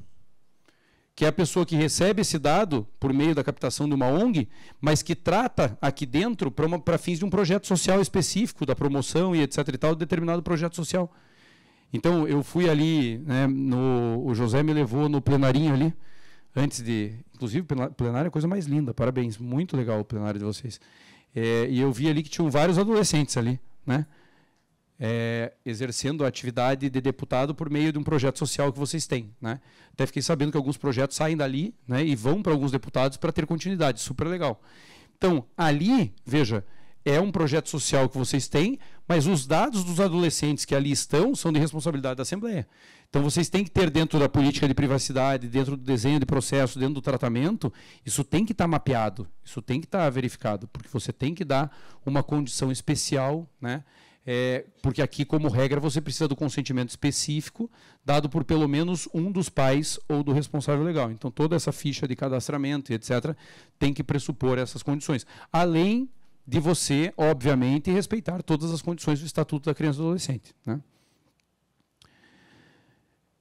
que é a pessoa que recebe esse dado por meio da captação de uma ONG, mas que trata aqui dentro para fins de um projeto social específico, da promoção e etc. e tal, determinado projeto social. Então eu fui ali, né, no, o José me levou no plenarinho ali, antes de, inclusive plenário é a coisa mais linda, parabéns, muito legal o plenário de vocês. É, e eu vi ali que tinham vários adolescentes ali, né, é, exercendo a atividade de deputado por meio de um projeto social que vocês têm, né. Até fiquei sabendo que alguns projetos saem dali, né, e vão para alguns deputados para ter continuidade, super legal. Então ali, veja, é um projeto social que vocês têm, mas os dados dos adolescentes que ali estão são de responsabilidade da Assembleia. Então vocês têm que ter dentro da política de privacidade, dentro do desenho de processo, dentro do tratamento, isso tem que estar tá mapeado, isso tem que estar tá verificado, porque você tem que dar uma condição especial, né? É, porque aqui, como regra, você precisa do consentimento específico dado por pelo menos um dos pais ou do responsável legal. Então, toda essa ficha de cadastramento, etc., tem que pressupor essas condições. Além de você, obviamente, respeitar todas as condições do Estatuto da Criança e do Adolescente. Né?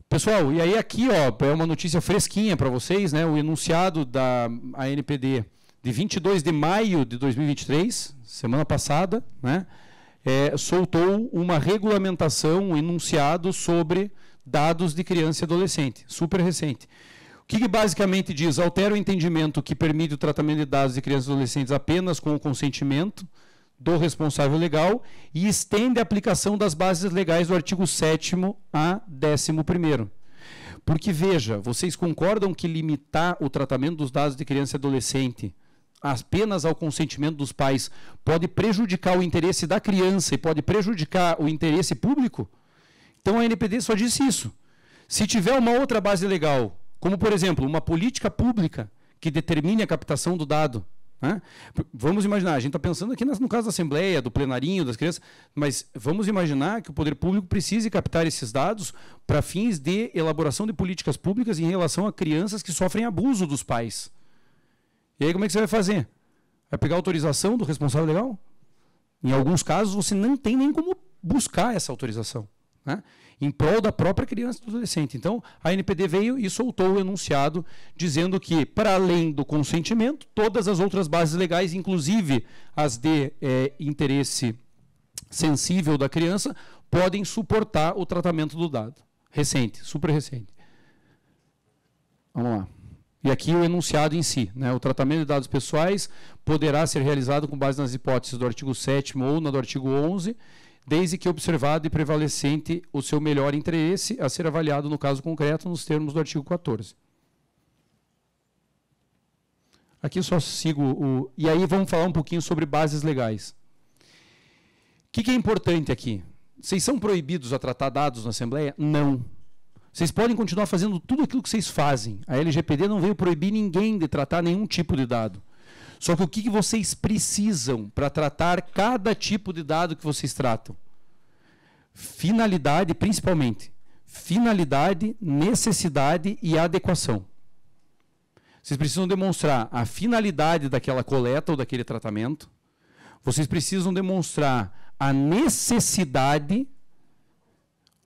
Pessoal, e aí aqui ó, é uma notícia fresquinha para vocês, né? o enunciado da ANPD de 22 de maio de 2023, semana passada, né? É, soltou uma regulamentação, um enunciado sobre dados de criança e adolescente, super recente. O que, que, basicamente diz? Altera o entendimento que permite o tratamento de dados de crianças e adolescentes apenas com o consentimento do responsável legal e estende a aplicação das bases legais do artigo 7 a 11. Porque, veja, vocês concordam que limitar o tratamento dos dados de criança e adolescente apenas ao consentimento dos pais pode prejudicar o interesse da criança e pode prejudicar o interesse público? Então a NPD só disse isso. Se tiver uma outra base legal como, por exemplo, uma política pública que determine a captação do dado. Né? Vamos imaginar, a gente está pensando aqui no caso da Assembleia, do plenarinho, das crianças, mas vamos imaginar que o poder público precise captar esses dados para fins de elaboração de políticas públicas em relação a crianças que sofrem abuso dos pais. E aí como é que você vai fazer? Vai pegar autorização do responsável legal? Em alguns casos, você não tem nem como buscar essa autorização. Né? em prol da própria criança e do adolescente. Então, a NPD veio e soltou o enunciado dizendo que, para além do consentimento, todas as outras bases legais, inclusive as de é, interesse sensível da criança, podem suportar o tratamento do dado. Recente, super recente. Vamos lá. E aqui o enunciado em si. Né? O tratamento de dados pessoais poderá ser realizado com base nas hipóteses do artigo 7 ou na do artigo 11 desde que observado e prevalecente o seu melhor interesse a ser avaliado no caso concreto nos termos do artigo 14. Aqui só sigo o. E aí vamos falar um pouquinho sobre bases legais. O que, que é importante aqui? Vocês são proibidos a tratar dados na Assembleia? Não. Vocês podem continuar fazendo tudo aquilo que vocês fazem. A LGPD não veio proibir ninguém de tratar nenhum tipo de dado. Só que o que, vocês precisam para tratar cada tipo de dado que vocês tratam? Finalidade, principalmente. Finalidade, necessidade e adequação. Vocês precisam demonstrar a finalidade daquela coleta ou daquele tratamento. Vocês precisam demonstrar a necessidade,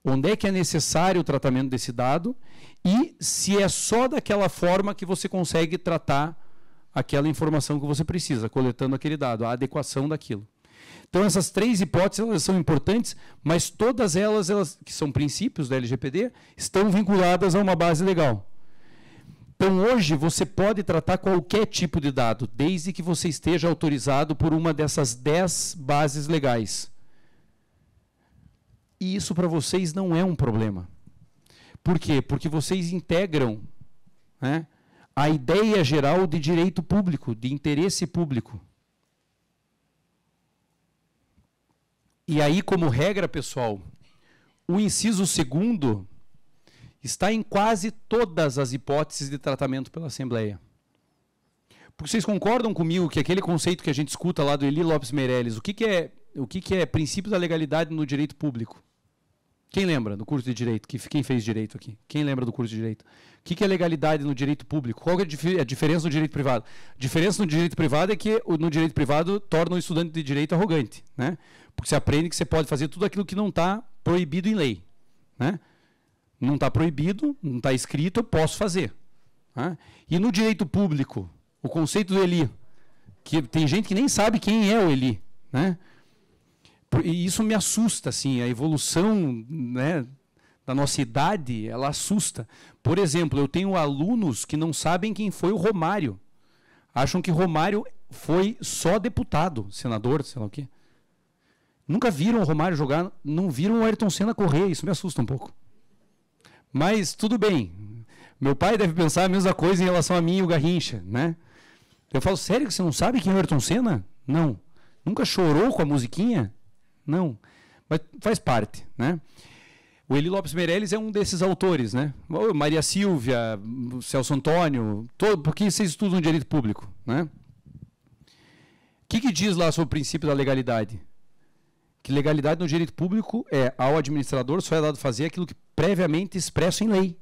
onde é que é necessário o tratamento desse dado, e se é só daquela forma que você consegue tratar aquela informação que você precisa, coletando aquele dado, a adequação daquilo. Então essas três hipóteses elas são importantes, mas todas elas, elas que são princípios da LGPD, estão vinculadas a uma base legal. Então, hoje, você pode tratar qualquer tipo de dado, desde que você esteja autorizado por uma dessas dez bases legais. E isso para vocês não é um problema. Por quê? Porque vocês integram né, a ideia geral de direito público, de interesse público. E aí, como regra, pessoal, o inciso segundo está em quase todas as hipóteses de tratamento pela Assembleia. Porque vocês concordam comigo que aquele conceito que a gente escuta lá do Eli Lopes Meirelles, o que, que é o que, que é princípio da legalidade no direito público? Quem lembra do curso de direito? Quem fez direito aqui? Quem lembra do curso de direito? O que é legalidade no direito público? Qual é a diferença no direito privado? A diferença no direito privado é que no direito privado torna o estudante de direito arrogante, né? Porque você aprende que você pode fazer tudo aquilo que não está proibido em lei, né? Não está proibido, não está escrito, eu posso fazer. Né? E no direito público, o conceito do Eli, que tem gente que nem sabe quem é o Eli, né? E isso me assusta, assim, a evolução né, da nossa idade, ela assusta. Por exemplo, eu tenho alunos que não sabem quem foi o Romário. Acham que Romário foi só deputado, senador, sei lá o quê. Nunca viram o Romário jogar, não viram o Ayrton Senna correr, isso me assusta um pouco. Mas tudo bem. Meu pai deve pensar a mesma coisa em relação a mim e o Garrincha, né? Eu falo, sério que você não sabe quem é o Ayrton Senna? Não. Nunca chorou com a musiquinha? Não. Mas faz parte, né? O Eli Lopes Meirelles é um desses autores, né? Maria Silvia, Celso Antônio, todo, porque vocês estudam direito público, né? O que, que diz lá sobre o princípio da legalidade? Que legalidade no direito público é ao administrador só é dado fazer aquilo que previamente expresso em lei.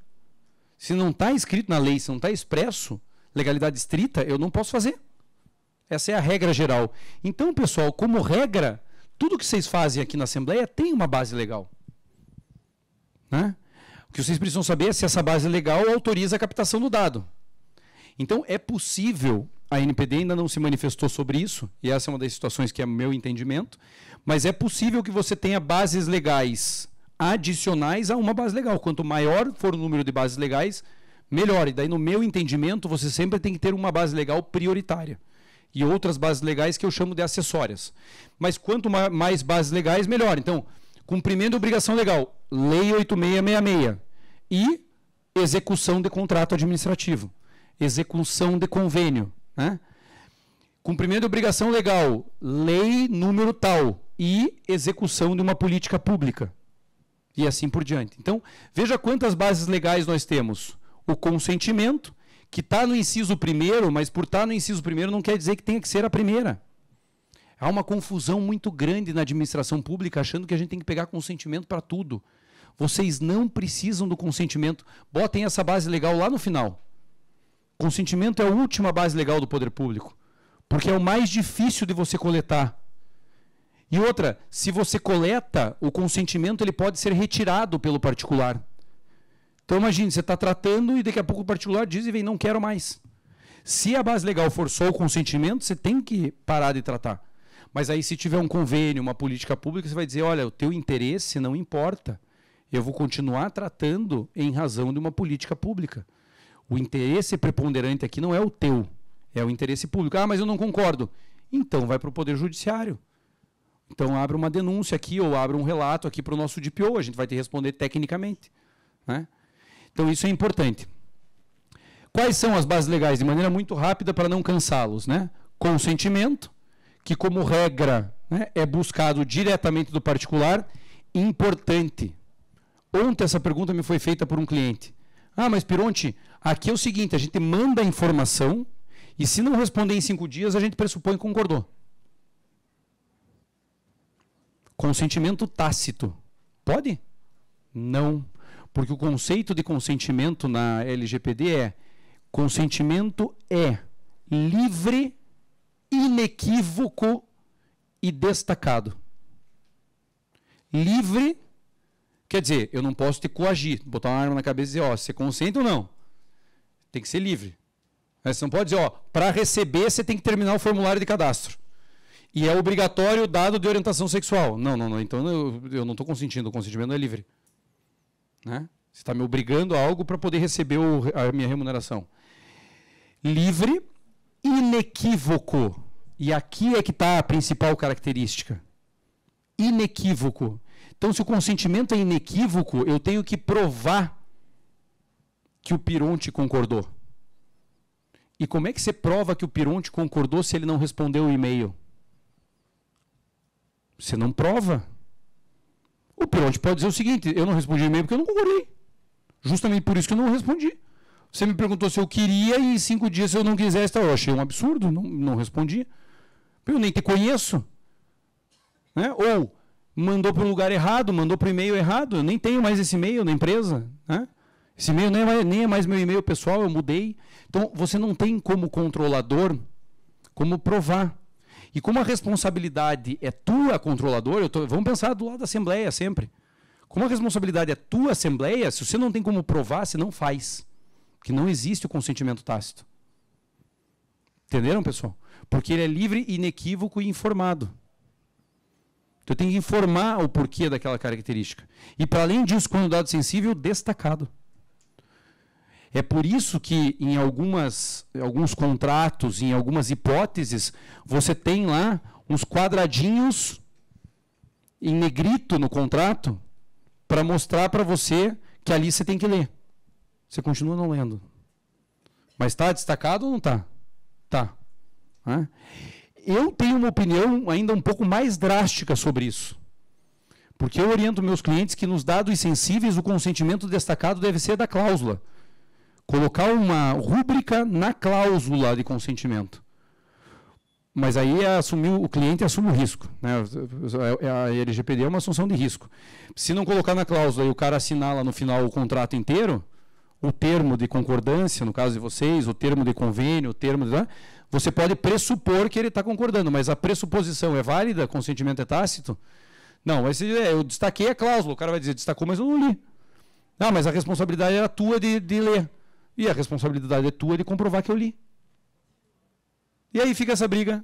Se não está escrito na lei, se não está expresso, legalidade estrita, eu não posso fazer. Essa é a regra geral. Então, pessoal, como regra, tudo que vocês fazem aqui na Assembleia tem uma base legal. Né? O que vocês precisam saber é se essa base legal autoriza a captação do dado. Então, é possível, a NPD ainda não se manifestou sobre isso, e essa é uma das situações que é meu entendimento, mas é possível que você tenha bases legais adicionais a uma base legal. Quanto maior for o número de bases legais, melhor. E daí, no meu entendimento, você sempre tem que ter uma base legal prioritária e outras bases legais que eu chamo de acessórias. Mas quanto mais bases legais, melhor. Então, cumprimento de obrigação legal, Lei 8666 e execução de contrato administrativo, execução de convênio, né? Cumprimento de obrigação legal, lei número tal e execução de uma política pública. E assim por diante. Então, veja quantas bases legais nós temos: o consentimento, que está no inciso primeiro, mas por estar tá no inciso primeiro não quer dizer que tenha que ser a primeira. Há uma confusão muito grande na administração pública, achando que a gente tem que pegar consentimento para tudo. Vocês não precisam do consentimento. Botem essa base legal lá no final. Consentimento é a última base legal do poder público, porque é o mais difícil de você coletar. E outra, se você coleta, o consentimento ele pode ser retirado pelo particular. Então imagine, você está tratando e daqui a pouco o particular diz e vem, não quero mais. Se a base legal forçou o consentimento, você tem que parar de tratar. Mas aí se tiver um convênio, uma política pública, você vai dizer, olha, o teu interesse não importa. Eu vou continuar tratando em razão de uma política pública. O interesse preponderante aqui não é o teu, é o interesse público. Ah, mas eu não concordo. Então vai para o Poder Judiciário. Então abre uma denúncia aqui ou abre um relato aqui para o nosso DPO, a gente vai ter que responder tecnicamente. Né? Então isso é importante. Quais são as bases legais? De maneira muito rápida para não cansá-los, né? Consentimento, que como regra né, é buscado diretamente do particular, importante. Ontem essa pergunta me foi feita por um cliente. Ah, mas Pironte, aqui é o seguinte, a gente manda a informação e se não responder em cinco dias, a gente pressupõe que concordou. Consentimento tácito. Pode? Não porque o conceito de consentimento na LGPD é consentimento é livre, inequívoco e destacado. Livre quer dizer, eu não posso te coagir, botar uma arma na cabeça e dizer, ó, você consente ou não? Tem que ser livre. Você não pode dizer, ó, para receber você tem que terminar o formulário de cadastro. E é obrigatório o dado de orientação sexual. Não, não, não. Então eu, eu não estou consentindo. O consentimento é livre. Né? Você está me obrigando a algo para poder receber o, a minha remuneração. Livre, inequívoco. E aqui é que está a principal característica. Inequívoco. Então, se o consentimento é inequívoco, eu tenho que provar que o Pironte concordou. E como é que você prova que o Pironte concordou se ele não respondeu o e-mail? Você não prova. O Perotti pode dizer o seguinte: eu não respondi e-mail porque eu não concordei. Justamente por isso que eu não respondi. Você me perguntou se eu queria e em cinco dias, se eu não quisesse, eu achei um absurdo, não, não respondi. Eu nem te conheço. Né? Ou mandou para um lugar errado, mandou para o e-mail errado, eu nem tenho mais esse e-mail na empresa. Né? Esse e-mail nem é, nem é mais meu e-mail pessoal, eu mudei. Então, você não tem como controlador como provar. E como a responsabilidade é tua, controlador, tô, vamos pensar do lado da Assembleia sempre. Como a responsabilidade é tua, Assembleia, se você não tem como provar, você não faz. Que não existe o consentimento tácito. Entenderam, pessoal? Porque ele é livre, inequívoco e informado. Então tem que informar o porquê daquela característica. E para além disso, quando dado sensível, destacado. É por isso que em algumas, alguns contratos, em algumas hipóteses, você tem lá uns quadradinhos em negrito no contrato para mostrar para você que ali você tem que ler. Você continua não lendo. Mas está destacado ou não está? Tá. tá. Eu tenho uma opinião ainda um pouco mais drástica sobre isso. Porque eu oriento meus clientes que nos dados sensíveis o consentimento destacado deve ser da cláusula colocar uma rúbrica na cláusula de consentimento. Mas aí é assumir, o cliente assume o risco. Né? É, é, a LGPD é uma assunção de risco. Se não colocar na cláusula e o cara assinar lá no final o contrato inteiro, o termo de concordância, no caso de vocês, o termo de convênio, o termo de. Né? Você pode pressupor que ele está concordando, mas a pressuposição é válida? Consentimento é tácito? Não, esse, é, eu destaquei a cláusula, o cara vai dizer, destacou, mas eu não li. Não, ah, mas a responsabilidade era tua de, de ler. E a responsabilidade é tua de comprovar que eu li. E aí fica essa briga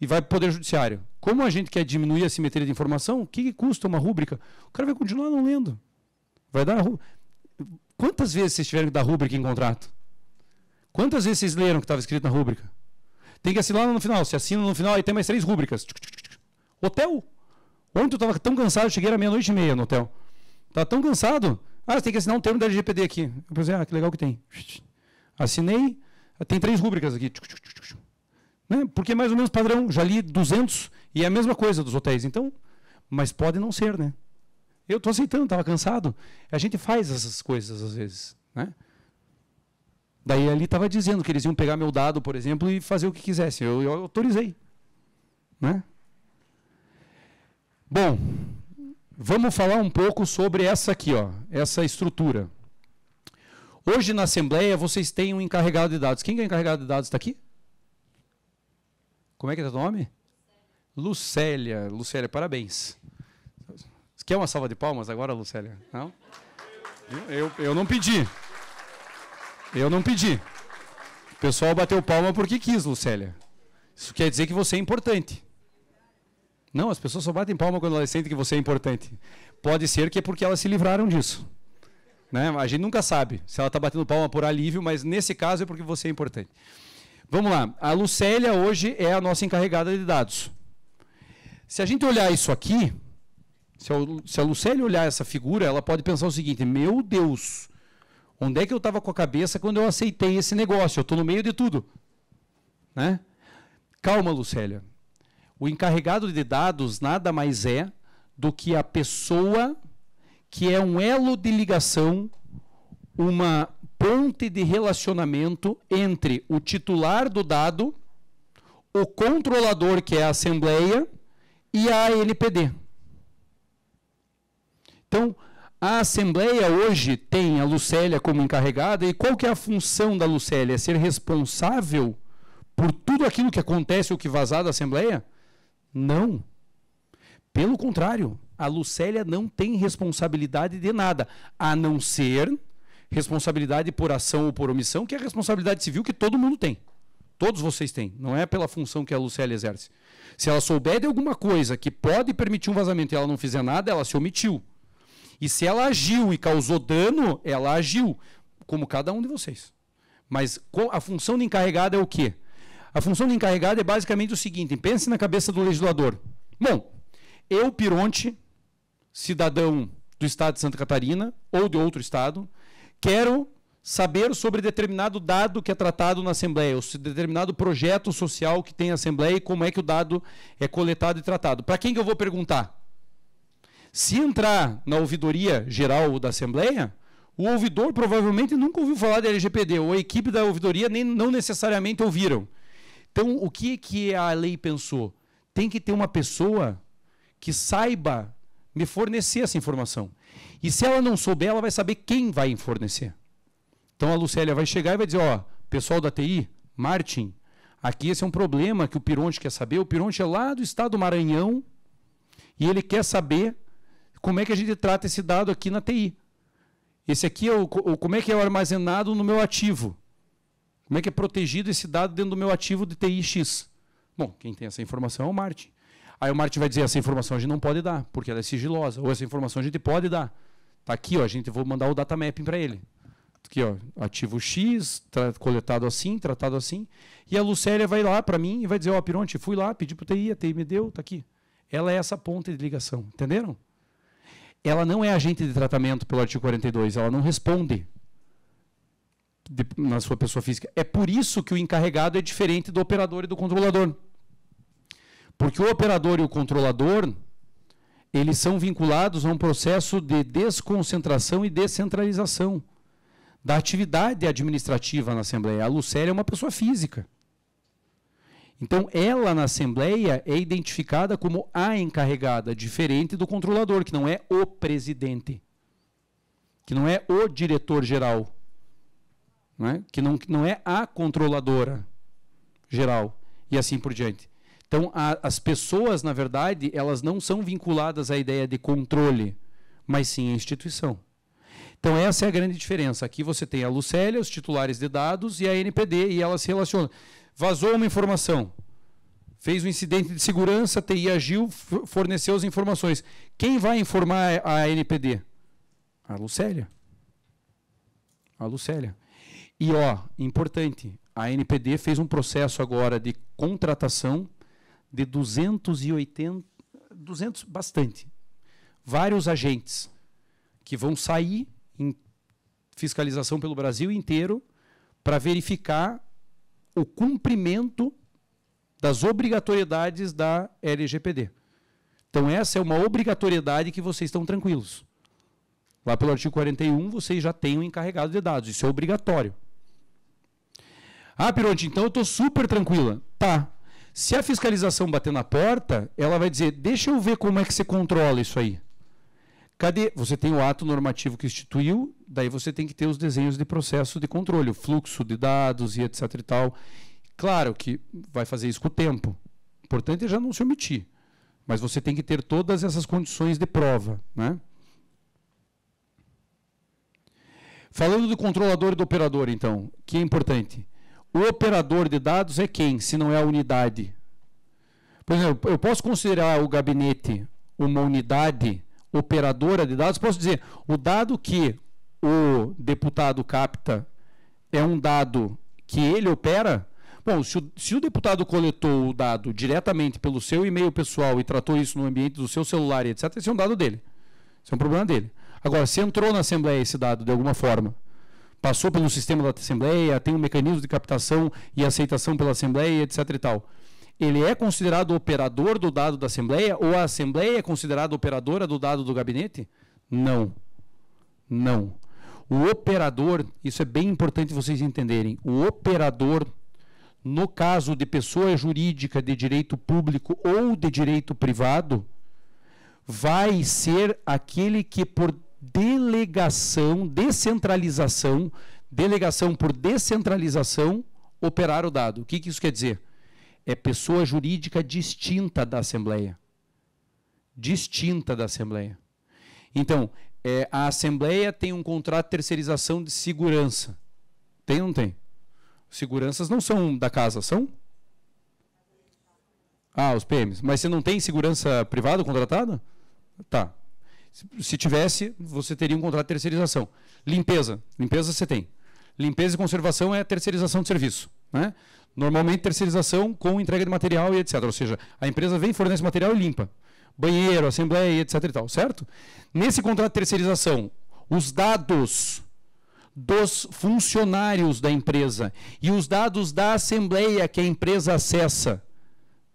e vai para o Poder Judiciário. Como a gente quer diminuir a simetria de informação, o que, que custa uma rúbrica? O cara vai continuar não lendo. Vai dar. Rú... Quantas vezes vocês tiveram que dar rúbrica em contrato? Quantas vezes vocês leram o que estava escrito na rúbrica? Tem que assinar no final. Se assina no final, aí tem mais três rúbricas. Hotel. Ontem eu estava tão cansado, cheguei à meia-noite e meia no hotel. Estava tão cansado ah, você tem que assinar um termo da LGPD aqui. Eu pensei, ah, que legal que tem. Assinei, tem três rúbricas aqui. Né? Porque é mais ou menos padrão. Já li 200 e é a mesma coisa dos hotéis. Então, mas pode não ser, né? Eu estou aceitando, estava cansado. A gente faz essas coisas às vezes, né? Daí ali estava dizendo que eles iam pegar meu dado, por exemplo, e fazer o que quisessem. Eu, eu autorizei, né? Bom, Vamos falar um pouco sobre essa aqui, ó, essa estrutura. Hoje na Assembleia vocês têm um encarregado de dados. Quem é encarregado de dados está aqui? Como é que é o nome? Lucélia. Lucélia, parabéns. Você quer uma salva de palmas agora, Lucélia? Não? Eu, eu não pedi. Eu não pedi. O pessoal bateu palma porque quis, Lucélia. Isso quer dizer que você é importante. Não, as pessoas só batem palma quando elas sentem que você é importante. Pode ser que é porque elas se livraram disso. Né? A gente nunca sabe se ela está batendo palma por alívio, mas nesse caso é porque você é importante. Vamos lá. A Lucélia hoje é a nossa encarregada de dados. Se a gente olhar isso aqui, se a, se a Lucélia olhar essa figura, ela pode pensar o seguinte: meu Deus, onde é que eu estava com a cabeça quando eu aceitei esse negócio? Eu estou no meio de tudo. Né? Calma, Lucélia. O encarregado de dados nada mais é do que a pessoa que é um elo de ligação, uma ponte de relacionamento entre o titular do dado, o controlador, que é a Assembleia, e a ANPD. Então, a Assembleia hoje tem a Lucélia como encarregada, e qual que é a função da Lucélia? É ser responsável por tudo aquilo que acontece ou que vazar da Assembleia? Não. Pelo contrário, a Lucélia não tem responsabilidade de nada, a não ser responsabilidade por ação ou por omissão, que é a responsabilidade civil que todo mundo tem. Todos vocês têm, não é pela função que a Lucélia exerce. Se ela souber de alguma coisa que pode permitir um vazamento e ela não fizer nada, ela se omitiu. E se ela agiu e causou dano, ela agiu, como cada um de vocês. Mas a função de encarregada é o quê? A função de encarregado é basicamente o seguinte: pense na cabeça do legislador. Bom, eu, Pironte, cidadão do estado de Santa Catarina ou de outro estado, quero saber sobre determinado dado que é tratado na Assembleia, ou determinado projeto social que tem a Assembleia e como é que o dado é coletado e tratado. Para quem que eu vou perguntar? Se entrar na ouvidoria geral da Assembleia, o ouvidor provavelmente nunca ouviu falar da LGPD, ou a equipe da ouvidoria nem, não necessariamente ouviram. Então, o que, que a lei pensou? Tem que ter uma pessoa que saiba me fornecer essa informação. E se ela não souber, ela vai saber quem vai fornecer. Então a Lucélia vai chegar e vai dizer: ó, pessoal da TI, Martin, aqui esse é um problema que o Pironte quer saber. O Pironte é lá do estado do Maranhão e ele quer saber como é que a gente trata esse dado aqui na TI. Esse aqui é o, como é que é armazenado no meu ativo. Como é que é protegido esse dado dentro do meu ativo de TIX? Bom, quem tem essa informação é o Martin. Aí o Martin vai dizer, essa informação a gente não pode dar, porque ela é sigilosa. Ou essa informação a gente pode dar. Está aqui, ó, a gente vou mandar o data mapping para ele. Aqui, ó, ativo X, coletado assim, tratado assim. E a Lucélia vai lá para mim e vai dizer, ó, Pironte, fui lá, pedi para o TI, a TI me deu, está aqui. Ela é essa ponta de ligação, entenderam? Ela não é agente de tratamento pelo artigo 42, ela não responde de, na sua pessoa física. É por isso que o encarregado é diferente do operador e do controlador. Porque o operador e o controlador, eles são vinculados a um processo de desconcentração e descentralização da atividade administrativa na Assembleia. A Lucélia é uma pessoa física. Então, ela na Assembleia é identificada como a encarregada, diferente do controlador, que não é o presidente, que não é o diretor-geral, né? que não, não é a controladora geral, e assim por diante. Então, a, as pessoas, na verdade, elas não são vinculadas à ideia de controle, mas sim à instituição. Então, essa é a grande diferença. Aqui você tem a Lucélia, os titulares de dados, e a NPD, e elas se relacionam. Vazou uma informação, fez um incidente de segurança, a TI agiu, forneceu as informações. Quem vai informar a NPD? A Lucélia. A Lucélia. E ó, importante, a NPD fez um processo agora de contratação de 280, 200, bastante, vários agentes que vão sair em fiscalização pelo Brasil inteiro para verificar o cumprimento das obrigatoriedades da LGPD. Então, essa é uma obrigatoriedade que vocês estão tranquilos. Lá pelo artigo 41, vocês já têm o um encarregado de dados. Isso é obrigatório. Ah, Pironte, então eu estou super tranquila. Tá. Se a fiscalização bater na porta, ela vai dizer: deixa eu ver como é que você controla isso aí. Cadê? Você tem o ato normativo que instituiu, daí você tem que ter os desenhos de processo de controle, o fluxo de dados e etc e tal. Claro que vai fazer isso com o tempo. O importante é já não se omitir. Mas você tem que ter todas essas condições de prova, né? Falando do controlador e do operador, então, que é importante o operador de dados é quem, se não é a unidade? Por exemplo, eu posso considerar o gabinete uma unidade operadora de dados? Posso dizer, o dado que o deputado capta é um dado que ele opera? Bom, se o, se o deputado coletou o dado diretamente pelo seu e-mail pessoal e tratou isso no ambiente do seu celular, etc., esse é um dado dele. Isso é um problema dele. Agora, se entrou na Assembleia esse dado de alguma forma, passou pelo sistema da Assembleia, tem um mecanismo de captação e aceitação pela Assembleia, etc. e tal. Ele é considerado operador do dado da Assembleia ou a Assembleia é considerada operadora do dado do gabinete? Não. Não. O operador, isso é bem importante vocês entenderem, o operador, no caso de pessoa jurídica de direito público ou de direito privado, vai ser aquele que, por delegação, descentralização, delegação por descentralização, operar o dado. O que, que isso quer dizer? É pessoa jurídica distinta da Assembleia. Distinta da Assembleia. Então, é, a Assembleia tem um contrato de terceirização de segurança. Tem ou não tem? Seguranças não são da casa, são? Ah, os PMs. Mas você não tem segurança privada contratada? Tá. Se tivesse, você teria um contrato de terceirização. Limpeza. Limpeza você tem. Limpeza e conservação é a terceirização de serviço. Né? Normalmente, terceirização com entrega de material e etc. Ou seja, a empresa vem, fornece material e limpa. Banheiro, assembleia e etc. E tal, certo? Nesse contrato de terceirização, os dados dos funcionários da empresa e os dados da assembleia que a empresa acessa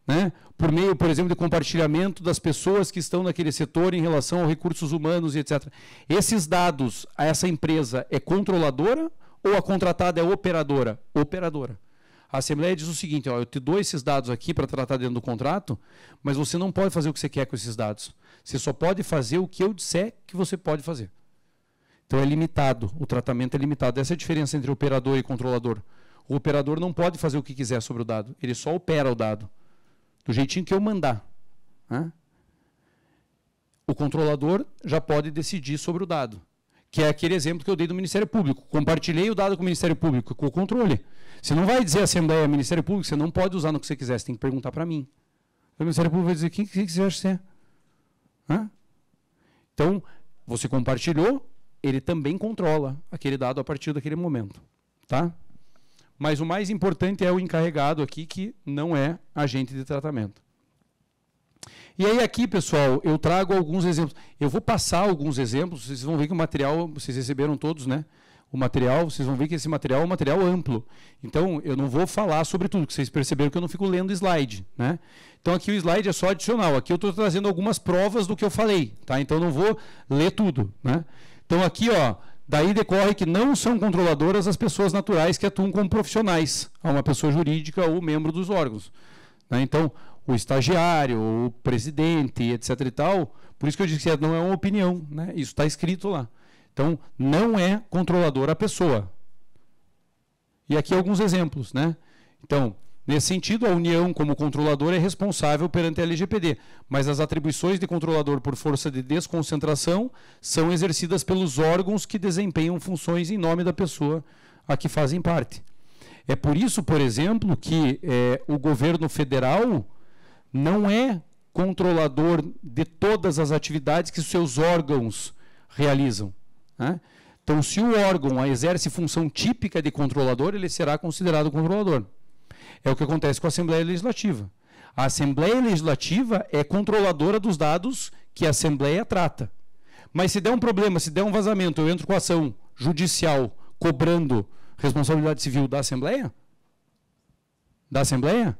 né? por meio, por exemplo, de compartilhamento das pessoas que estão naquele setor em relação aos recursos humanos e etc. Esses dados, essa empresa é controladora ou a contratada é operadora? Operadora. A Assembleia diz o seguinte: ó, eu te dou esses dados aqui para tratar dentro do contrato, mas você não pode fazer o que você quer com esses dados. Você só pode fazer o que eu disser que você pode fazer. Então é limitado, o tratamento é limitado. Essa é a diferença entre operador e controlador. O operador não pode fazer o que quiser sobre o dado, ele só opera o dado do jeitinho que eu mandar. Né? O controlador já pode decidir sobre o dado, que é aquele exemplo que eu dei do Ministério Público. Compartilhei o dado com o Ministério Público, com o controle. Você não vai dizer a Assembleia, Ministério Público, você não pode usar no que você quiser, você tem que perguntar para mim. O Ministério Público vai dizer, quem que você acha é? Hã? Então, você compartilhou, ele também controla aquele dado a partir daquele momento. Tá? Mas o mais importante é o encarregado aqui, que não é agente de tratamento. E aí aqui, pessoal, eu trago alguns exemplos. Eu vou passar alguns exemplos, vocês vão ver que o material, vocês receberam todos, né? O material, vocês vão ver que esse material é um material amplo. Então, eu não vou falar sobre tudo, que vocês perceberam que eu não fico lendo slide, né? Então, aqui o slide é só adicional. Aqui eu estou trazendo algumas provas do que eu falei, tá? Então, não vou ler tudo, né? Então, aqui, ó, Daí decorre que não são controladoras as pessoas naturais que atuam como profissionais, a uma pessoa jurídica ou membro dos órgãos. Né? Então, o estagiário, o presidente, etc. e tal, por isso que eu disse que não é uma opinião, né? isso está escrito lá. Então, não é controladora a pessoa. E aqui alguns exemplos. Né? Então, Nesse sentido, a União, como controlador, é responsável perante a LGPD, mas as atribuições de controlador por força de desconcentração são exercidas pelos órgãos que desempenham funções em nome da pessoa a que fazem parte. É por isso, por exemplo, que é, o governo federal não é controlador de todas as atividades que seus órgãos realizam. Né? Então, se o órgão exerce função típica de controlador, ele será considerado controlador. É o que acontece com a Assembleia Legislativa. A Assembleia Legislativa é controladora dos dados que a Assembleia trata. Mas se der um problema, se der um vazamento, eu entro com ação judicial cobrando responsabilidade civil da Assembleia? Da Assembleia?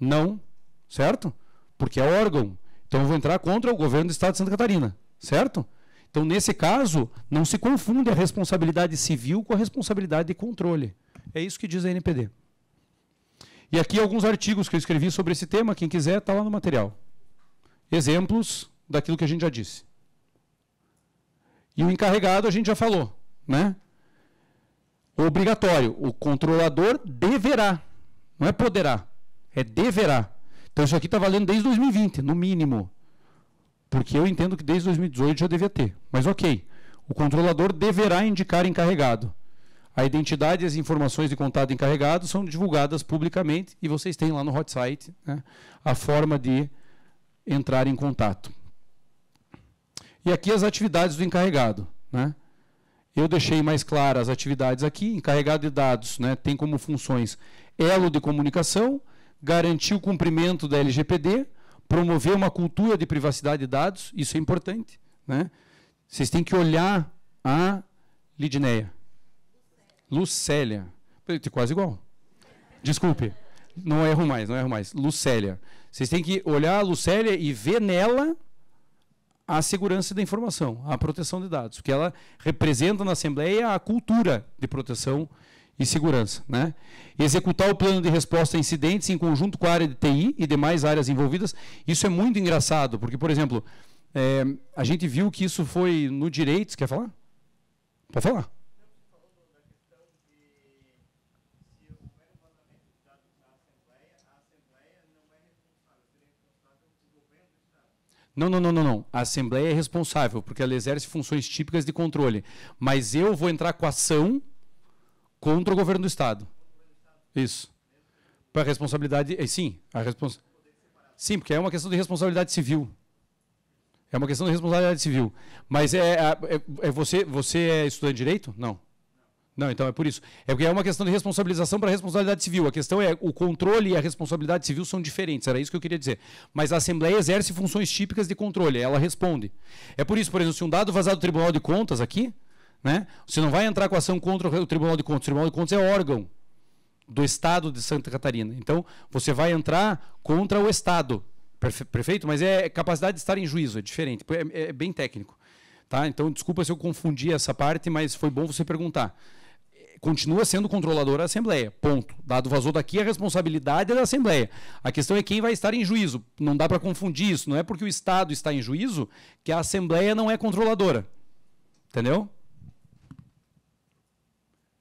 Não, certo? Porque é órgão. Então eu vou entrar contra o governo do Estado de Santa Catarina, certo? Então, nesse caso, não se confunde a responsabilidade civil com a responsabilidade de controle. É isso que diz a NPD. E aqui alguns artigos que eu escrevi sobre esse tema, quem quiser, está lá no material. Exemplos daquilo que a gente já disse. E o encarregado a gente já falou, né? Obrigatório. O controlador deverá, não é poderá, é deverá. Então isso aqui está valendo desde 2020, no mínimo. Porque eu entendo que desde 2018 já devia ter. Mas ok. O controlador deverá indicar encarregado. A identidade e as informações de contato encarregado são divulgadas publicamente e vocês têm lá no hot site né, a forma de entrar em contato. E aqui as atividades do encarregado. Né? Eu deixei mais claras as atividades aqui. Encarregado de dados né, tem como funções elo de comunicação, garantir o cumprimento da LGPD, promover uma cultura de privacidade de dados, isso é importante. Né? Vocês têm que olhar a Lidneia. Lucélia. Quase igual. Desculpe. Não erro mais, não erro mais. Lucélia. Vocês têm que olhar a Lucélia e ver nela a segurança da informação, a proteção de dados, porque ela representa na Assembleia a cultura de proteção e segurança. Né? Executar o plano de resposta a incidentes em conjunto com a área de TI e demais áreas envolvidas. Isso é muito engraçado, porque, por exemplo, é, a gente viu que isso foi no Direitos. quer falar? Pode falar. Não, não, não, não, não. A Assembleia é responsável, porque ela exerce funções típicas de controle. Mas eu vou entrar com ação contra o governo do Estado. Isso. Para a responsabilidade. Eh, sim, a respons... Sim, porque é uma questão de responsabilidade civil. É uma questão de responsabilidade civil. Mas é, é, é, é você, você é estudante de direito? Não. Não, então é por isso. É porque é uma questão de responsabilização para responsabilidade civil. A questão é o controle e a responsabilidade civil são diferentes. Era isso que eu queria dizer. Mas a Assembleia exerce funções típicas de controle. Ela responde. É por isso, por exemplo, se um dado vazar do Tribunal de Contas aqui, né? Você não vai entrar com ação contra o Tribunal de Contas. O Tribunal de Contas é órgão do Estado de Santa Catarina. Então, você vai entrar contra o Estado. Perfeito? Mas é capacidade de estar em juízo, é diferente. É, é bem técnico. Tá? Então, desculpa se eu confundi essa parte, mas foi bom você perguntar continua sendo controlador da Assembleia. Ponto. Dado vazou daqui, a responsabilidade é da Assembleia. A questão é quem vai estar em juízo. Não dá para confundir isso. Não é porque o Estado está em juízo que a Assembleia não é controladora. Entendeu?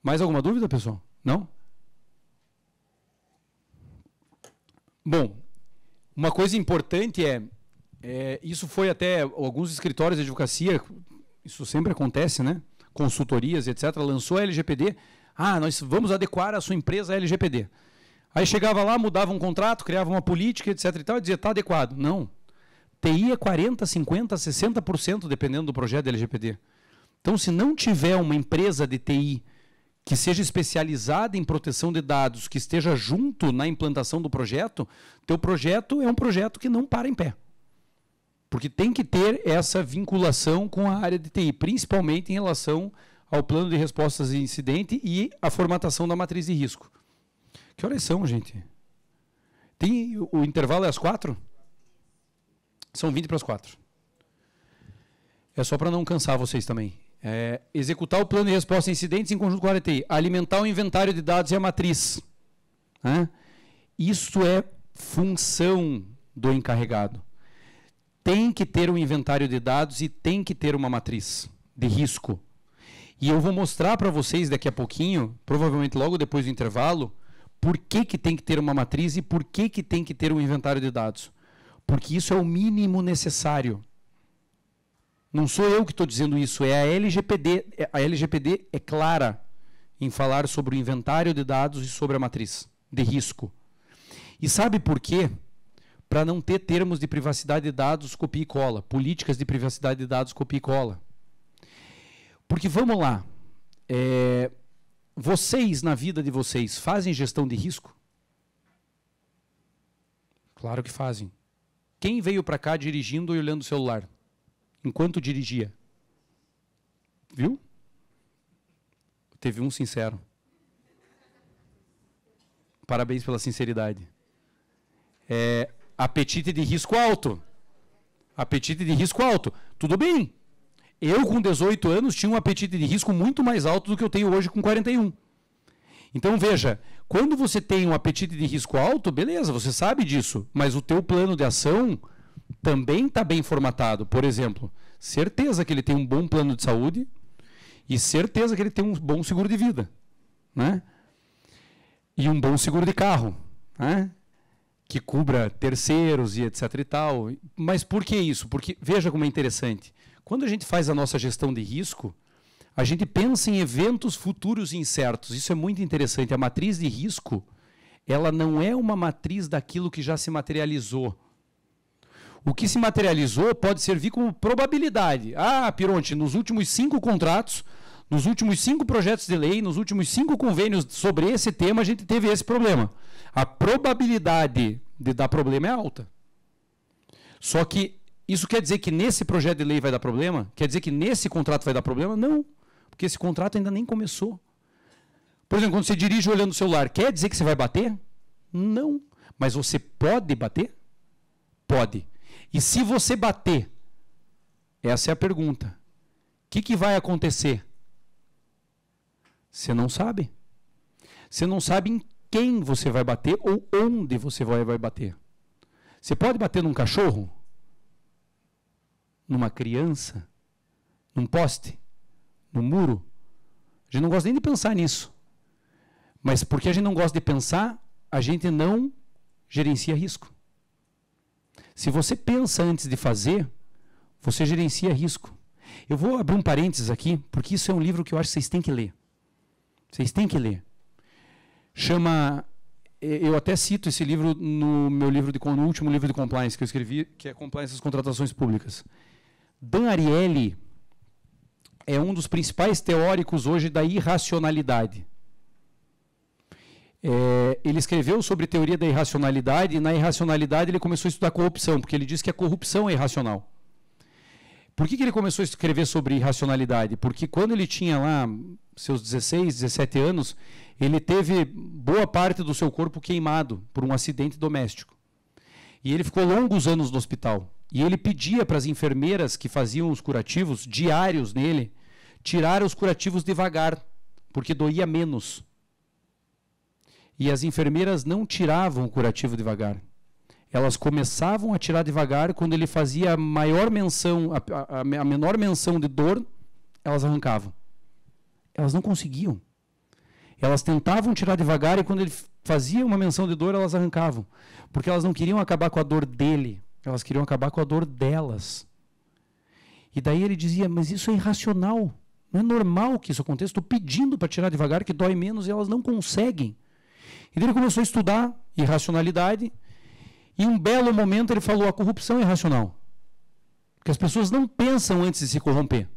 Mais alguma dúvida, pessoal? Não? Bom, uma coisa importante é, é isso foi até alguns escritórios de advocacia, isso sempre acontece, né? consultorias, etc., lançou a LGPD. Ah, nós vamos adequar a sua empresa à LGPD. Aí chegava lá, mudava um contrato, criava uma política, etc. e tal, e dizia, está adequado. Não. TI é 40%, 50%, 60%, dependendo do projeto da LGPD. Então, se não tiver uma empresa de TI que seja especializada em proteção de dados, que esteja junto na implantação do projeto, teu projeto é um projeto que não para em pé. Porque tem que ter essa vinculação com a área de TI, principalmente em relação ao plano de respostas de incidente e a formatação da matriz de risco. Que horas são, gente? Tem o intervalo é às quatro? São 20 para as quatro. É só para não cansar vocês também. É, executar o plano de resposta a incidentes em conjunto com a área TI. Alimentar o inventário de dados e a matriz. Né? Isso é função do encarregado tem que ter um inventário de dados e tem que ter uma matriz de risco. E eu vou mostrar para vocês daqui a pouquinho, provavelmente logo depois do intervalo, por que, que tem que ter uma matriz e por que, que tem que ter um inventário de dados. Porque isso é o mínimo necessário. Não sou eu que estou dizendo isso, é a LGPD. É, a LGPD é clara em falar sobre o inventário de dados e sobre a matriz de risco. E sabe por quê? para não ter termos de privacidade de dados copia e cola, políticas de privacidade de dados copia e cola. Porque vamos lá, é, vocês na vida de vocês fazem gestão de risco? Claro que fazem. Quem veio para cá dirigindo e olhando o celular enquanto dirigia? Viu? Teve um sincero. Parabéns pela sinceridade. É, Apetite de risco alto. Apetite de risco alto. Tudo bem. Eu, com 18 anos, tinha um apetite de risco muito mais alto do que eu tenho hoje com 41. Então, veja, quando você tem um apetite de risco alto, beleza, você sabe disso, mas o teu plano de ação também está bem formatado. Por exemplo, certeza que ele tem um bom plano de saúde e certeza que ele tem um bom seguro de vida, né? E um bom seguro de carro, né? que cubra terceiros e etc e tal. Mas por que isso? Porque veja como é interessante. Quando a gente faz a nossa gestão de risco, a gente pensa em eventos futuros incertos. Isso é muito interessante. A matriz de risco, ela não é uma matriz daquilo que já se materializou. O que se materializou pode servir como probabilidade. Ah, Pironte, nos últimos cinco contratos, nos últimos cinco projetos de lei, nos últimos cinco convênios sobre esse tema, a gente teve esse problema. A probabilidade de dar problema é alta. Só que isso quer dizer que nesse projeto de lei vai dar problema? Quer dizer que nesse contrato vai dar problema? Não, porque esse contrato ainda nem começou. Por exemplo, quando você dirige olhando o celular, quer dizer que você vai bater? Não. Mas você pode bater? Pode. E se você bater? Essa é a pergunta. O que, que vai acontecer? Você não sabe. Você não sabe em quem você vai bater ou onde você vai, vai bater. Você pode bater num cachorro? Numa criança? Num poste? Num muro? A gente não gosta nem de pensar nisso. Mas porque a gente não gosta de pensar, a gente não gerencia risco. Se você pensa antes de fazer, você gerencia risco. Eu vou abrir um parênteses aqui, porque isso é um livro que eu acho que vocês têm que ler. Vocês têm que ler. Chama. Eu até cito esse livro no meu livro de, no último livro de compliance que eu escrevi, que é Compliance das Contratações Públicas. Dan Ariely é um dos principais teóricos hoje da irracionalidade. É, ele escreveu sobre teoria da irracionalidade e na irracionalidade ele começou a estudar corrupção, porque ele diz que a corrupção é irracional. Por que, que ele começou a escrever sobre irracionalidade? Porque quando ele tinha lá seus 16, 17 anos, ele teve boa parte do seu corpo queimado por um acidente doméstico. E ele ficou longos anos no hospital. E ele pedia para as enfermeiras que faziam os curativos diários nele tirar os curativos devagar, porque doía menos. E as enfermeiras não tiravam o curativo devagar. Elas começavam a tirar devagar quando ele fazia a maior menção, a, a, a menor menção de dor, elas arrancavam. Elas não conseguiam. Elas tentavam tirar devagar e quando ele fazia uma menção de dor, elas arrancavam. Porque elas não queriam acabar com a dor dele, elas queriam acabar com a dor delas. E daí ele dizia: Mas isso é irracional. Não é normal que isso aconteça. Estou pedindo para tirar devagar, que dói menos, e elas não conseguem. E ele começou a estudar irracionalidade. E um belo momento ele falou: a corrupção é irracional. Porque as pessoas não pensam antes de se corromper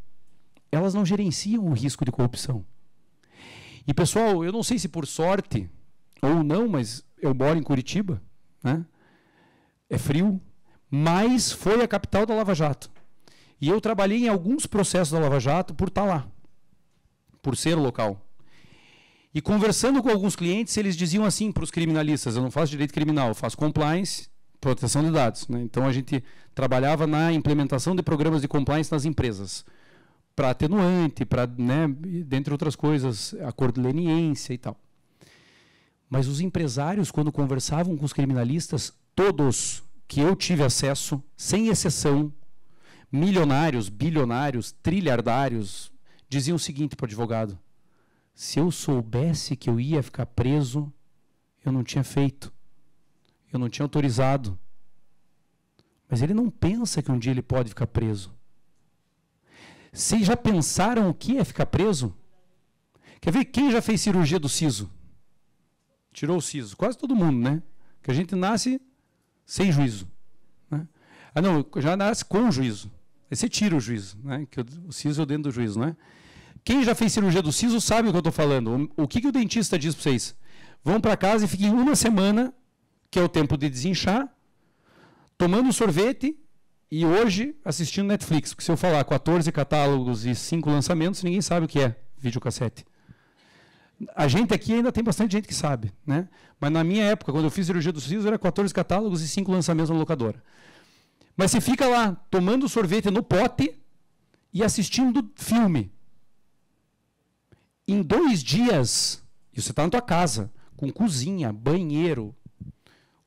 elas não gerenciam o risco de corrupção. E pessoal, eu não sei se por sorte ou não, mas eu moro em Curitiba, né? É frio, mas foi a capital da Lava Jato. E eu trabalhei em alguns processos da Lava Jato por estar tá lá, por ser o local. E conversando com alguns clientes, eles diziam assim para os criminalistas: eu não faço direito criminal, eu faço compliance, proteção de dados. Né? Então a gente trabalhava na implementação de programas de compliance nas empresas para atenuante, para, né, dentre outras coisas, acordo de leniência e tal. Mas os empresários, quando conversavam com os criminalistas, todos que eu tive acesso, sem exceção, milionários, bilionários, trilhardários, diziam o seguinte para o advogado: se eu soubesse que eu ia ficar preso, eu não tinha feito, eu não tinha autorizado. Mas ele não pensa que um dia ele pode ficar preso. Vocês já pensaram o que é ficar preso? Quer ver quem já fez cirurgia do siso? Tirou o siso. Quase todo mundo, né? Que a gente nasce sem juízo. Né? Ah, não, já nasce com juízo. Aí você tira o juízo, né? Que o siso é o dentro do juízo, né? Quem já fez cirurgia do siso sabe o que eu estou falando. O que, que o dentista diz para vocês? Vão para casa e fiquem uma semana, que é o tempo de desinchar, tomando sorvete e hoje, assistindo Netflix, porque se eu falar 14 catálogos e 5 lançamentos, ninguém sabe o que é videocassete. A gente aqui ainda tem bastante gente que sabe, né? Mas na minha época, quando eu fiz cirurgia do siso, era 14 catálogos e 5 lançamentos na locadora. Mas você fica lá tomando sorvete no pote e assistindo filme. Em dois dias, e você está na tua casa, com cozinha, banheiro,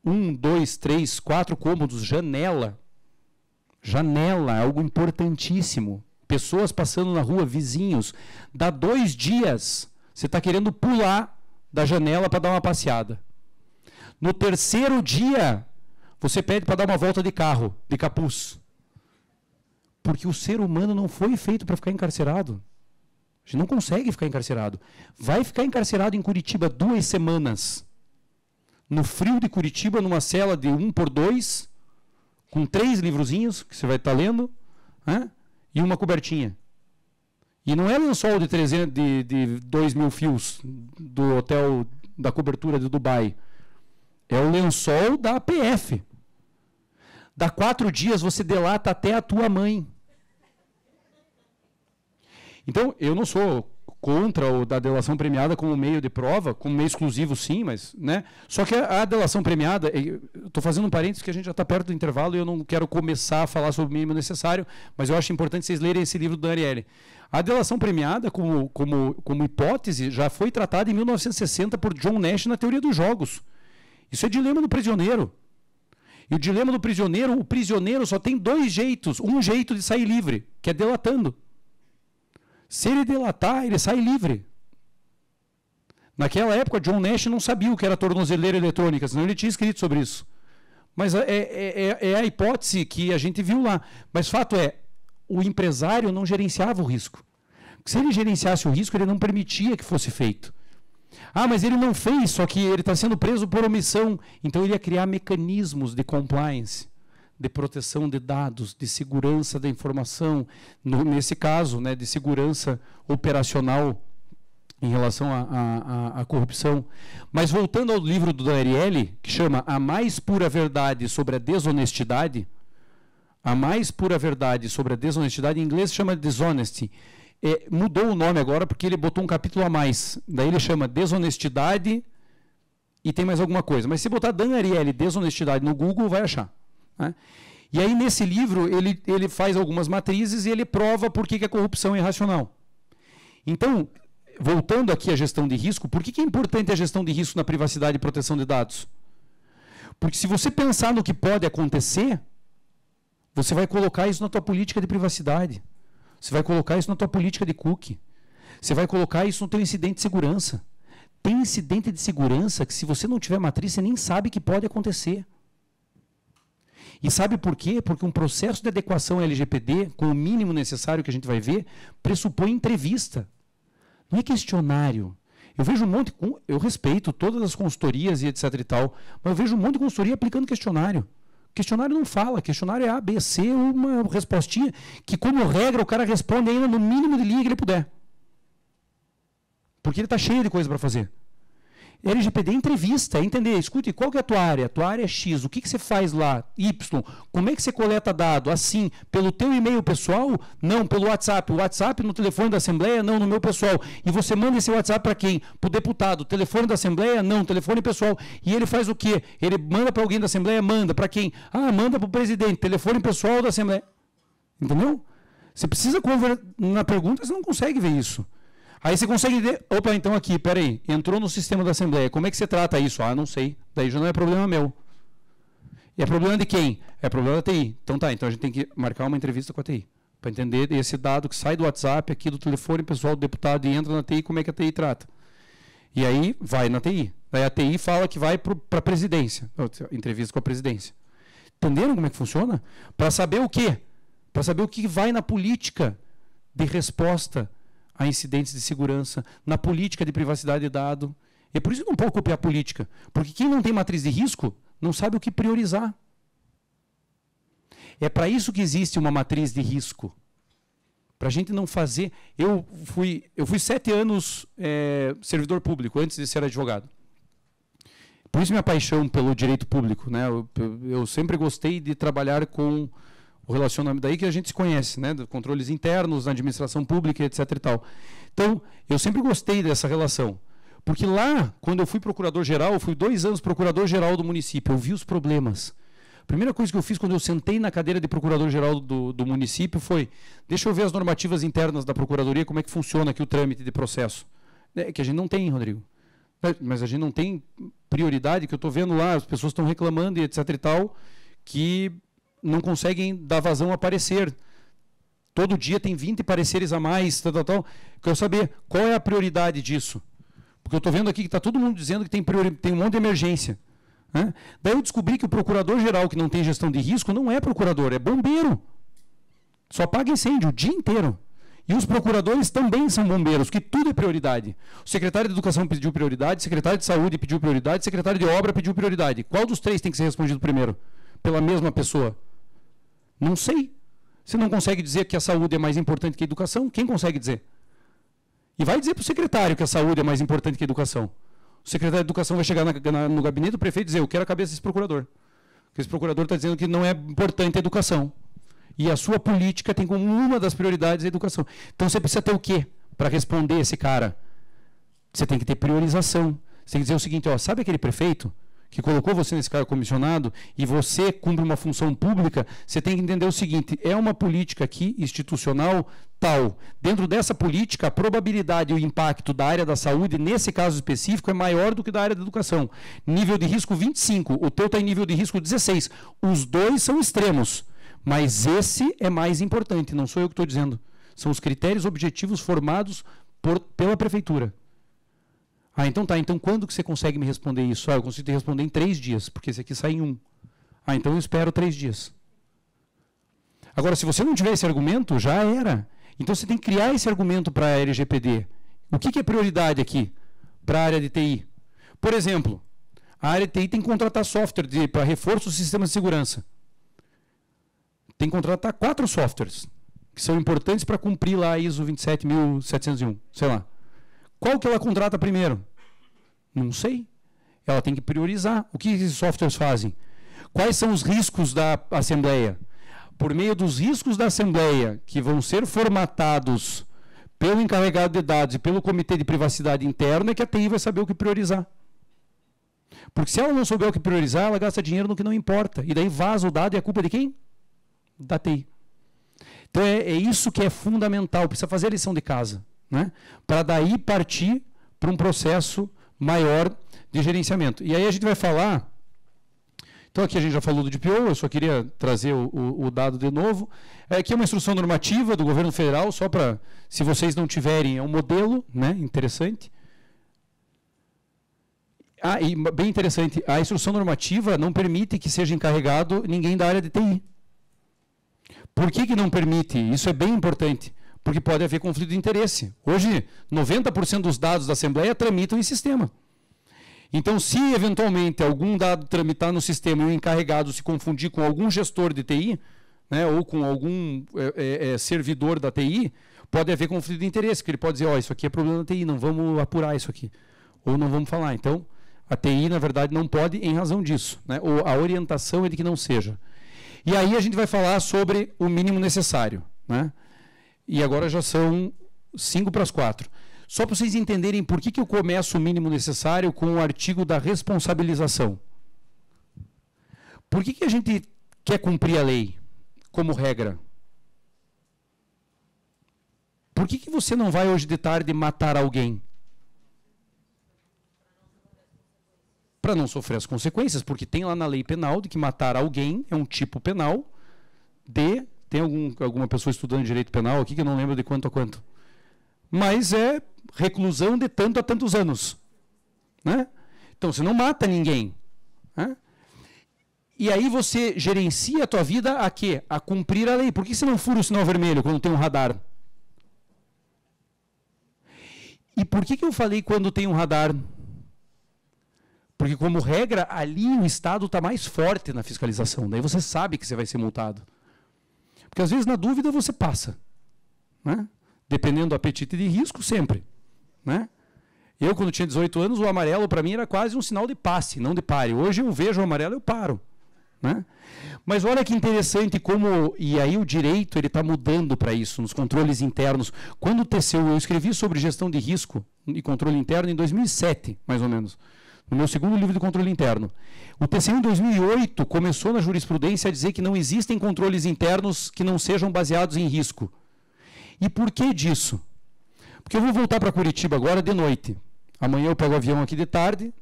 um, dois, três, quatro cômodos, janela, Janela, é algo importantíssimo. Pessoas passando na rua, vizinhos. Dá dois dias, você está querendo pular da janela para dar uma passeada. No terceiro dia, você pede para dar uma volta de carro, de capuz. Porque o ser humano não foi feito para ficar encarcerado. A gente não consegue ficar encarcerado. Vai ficar encarcerado em Curitiba duas semanas. No frio de Curitiba, numa cela de um por dois, com três livrozinhos que você vai estar tá lendo né? e uma cobertinha. E não é lençol de, 300, de, de 2 mil fios do hotel da cobertura de Dubai. É o lençol da APF. Dá quatro dias você delata até a tua mãe. Então, eu não sou contra o da delação premiada como meio de prova, como meio exclusivo sim, mas, né? Só que a, a delação premiada, estou fazendo um parênteses que a gente já está perto do intervalo e eu não quero começar a falar sobre o mínimo necessário, mas eu acho importante vocês lerem esse livro do Daniele. A delação premiada como, como, como hipótese já foi tratada em 1960 por John Nash na teoria dos jogos. Isso é dilema do prisioneiro. E o dilema do prisioneiro, o prisioneiro só tem dois jeitos, um jeito de sair livre, que é delatando. Se ele delatar, ele sai livre. Naquela época, John Nash não sabia o que era tornozeleira eletrônica, senão ele tinha escrito sobre isso. Mas é, é, é, é, a hipótese que a gente viu lá. Mas fato é, o empresário não gerenciava o risco. Se ele gerenciasse o risco, ele não permitia que fosse feito. Ah, mas ele não fez, só que ele está sendo preso por omissão. Então ele ia criar mecanismos de compliance de proteção de dados, de segurança da informação, no, nesse caso, né, de segurança operacional em relação à corrupção. Mas voltando ao livro do Ariely que chama A Mais Pura Verdade sobre a Desonestidade, a mais pura verdade sobre a desonestidade, em inglês chama dishonesty. É, mudou o nome agora porque ele botou um capítulo a mais. Daí ele chama desonestidade e tem mais alguma coisa. Mas se botar Dan Ariely desonestidade no Google, vai achar. Né? E aí, nesse livro, ele, ele faz algumas matrizes e ele prova por que, que a corrupção é irracional. Então, voltando aqui à gestão de risco, por que, que é importante a gestão de risco na privacidade e proteção de dados? Porque se você pensar no que pode acontecer, você vai colocar isso na tua política de privacidade. Você vai colocar isso na tua política de cookie. Você vai colocar isso no teu incidente de segurança. Tem incidente de segurança que se você não tiver matriz, você nem sabe que pode acontecer. E sabe por quê? Porque um processo de adequação LGPD, com o mínimo necessário que a gente vai ver, pressupõe entrevista. Não é questionário. Eu vejo um monte, eu respeito todas as consultorias e etc e tal, mas eu vejo um monte de consultoria aplicando questionário. Questionário não fala, questionário é A, B, C, uma respostinha que, como regra, o cara responde ainda no mínimo de linha que ele puder. Porque ele está cheio de coisa para fazer. LGPD entrevista, entender, escute, qual que é a tua área? Tua área é X, o que, que você faz lá? Y, como é que você coleta dado? Assim, pelo teu e-mail pessoal? Não, pelo WhatsApp. O WhatsApp no telefone da Assembleia? Não, no meu pessoal. E você manda esse WhatsApp para quem? Para o deputado. Telefone da Assembleia? Não, telefone pessoal. E ele faz o quê? Ele manda para alguém da Assembleia? Manda. Para quem? Ah, manda para o presidente. Telefone pessoal da Assembleia. Entendeu? Você precisa conversar. Na pergunta você não consegue ver isso. Aí você consegue. ver? Opa, então aqui, peraí. Entrou no sistema da Assembleia. Como é que você trata isso? Ah, não sei. Daí já não é problema meu. E é problema de quem? É problema da TI. Então tá, então a gente tem que marcar uma entrevista com a TI. Para entender esse dado que sai do WhatsApp, aqui do telefone pessoal do deputado e entra na TI, como é que a TI trata. E aí vai na TI. Daí a TI fala que vai para a presidência. Entrevista com a presidência. Entenderam como é que funciona? Para saber o quê? Para saber o que vai na política de resposta a incidentes de segurança, na política de privacidade de dado. É por isso que não pode copiar a política. Porque quem não tem matriz de risco não sabe o que priorizar. É para isso que existe uma matriz de risco. Para a gente não fazer. Eu fui, eu fui sete anos é, servidor público antes de ser advogado. Por isso minha paixão pelo direito público. Né? Eu, eu sempre gostei de trabalhar com o relacionamento daí que a gente se conhece, né, de controles internos na administração pública, etc e tal. Então, eu sempre gostei dessa relação, porque lá, quando eu fui procurador geral, eu fui dois anos procurador geral do município, eu vi os problemas. A primeira coisa que eu fiz quando eu sentei na cadeira de procurador-geral do, do, município foi: deixa eu ver as normativas internas da procuradoria, como é que funciona aqui o trâmite de processo. É, que a gente não tem, Rodrigo. Mas a gente não tem prioridade, que eu estou vendo lá, as pessoas estão reclamando e etc e tal, que não conseguem dar vazão a parecer. Todo dia tem 20 pareceres a mais, tal, tal, tal. Quero saber qual é a prioridade disso. Porque eu estou vendo aqui que está todo mundo dizendo que tem, priori... tem um monte de emergência. Né? Daí eu descobri que o procurador-geral que não tem gestão de risco não é procurador, é bombeiro. Só paga incêndio o dia inteiro. E os procuradores também são bombeiros, que tudo é prioridade. O secretário de Educação pediu prioridade, o secretário de Saúde pediu prioridade, o secretário de Obra pediu prioridade. Qual dos três tem que ser respondido primeiro? Pela mesma pessoa. Não sei. Você não consegue dizer que a saúde é mais importante que a educação? Quem consegue dizer? E vai dizer para o secretário que a saúde é mais importante que a educação. O secretário de educação vai chegar na, na, no gabinete do prefeito e dizer: Eu quero a cabeça desse procurador. Porque esse procurador está dizendo que não é importante a educação. E a sua política tem como uma das prioridades a educação. Então você precisa ter o quê para responder esse cara? Você tem que ter priorização. Você tem que dizer o seguinte: ó, sabe aquele prefeito? que colocou você nesse cargo comissionado e você cumpre uma função pública, você tem que entender o seguinte: é uma política aqui institucional tal. Dentro dessa política, a probabilidade e o impacto da área da saúde, nesse caso específico, é maior do que da área da educação. Nível de risco 25, o teu está em nível de risco 16. Os dois são extremos, mas esse é mais importante, não sou eu que estou dizendo. São os critérios objetivos formados por, pela prefeitura. Ah, então tá. Então quando que você consegue me responder isso? Ah, eu consigo te responder em três dias, porque esse aqui sai em um. Ah, então eu espero três dias. Agora, se você não tiver esse argumento, já era. Então você tem que criar esse argumento para a LGPD. O que, que é prioridade aqui para a área de TI? Por exemplo, a área de TI tem que contratar software para reforço do sistema de segurança. Tem que contratar quatro softwares que são importantes para cumprir lá a ISO 27701, sei lá. Qual que ela contrata primeiro? Não sei. Ela tem que priorizar. O que esses softwares fazem? Quais são os riscos da assembleia? Por meio dos riscos da assembleia, que vão ser formatados pelo encarregado de dados e pelo comitê de privacidade interna, é que a TI vai saber o que priorizar. Porque se ela não souber o que priorizar, ela gasta dinheiro no que não importa. E daí vaza o dado e a culpa é de quem? Da TI. Então é, é isso que é fundamental, precisa fazer a lição de casa né? para daí partir para um processo maior de gerenciamento. E aí a gente vai falar. Então aqui a gente já falou do DPO, eu só queria trazer o, o, dado de novo. É, aqui é uma instrução normativa do governo federal, só para, se vocês não tiverem, é um modelo né, interessante. Ah, e bem interessante, a instrução normativa não permite que seja encarregado ninguém da área de TI. Por que, que não permite? Isso é bem importante porque pode haver conflito de interesse. Hoje, 90% dos dados da Assembleia tramitam em sistema. Então, se eventualmente algum dado tramitar no sistema e o encarregado se confundir com algum gestor de TI, né, ou com algum é, é, é servidor da TI, pode haver conflito de interesse, porque ele pode dizer, ó, oh, isso aqui é problema da TI, não vamos apurar isso aqui, ou não vamos falar. Então, a TI, na verdade, não pode em razão disso, né, ou a orientação é de que não seja. E aí a gente vai falar sobre o mínimo necessário, né? E agora já são 5 para as 4. Só para vocês entenderem por que, que eu começo o mínimo necessário com o artigo da responsabilização. Por que, que a gente quer cumprir a lei como regra? Por que, que você não vai hoje de tarde matar alguém? Para não sofrer as consequências, porque tem lá na lei penal de que matar alguém é um tipo penal de tem algum, alguma pessoa estudando direito penal aqui que não lembra de quanto a quanto. Mas é reclusão de tanto a tantos anos. Né? Então você não mata ninguém. Né? E aí você gerencia a tua vida a quê? A cumprir a lei. Por que você não fura o sinal vermelho quando tem um radar? E por que, que eu falei quando tem um radar? Porque, como regra, ali o Estado está mais forte na fiscalização. Daí você sabe que você vai ser multado. Porque às vezes na dúvida você passa. Né? Dependendo do apetite de risco, sempre. Né? Eu, quando tinha 18 anos, o amarelo para mim era quase um sinal de passe, não de pare. Hoje eu vejo o amarelo eu paro. Né? Mas olha que interessante como. E aí o direito ele está mudando para isso, nos controles internos. Quando o TCU, eu escrevi sobre gestão de risco e controle interno em 2007, mais ou menos no meu segundo livro de controle interno. O TCU em 2008 começou na jurisprudência a dizer que não existem controles internos que não sejam baseados em risco. E por que disso? Porque eu vou voltar para Curitiba agora de noite. Amanhã eu pego o avião aqui de tarde.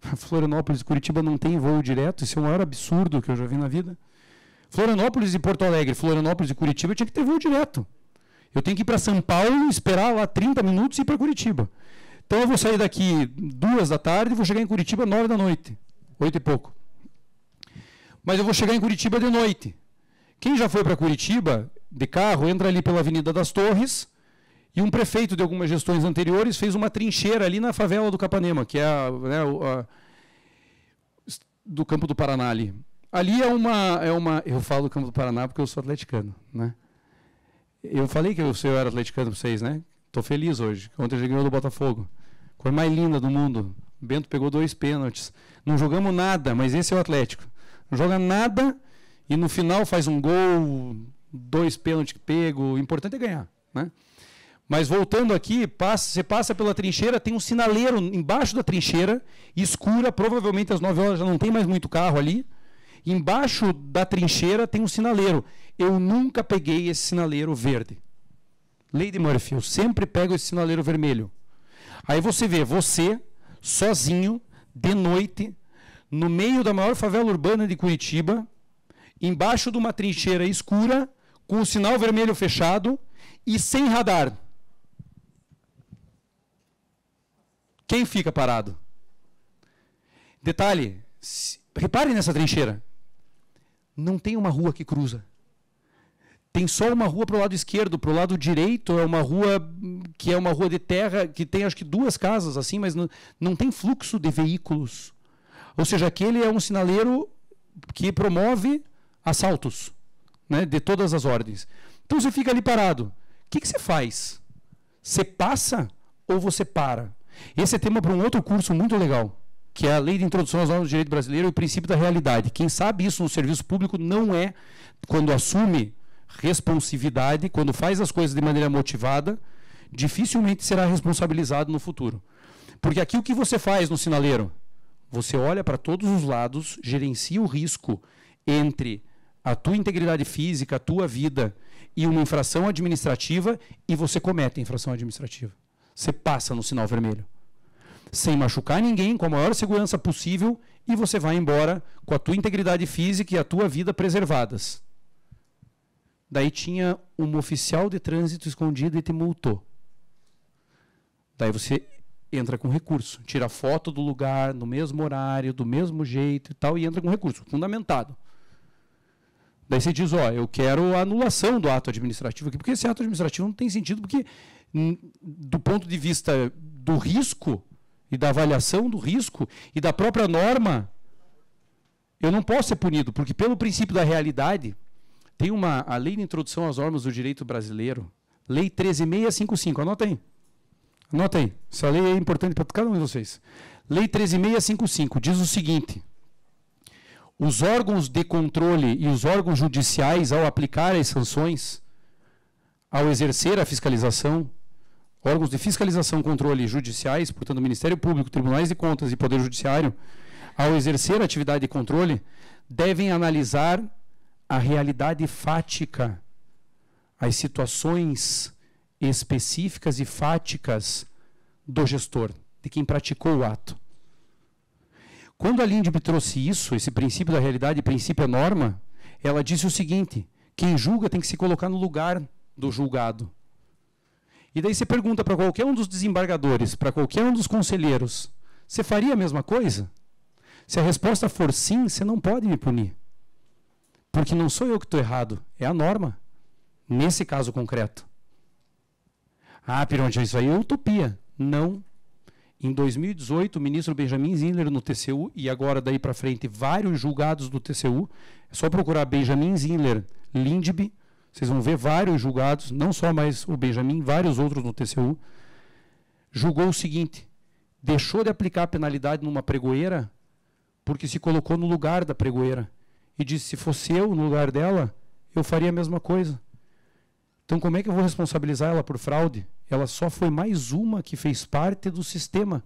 Florianópolis e Curitiba não tem voo direto, isso é o maior absurdo que eu já vi na vida. Florianópolis e Porto Alegre, Florianópolis e Curitiba tinha que ter voo direto. Eu tenho que ir para São Paulo, esperar lá 30 minutos e ir para Curitiba. Então eu vou sair daqui duas da tarde e vou chegar em Curitiba nove da noite, oito e pouco. Mas eu vou chegar em Curitiba de noite. Quem já foi para Curitiba de carro entra ali pela Avenida das Torres e um prefeito de algumas gestões anteriores fez uma trincheira ali na favela do Capanema, que é a, né, a, do Campo do Paraná ali. Ali é uma, é uma. Eu falo do Campo do Paraná porque eu sou atleticano, né? Eu falei que eu, eu era atleticano para vocês, né? Estou feliz hoje. Ontem eu ganhou do Botafogo. Cor mais linda do mundo. Bento pegou dois pênaltis. Não jogamos nada, mas esse é o Atlético. Não joga nada e no final faz um gol, dois pênaltis que pego. O importante é ganhar, né? Mas voltando aqui, passa, você passa pela trincheira, tem um sinaleiro embaixo da trincheira, escura, provavelmente às 9 horas já não tem mais muito carro ali. Embaixo da trincheira tem um sinaleiro. Eu nunca peguei esse sinaleiro verde. Lady Murphy, eu sempre pego esse sinaleiro vermelho. Aí você vê você, sozinho, de noite, no meio da maior favela urbana de Curitiba, embaixo de uma trincheira escura, com o sinal vermelho fechado e sem radar. Quem fica parado? Detalhe, repare nessa trincheira. Não tem uma rua que cruza tem só uma rua para o lado esquerdo, para o lado direito é uma rua que é uma rua de terra, que tem acho que duas casas assim, mas não, não tem fluxo de veículos. Ou seja, aquele é um sinaleiro que promove assaltos né, de todas as ordens. Então você fica ali parado. O que, que você faz? Você passa ou você para? Esse é tema para um outro curso muito legal que é a Lei de Introdução às Normas do Direito Brasileiro e o princípio da realidade. Quem sabe isso no serviço público não é, quando assume responsividade, quando faz as coisas de maneira motivada, dificilmente será responsabilizado no futuro. Porque aqui o que você faz no sinaleiro? Você olha para todos os lados, gerencia o risco entre a tua integridade física, a tua vida e uma infração administrativa e você comete a infração administrativa. Você passa no sinal vermelho. Sem machucar ninguém, com a maior segurança possível e você vai embora com a tua integridade física e a tua vida preservadas. Daí tinha um oficial de trânsito escondido e te multou. Daí você entra com recurso, tira foto do lugar, no mesmo horário, do mesmo jeito e tal, e entra com recurso, fundamentado. Daí você diz, ó, eu quero a anulação do ato administrativo aqui, porque esse ato administrativo não tem sentido, porque do ponto de vista do risco e da avaliação do risco e da própria norma, eu não posso ser punido, porque pelo princípio da realidade, tem uma a Lei de Introdução às Normas do Direito Brasileiro, Lei 13655, anota aí. Anota aí. Essa lei é importante para cada um de vocês. Lei 13655 diz o seguinte: Os órgãos de controle e os órgãos judiciais ao aplicar as sanções, ao exercer a fiscalização, órgãos de fiscalização, controle judiciais, portanto, Ministério Público, Tribunais de Contas e Poder Judiciário, ao exercer a atividade de controle, devem analisar a realidade fática, as situações específicas e fáticas do gestor, de quem praticou o ato. Quando a Linde me trouxe isso, esse princípio da realidade, princípio é norma, ela disse o seguinte: quem julga tem que se colocar no lugar do julgado. E daí você pergunta para qualquer um dos desembargadores, para qualquer um dos conselheiros, você faria a mesma coisa? Se a resposta for sim, você não pode me punir. Porque não sou eu que estou errado, é a norma. Nesse caso concreto. Ah, Pironte, isso aí é utopia. Não. Em 2018, o ministro Benjamin Zindler, no TCU, e agora daí para frente vários julgados do TCU, é só procurar Benjamin Zindler, Lindbe, vocês vão ver vários julgados, não só mais o Benjamin, vários outros no TCU, julgou o seguinte: deixou de aplicar a penalidade numa pregoeira porque se colocou no lugar da pregoeira e disse: se fosse eu no lugar dela, eu faria a mesma coisa. Então, como é que eu vou responsabilizar ela por fraude? Ela só foi mais uma que fez parte do sistema.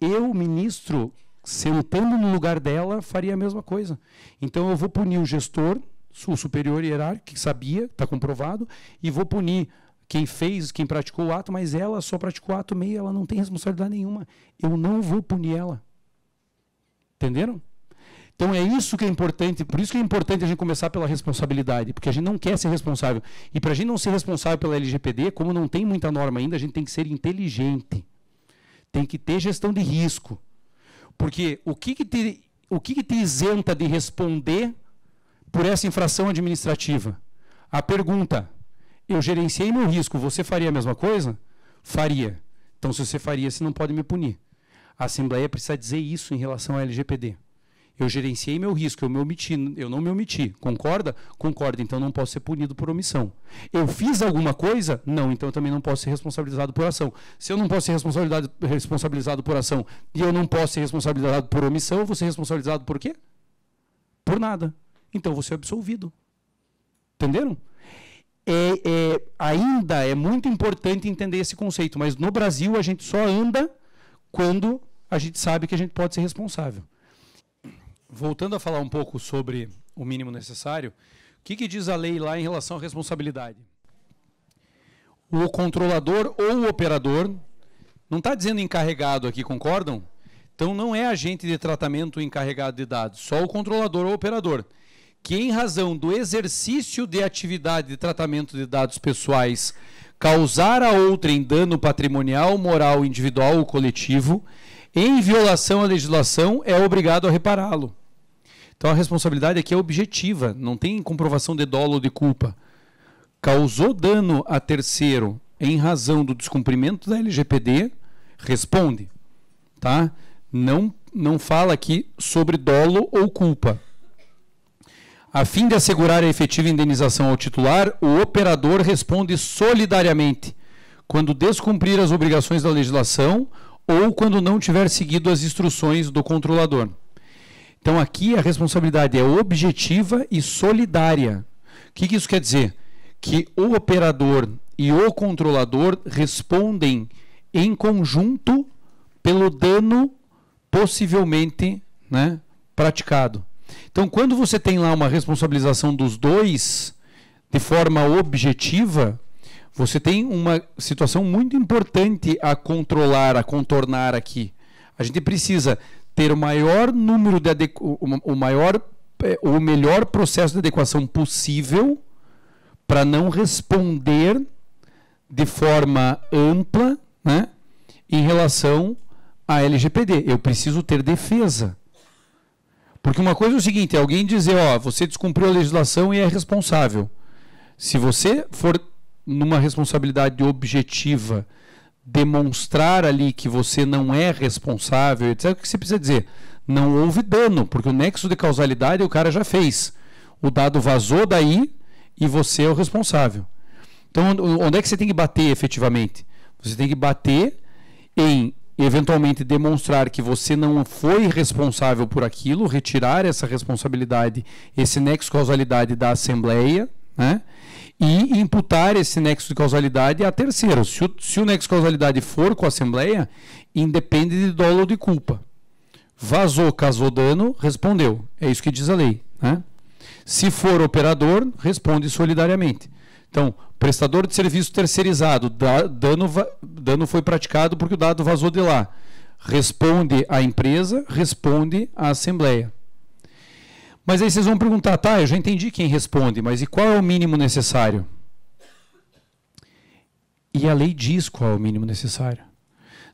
Eu, ministro, sentando no lugar dela, faria a mesma coisa. Então, eu vou punir o gestor, o superior hierárquico, que sabia, está comprovado, e vou punir quem fez, quem praticou o ato, mas ela só praticou o ato meio, ela não tem responsabilidade nenhuma. Eu não vou punir ela. Entenderam? Então é isso que é importante, por isso que é importante a gente começar pela responsabilidade, porque a gente não quer ser responsável. E para a gente não ser responsável pela LGPD, como não tem muita norma ainda, a gente tem que ser inteligente. Tem que ter gestão de risco. Porque o que, que, te, o que, que te isenta de responder por essa infração administrativa? A pergunta: eu gerenciei meu risco, você faria a mesma coisa? Faria. Então, se você faria, você não pode me punir. A Assembleia precisa dizer isso em relação à LGPD. Eu gerenciei meu risco, eu me omiti, eu não me omiti. Concorda? Concorda, então não posso ser punido por omissão. Eu fiz alguma coisa? Não, então eu também não posso ser responsabilizado por ação. Se eu não posso ser responsabilizado por ação e eu não posso ser responsabilizado por omissão, eu vou ser responsabilizado por quê? Por nada. Então eu vou ser absolvido. Entenderam? É, é, ainda é muito importante entender esse conceito, mas no Brasil a gente só anda quando a gente sabe que a gente pode ser responsável voltando a falar um pouco sobre o mínimo necessário, o que, que diz a lei lá em relação à responsabilidade? O controlador ou o operador, não está dizendo encarregado aqui, concordam? Então não é agente de tratamento encarregado de dados, só o controlador ou operador, que em razão do exercício de atividade de tratamento de dados pessoais causar a outrem dano patrimonial, moral, individual ou coletivo, em violação à legislação, é obrigado a repará-lo. Então a responsabilidade aqui é objetiva, não tem comprovação de dolo ou de culpa. Causou dano a terceiro em razão do descumprimento da LGPD, responde, tá? Não não fala aqui sobre dolo ou culpa. A fim de assegurar a efetiva indenização ao titular, o operador responde solidariamente quando descumprir as obrigações da legislação ou quando não tiver seguido as instruções do controlador. Então aqui a responsabilidade é objetiva e solidária. O que, que isso quer dizer? Que o operador e o controlador respondem em conjunto pelo dano possivelmente né, praticado. Então, quando você tem lá uma responsabilização dos dois de forma objetiva, você tem uma situação muito importante a controlar, a contornar aqui. A gente precisa ter o maior número de o maior é, o melhor processo de adequação possível para não responder de forma ampla, né, em relação à LGPD. Eu preciso ter defesa. Porque uma coisa é o seguinte, é alguém dizer, ó, você descumpriu a legislação e é responsável. Se você for numa responsabilidade objetiva, demonstrar ali que você não é responsável, etc., o que você precisa dizer? Não houve dano, porque o nexo de causalidade o cara já fez. O dado vazou daí e você é o responsável. Então, onde é que você tem que bater efetivamente? Você tem que bater em eventualmente demonstrar que você não foi responsável por aquilo, retirar essa responsabilidade, esse nexo causalidade da Assembleia, né? e imputar esse nexo de causalidade a terceiro. Se o, se o nexo de causalidade for com a Assembleia, independe de dolo ou de culpa. Vazou, casou dano, respondeu. É isso que diz a lei. Né? Se for operador, responde solidariamente. Então, prestador de serviço terceirizado, dano, dano foi praticado porque o dado vazou de lá. Responde a empresa, responde a Assembleia. Mas aí vocês vão perguntar, tá, eu já entendi quem responde, mas e qual é o mínimo necessário? E a lei diz qual é o mínimo necessário.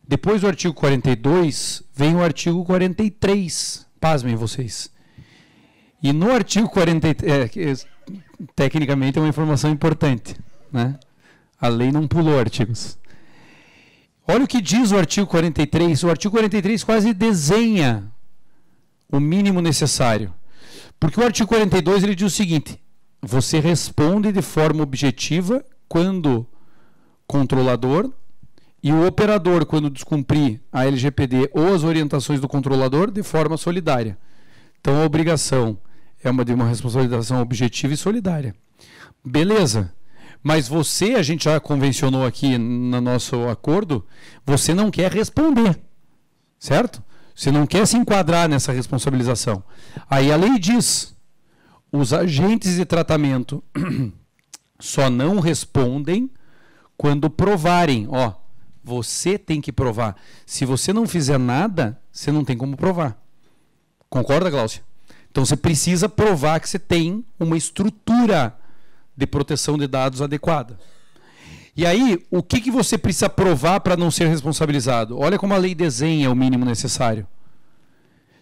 Depois do artigo 42, vem o artigo 43. Pasmem vocês. E no artigo 43, é, é, tecnicamente é uma informação importante, né? A lei não pulou artigos. Olha o que diz o artigo 43. O artigo 43 quase desenha o mínimo necessário. Porque o artigo 42 ele diz o seguinte: você responde de forma objetiva quando controlador e o operador quando descumprir a LGPD ou as orientações do controlador de forma solidária. Então a obrigação é uma de uma responsabilização objetiva e solidária. Beleza. Mas você, a gente já convencionou aqui no nosso acordo, você não quer responder. Certo? Você não quer se enquadrar nessa responsabilização. Aí a lei diz: os agentes de tratamento só não respondem quando provarem. Ó, você tem que provar. Se você não fizer nada, você não tem como provar. Concorda, Cláudia? Então você precisa provar que você tem uma estrutura de proteção de dados adequada. E aí, o que, que você precisa provar para não ser responsabilizado? Olha como a lei desenha o mínimo necessário.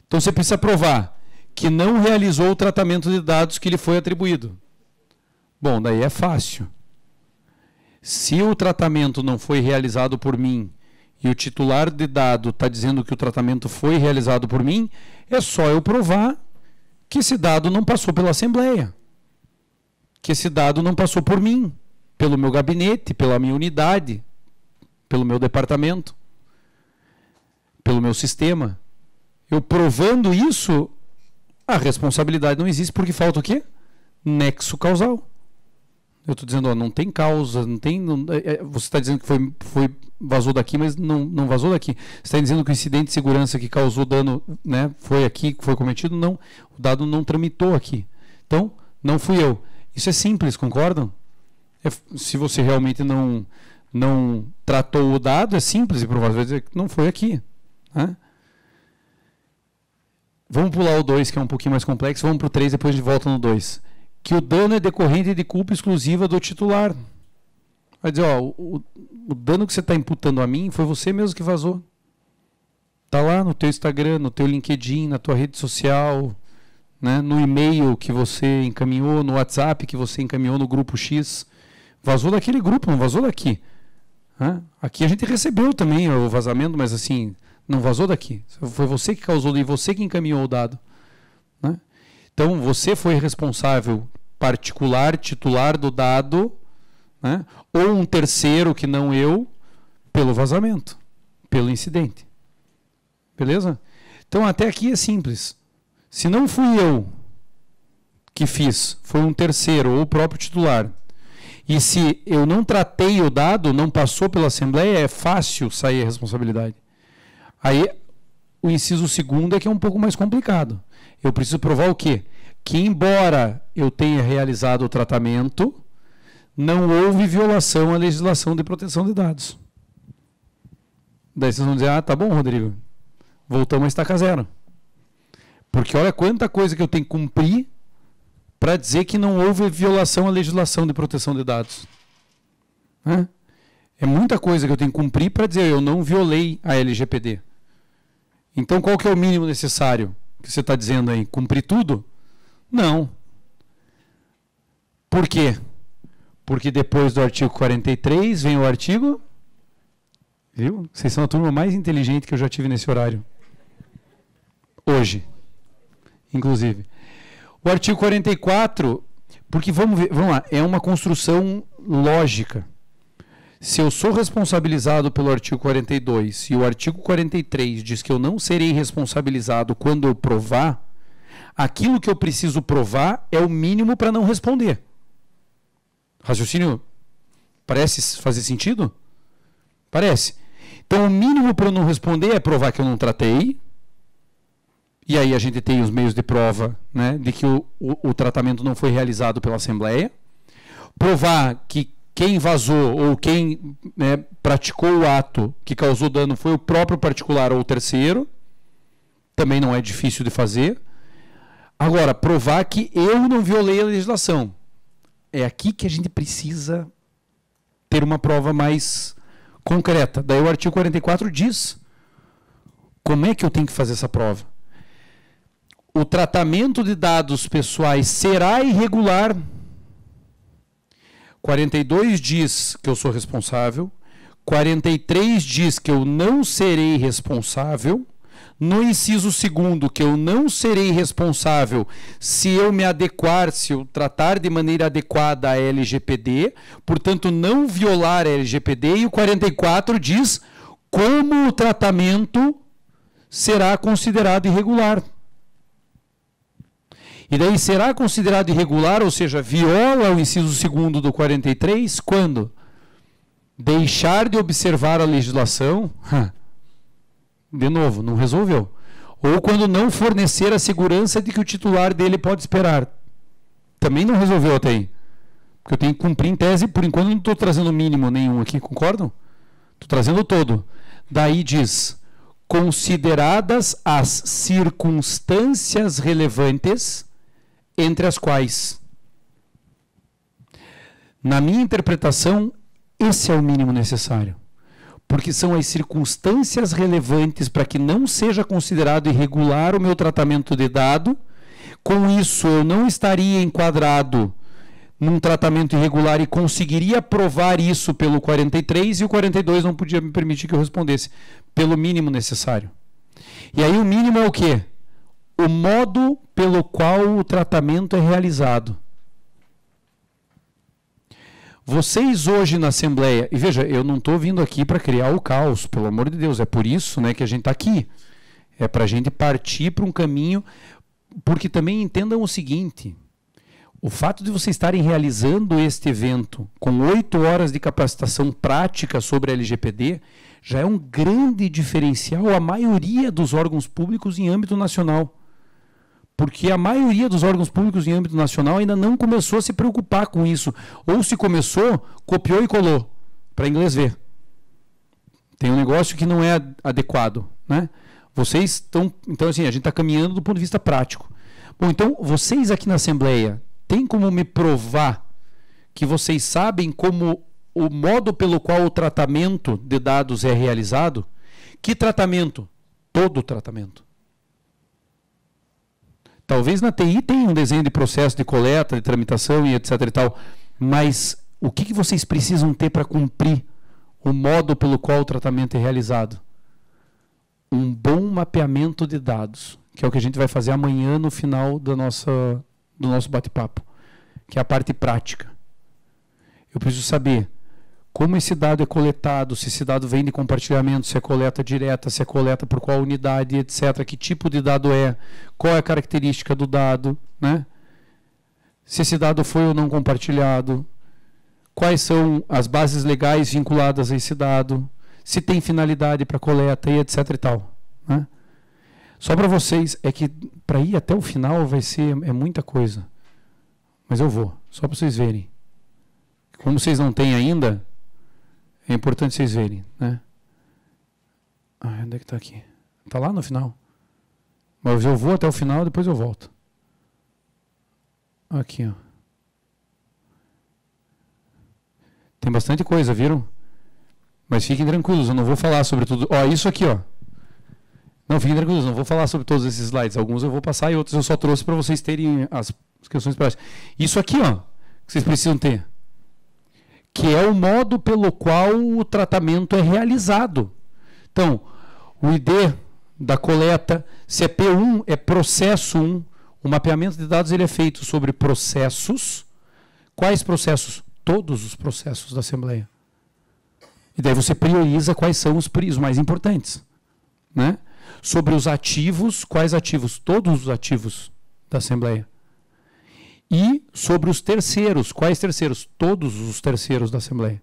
Então você precisa provar que não realizou o tratamento de dados que lhe foi atribuído. Bom, daí é fácil. Se o tratamento não foi realizado por mim e o titular de dado está dizendo que o tratamento foi realizado por mim, é só eu provar que esse dado não passou pela Assembleia, que esse dado não passou por mim pelo meu gabinete, pela minha unidade, pelo meu departamento, pelo meu sistema. Eu provando isso, a responsabilidade não existe porque falta o quê? Nexo causal. Eu estou dizendo, ó, não tem causa, não tem. Não, é, é você está dizendo que foi, foi, vazou daqui, mas não, não vazou daqui. Você está dizendo que o incidente de segurança que causou dano né, foi aqui, foi cometido? Não. O dado não tramitou aqui. Então, não fui eu. Isso é simples, concordam? É, se você realmente não, não tratou o dado, é simples e provável. Vai dizer que não foi aqui. Né? Vamos pular o 2, que é um pouquinho mais complexo. Vamos para o 3, depois de volta no 2. Que o dano é decorrente de culpa exclusiva do titular. Vai dizer, ó, o, o dano que você está imputando a mim foi você mesmo que vazou. Tá lá no teu Instagram, no teu LinkedIn, na tua rede social, né, no e-mail que você encaminhou, no WhatsApp que você encaminhou no grupo X. Vazou daquele grupo, não vazou daqui. Aqui a gente recebeu também o vazamento, mas assim, não vazou daqui. Foi você que causou e você que encaminhou o dado. Né? Então você foi responsável particular, titular do dado, né? ou um terceiro que não eu, pelo vazamento, pelo incidente. Beleza? Então até aqui é simples. Se não fui eu que fiz, foi um terceiro ou o próprio titular, e se eu não tratei o dado, não passou pela Assembleia, é fácil sair a responsabilidade. Aí o inciso segundo é que é um pouco mais complicado. Eu preciso provar o quê? Que embora eu tenha realizado o tratamento, não houve violação à legislação de proteção de dados. Daí vocês vão dizer, ah, tá bom, Rodrigo, voltamos a estaca zero. Porque olha quanta coisa que eu tenho que cumprir para dizer que não houve violação à legislação de proteção de dados. Né? É muita coisa que eu tenho que cumprir para dizer eu não violei a LGPD. Então qual que é o mínimo necessário que você está dizendo aí? Cumprir tudo? Não. Por quê? Porque depois do artigo 43 vem o artigo. Viu? Vocês são a turma mais inteligente que eu já tive nesse horário. Hoje. Inclusive. O artigo 44, porque vamos ver, vamos lá, é uma construção lógica. Se eu sou responsabilizado pelo artigo 42 e o artigo 43 diz que eu não serei responsabilizado quando eu provar, aquilo que eu preciso provar é o mínimo para não responder. Raciocínio parece fazer sentido? Parece. Então, o mínimo para eu não responder é provar que eu não tratei, e aí a gente tem os meios de prova né, de que o, o, o tratamento não foi realizado pela Assembleia, provar que quem vazou ou quem né, praticou o ato que causou dano foi o próprio particular ou o terceiro, também não é difícil de fazer. Agora, provar que eu não violei a legislação. É aqui que a gente precisa ter uma prova mais concreta. Daí o artigo 44 diz como é que eu tenho que fazer essa prova o tratamento de dados pessoais será irregular. 42 diz que eu sou responsável. 43 diz que eu não serei responsável. No inciso segundo, que eu não serei responsável se eu me adequar, se eu tratar de maneira adequada a LGPD, portanto, não violar a LGPD. E o 44 diz como o tratamento será considerado irregular. E daí será considerado irregular, ou seja, viola o inciso 2 do 43, quando deixar de observar a legislação, de novo, não resolveu. Ou quando não fornecer a segurança de que o titular dele pode esperar. Também não resolveu até aí. Porque eu tenho que cumprir em tese, por enquanto não estou trazendo mínimo nenhum aqui, concordam? Estou trazendo todo. Daí diz: consideradas as circunstâncias relevantes entre as quais, na minha interpretação, esse é o mínimo necessário. Porque são as circunstâncias relevantes para que não seja considerado irregular o meu tratamento de dado. Com isso, eu não estaria enquadrado num tratamento irregular e conseguiria provar isso pelo 43 e o 42 não podia me permitir que eu respondesse pelo mínimo necessário. E aí o mínimo é o quê? o modo pelo qual o tratamento é realizado. Vocês hoje na Assembleia, e veja, eu não estou vindo aqui para criar o caos, pelo amor de Deus, é por isso né, que a gente está aqui. É para a gente partir para um caminho, porque também entendam o seguinte: o fato de vocês estarem realizando este evento com oito horas de capacitação prática sobre a LGPD já é um grande diferencial à maioria dos órgãos públicos em âmbito nacional porque a maioria dos órgãos públicos em âmbito nacional ainda não começou a se preocupar com isso. Ou se começou, copiou e colou, para inglês ver. Tem um negócio que não é adequado. Né? Vocês estão. Então, assim, a gente está caminhando do ponto de vista prático. Bom, então, vocês aqui na Assembleia, tem como me provar que vocês sabem como o modo pelo qual o tratamento de dados é realizado? Que tratamento? Todo o tratamento. Talvez na TI tenha um desenho de processo de coleta, de tramitação e etc e tal, mas o que, que vocês precisam ter para cumprir o modo pelo qual o tratamento é realizado? Um bom mapeamento de dados, que é o que a gente vai fazer amanhã no final da nossa, do nosso bate-papo, que é a parte prática. Eu preciso saber como esse dado é coletado, se esse dado vem de compartilhamento, se é coleta direta, se é coleta por qual unidade, etc. Que tipo de dado é, qual é a característica do dado, né? se esse dado foi ou não compartilhado, quais são as bases legais vinculadas a esse dado, se tem finalidade para coleta e etc. E tal, né? Só para vocês, é que para ir até o final vai ser é muita coisa. Mas eu vou, só para vocês verem. Como vocês não têm ainda, é importante vocês verem, né? Ah, onde é que está aqui? Está lá no final. Mas eu vou até o final, depois eu volto. Aqui, ó. Tem bastante coisa, viram? Mas fiquem tranquilos, eu não vou falar sobre tudo. Ó, isso aqui, ó. Não, fiquem tranquilos, não vou falar sobre todos esses slides. Alguns eu vou passar e outros eu só trouxe para vocês terem as questões práticas. Isso aqui, ó, que vocês precisam ter que é o modo pelo qual o tratamento é realizado. Então, o ID da coleta, cp é 1 é processo 1. O mapeamento de dados ele é feito sobre processos. Quais processos? Todos os processos da Assembleia. E daí você prioriza quais são os, os mais importantes. Né? Sobre os ativos, quais ativos? Todos os ativos da Assembleia. E sobre os terceiros. Quais terceiros? Todos os terceiros da Assembleia.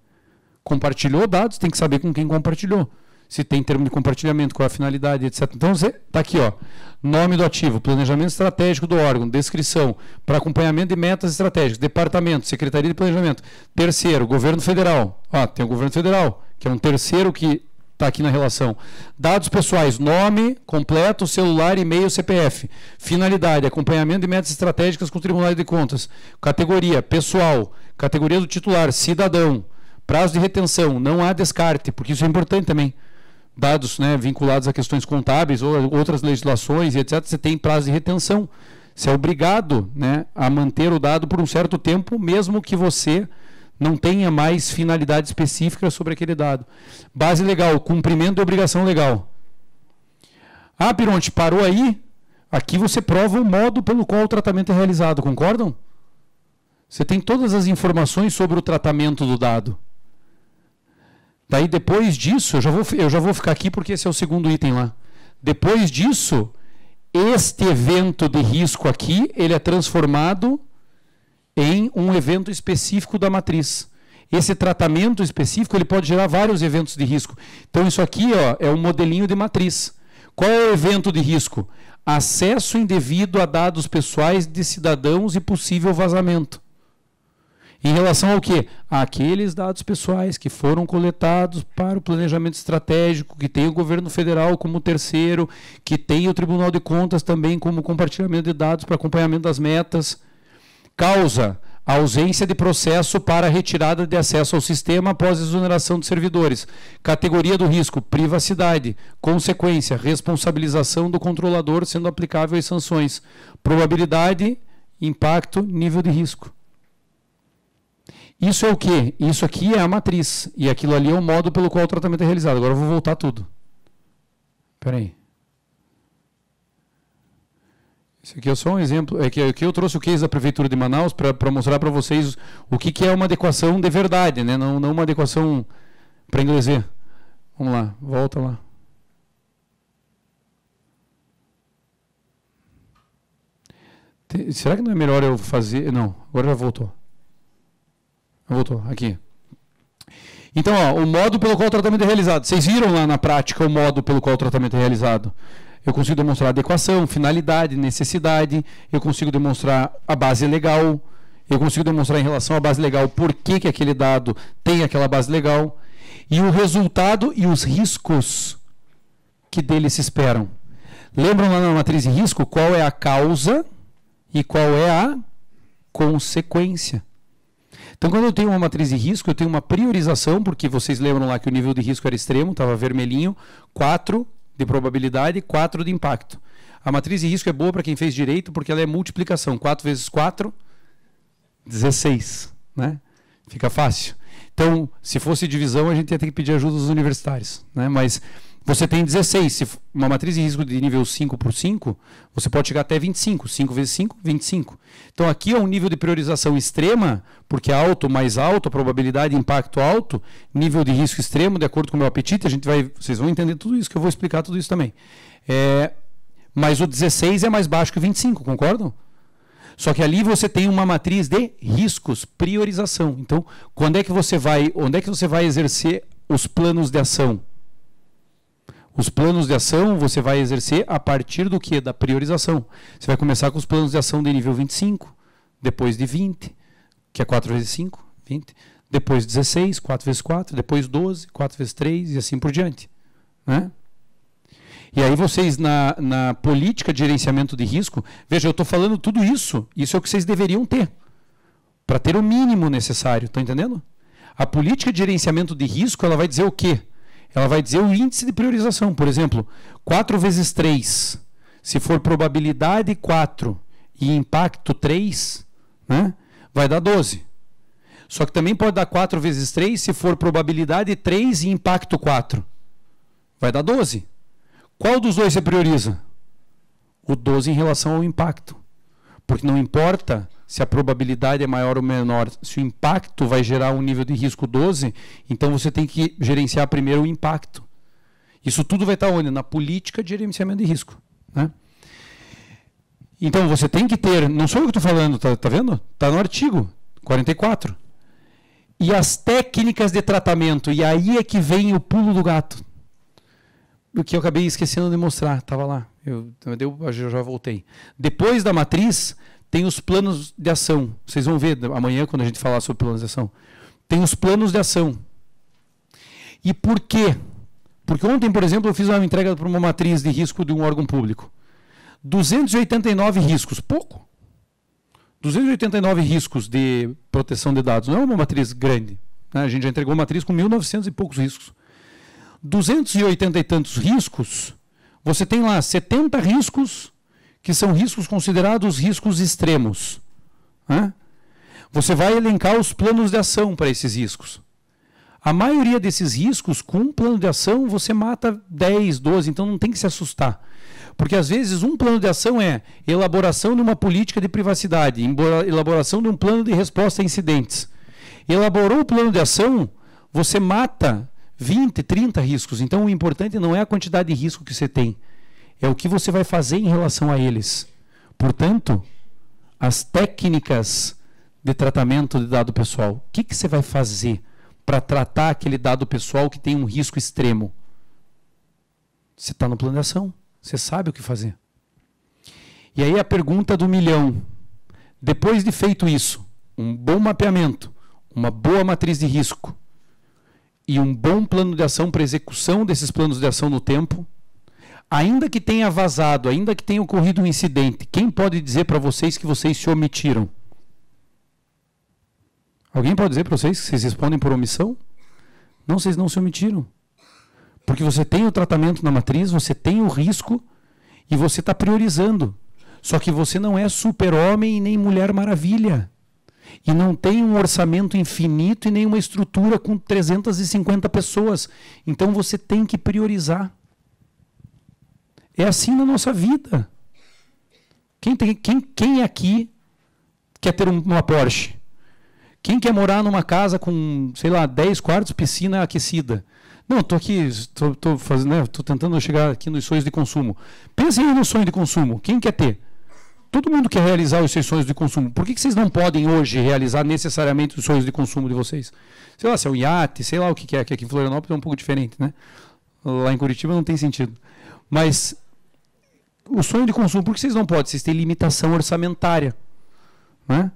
Compartilhou dados, tem que saber com quem compartilhou. Se tem termo de compartilhamento, qual é a finalidade, etc. Então, está aqui, ó. Nome do ativo, planejamento estratégico do órgão, descrição, para acompanhamento de metas estratégicas, departamento, secretaria de planejamento. Terceiro, governo federal. Ó, ah, tem o governo federal, que é um terceiro que está aqui na relação. Dados pessoais, nome, completo, celular, e-mail, CPF. Finalidade, acompanhamento de metas estratégicas com o Tribunal de Contas. Categoria, pessoal. Categoria do titular, cidadão. Prazo de retenção, não há descarte, porque isso é importante também. Dados né, vinculados a questões contábeis ou outras legislações, etc., você tem prazo de retenção. Você é obrigado né, a manter o dado por um certo tempo, mesmo que você não tenha mais finalidade específica sobre aquele dado. Base legal, cumprimento da obrigação legal. Ah, Pironte, parou aí? Aqui você prova o modo pelo qual o tratamento é realizado, concordam? Você tem todas as informações sobre o tratamento do dado. Daí depois disso, eu já vou, eu já vou ficar aqui porque esse é o segundo item lá. Depois disso, este evento de risco aqui, ele é transformado em um evento específico da matriz. Esse tratamento específico ele pode gerar vários eventos de risco. Então, isso aqui ó, é um modelinho de matriz. Qual é o evento de risco? Acesso indevido a dados pessoais de cidadãos e possível vazamento. Em relação ao quê? Aqueles dados pessoais que foram coletados para o planejamento estratégico, que tem o governo federal como terceiro, que tem o Tribunal de Contas também como compartilhamento de dados para acompanhamento das metas causa a ausência de processo para retirada de acesso ao sistema após exoneração de servidores. Categoria do risco: privacidade. Consequência: responsabilização do controlador sendo aplicável às sanções. Probabilidade, impacto, nível de risco. Isso é o que? Isso aqui é a matriz. E aquilo ali é o modo pelo qual o tratamento é realizado. Agora eu vou voltar tudo. Espera aí. Isso aqui é só um exemplo. É que eu trouxe o case da Prefeitura de Manaus para mostrar para vocês o que, que é uma adequação de verdade, né? não, não uma adequação para inglês ver. Vamos lá, volta lá. Será que não é melhor eu fazer. Não, agora já voltou. Voltou, aqui. Então, ó, o modo pelo qual o tratamento é realizado. Vocês viram lá na prática o modo pelo qual o tratamento é realizado. Eu consigo demonstrar adequação, finalidade, necessidade, eu consigo demonstrar a base legal, eu consigo demonstrar em relação à base legal por que, que aquele dado tem aquela base legal, e o resultado e os riscos que dele se esperam. Lembram lá na matriz de risco qual é a causa e qual é a consequência. Então, quando eu tenho uma matriz de risco, eu tenho uma priorização, porque vocês lembram lá que o nível de risco era extremo, estava vermelhinho, 4, de probabilidade e 4 de impacto. A matriz de risco é boa para quem fez direito, porque ela é multiplicação. 4 vezes 4, 16. Né? Fica fácil. Então, se fosse divisão, a gente ia ter que pedir ajuda dos universitários. Né? Mas você tem 16. Se uma matriz de risco de nível 5 por 5, você pode chegar até 25. 5 vezes 5, 25. Então aqui é um nível de priorização extrema, porque é alto mais alto, a probabilidade de impacto alto, nível de risco extremo, de acordo com o meu apetite, a gente vai. Vocês vão entender tudo isso, que eu vou explicar tudo isso também. É, mas o 16 é mais baixo que o 25, concordam? Só que ali você tem uma matriz de riscos, priorização. Então, quando é que você vai, onde é que você vai exercer os planos de ação? Os planos de ação você vai exercer a partir do que? Da priorização. Você vai começar com os planos de ação de nível 25, depois de 20, que é 4 vezes 5, 20, depois 16, 4 vezes 4, depois 12, 4 vezes 3 e assim por diante. Né? E aí vocês, na, na política de gerenciamento de risco, veja, eu estou falando tudo isso, isso é o que vocês deveriam ter, para ter o mínimo necessário, estão tá entendendo? A política de gerenciamento de risco, ela vai dizer o quê? ela vai dizer o índice de priorização. Por exemplo, 4 vezes 3, se for probabilidade 4 e impacto 3, né, vai dar 12. Só que também pode dar 4 vezes 3 se for probabilidade 3 e impacto 4. Vai dar 12. Qual dos dois você prioriza? O 12 em relação ao impacto. Porque não importa se a probabilidade é maior ou menor, se o impacto vai gerar um nível de risco 12, então você tem que gerenciar primeiro o impacto. Isso tudo vai estar onde? Na política de gerenciamento de risco. Né? Então você tem que ter, não sou eu que estou falando, tá, tá vendo? Está no artigo 44. E as técnicas de tratamento, e aí é que vem o pulo do gato. O que eu acabei esquecendo de mostrar, estava lá. Eu, eu já voltei. Depois da matriz, tem os planos de ação. Vocês vão ver amanhã, quando a gente falar sobre planos de ação. Tem os planos de ação. E por quê? Porque ontem, por exemplo, eu fiz uma entrega para uma matriz de risco de um órgão público. 289 riscos, pouco. 289 riscos de proteção de dados. Não é uma matriz grande. Né? A gente já entregou uma matriz com 1.900 e poucos riscos. 280 e tantos riscos você tem lá 70 riscos, que são riscos considerados riscos extremos. Né? Você vai elencar os planos de ação para esses riscos. A maioria desses riscos, com um plano de ação, você mata 10, 12, então não tem que se assustar. Porque às vezes um plano de ação é elaboração de uma política de privacidade, elaboração de um plano de resposta a incidentes. Elaborou o plano de ação, você mata 20, 30 riscos. Então o importante não é a quantidade de risco que você tem, é o que você vai fazer em relação a eles. Portanto, as técnicas de tratamento de dado pessoal. O que, que você vai fazer para tratar aquele dado pessoal que tem um risco extremo? Você está no plano de ação, você sabe o que fazer. E aí a pergunta do milhão. Depois de feito isso, um bom mapeamento, uma boa matriz de risco, e um bom plano de ação para execução desses planos de ação no tempo, ainda que tenha vazado, ainda que tenha ocorrido um incidente, quem pode dizer para vocês que vocês se omitiram? Alguém pode dizer para vocês que vocês respondem por omissão? Não, vocês não se omitiram. Porque você tem o tratamento na matriz, você tem o risco e você está priorizando. Só que você não é super-homem e nem mulher maravilha. E não tem um orçamento infinito e nenhuma estrutura com 350 pessoas. Então você tem que priorizar. É assim na nossa vida. Quem, tem, quem, quem aqui quer ter uma Porsche? Quem quer morar numa casa com, sei lá, 10 quartos, piscina aquecida? Não, estou aqui, estou né, tentando chegar aqui nos sonhos de consumo. Pensem no sonho de consumo. Quem quer ter? todo mundo quer realizar os seus sonhos de consumo. Por que, que vocês não podem hoje realizar necessariamente os sonhos de consumo de vocês? Sei lá, se é um iate, sei lá o que, é, que aqui em Florianópolis é um pouco diferente, né? Lá em Curitiba não tem sentido. Mas o sonho de consumo, por que vocês não podem? Vocês têm limitação orçamentária. Né?